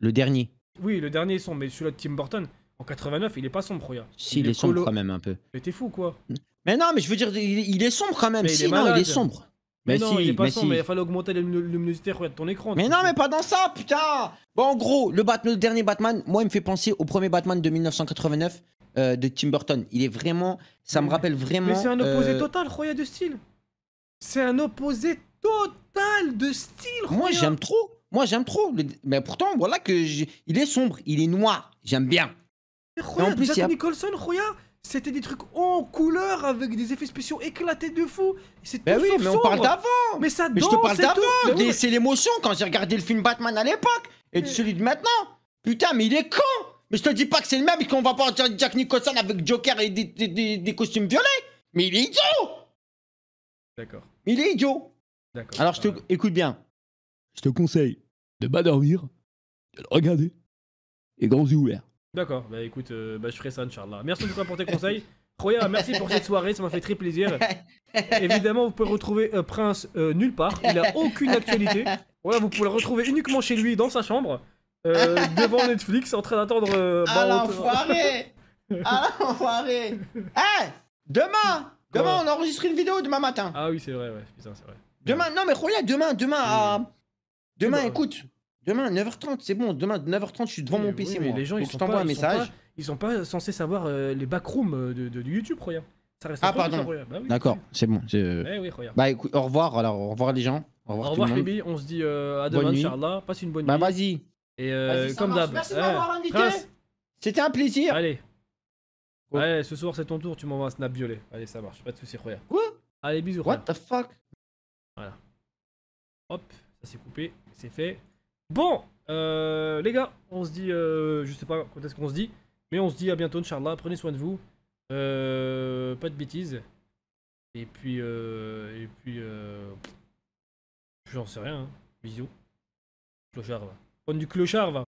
Le dernier Oui, le dernier est sombre, mais celui-là de Tim Burton, en 89, il est pas sombre, Roya. Si, il, est, est sombre quand même un peu. Mais t'es fou, quoi. Mais non, mais je veux dire, il, est sombre quand même. Mais il non, il est sombre. Mais, non, si, il est pas sombre, il fallait augmenter la luminosité de ton écran. Mais non, mais pas dans ça, putain Bon, en gros, le, Batman, le dernier Batman, moi, il me fait penser au premier Batman de 1989 euh, de Tim Burton. Il est vraiment... Ça me rappelle vraiment... Mais c'est un opposé euh, total, Roya, de style C'est un opposé total de style, Roya. Moi, j'aime trop Moi, j'aime trop Mais pourtant, voilà que... Il est sombre, il est noir. J'aime bien. Mais Roya, en plus, Jack Nicholson, Roya c'était des trucs en couleur avec des effets spéciaux éclatés de fou. C'est ben oui, mais on parle d'avant. Mais ça mais je te parle d'avant. C'est ben l'émotion quand j'ai regardé le film Batman à l'époque et celui de maintenant. Putain, mais il est con. Mais je te dis pas que c'est le même et qu'on va pas Jack Nicholson avec Joker et des, costumes violets. Mais il est idiot. D'accord. Il est idiot. D'accord. Alors je te ah écoute bien. Je te conseille de pas dormir, de le regarder et grands yeux ouverts. D'accord, bah écoute, euh, bah je ferai ça, Inch'Allah. Merci de pour tes conseils. Roya, merci pour cette soirée, ça m'a fait très plaisir. Évidemment, vous pouvez retrouver euh, Prince euh, nulle part, il n'a aucune actualité. Voilà, vous pouvez le retrouver uniquement chez lui, dans sa chambre, devant Netflix, en train d'attendre. ah bah, l'enfoiré Ah l'enfoiré Eh Demain Demain, on enregistre une vidéo demain matin. Ah oui, c'est vrai, ouais, putain, c'est vrai. Demain, non mais Roya, demain, demain hmm. à. Demain, écoute, Demain, 9h30, c'est bon. Demain, 9h30, je suis devant mon PC. Les gens, ils je un message. Sont pas, ils sont pas censés savoir euh, les backrooms euh, de, YouTube, Roya. Ça ah, pardon. Bah D'accord, c'est bon. Euh, eh oui, bah, écoute, au revoir, alors, au revoir les gens. Au revoir, au revoir On se dit à demain, Inch'Allah. Passe une bonne bah, nuit. Bah, vas-y. Et comme d'hab. Merci C'était un plaisir. Allez. Ouais, oh. ce soir, c'est ton tour. Tu m'envoies un snap violet. Allez, ça marche. Pas de soucis, Roya. Quoi Allez, bisous. What the fuck Voilà. Hop, ça s'est coupé. C'est fait. Bon, euh, les gars, on se dit, euh, je sais pas quand est-ce qu'on se dit, mais on se dit à bientôt, Inch'Allah. Prenez soin de vous. Euh, pas de bêtises. Et puis, euh, et puis, j'en sais rien. Hein. Bisous. Clochard, va. du clochard, va.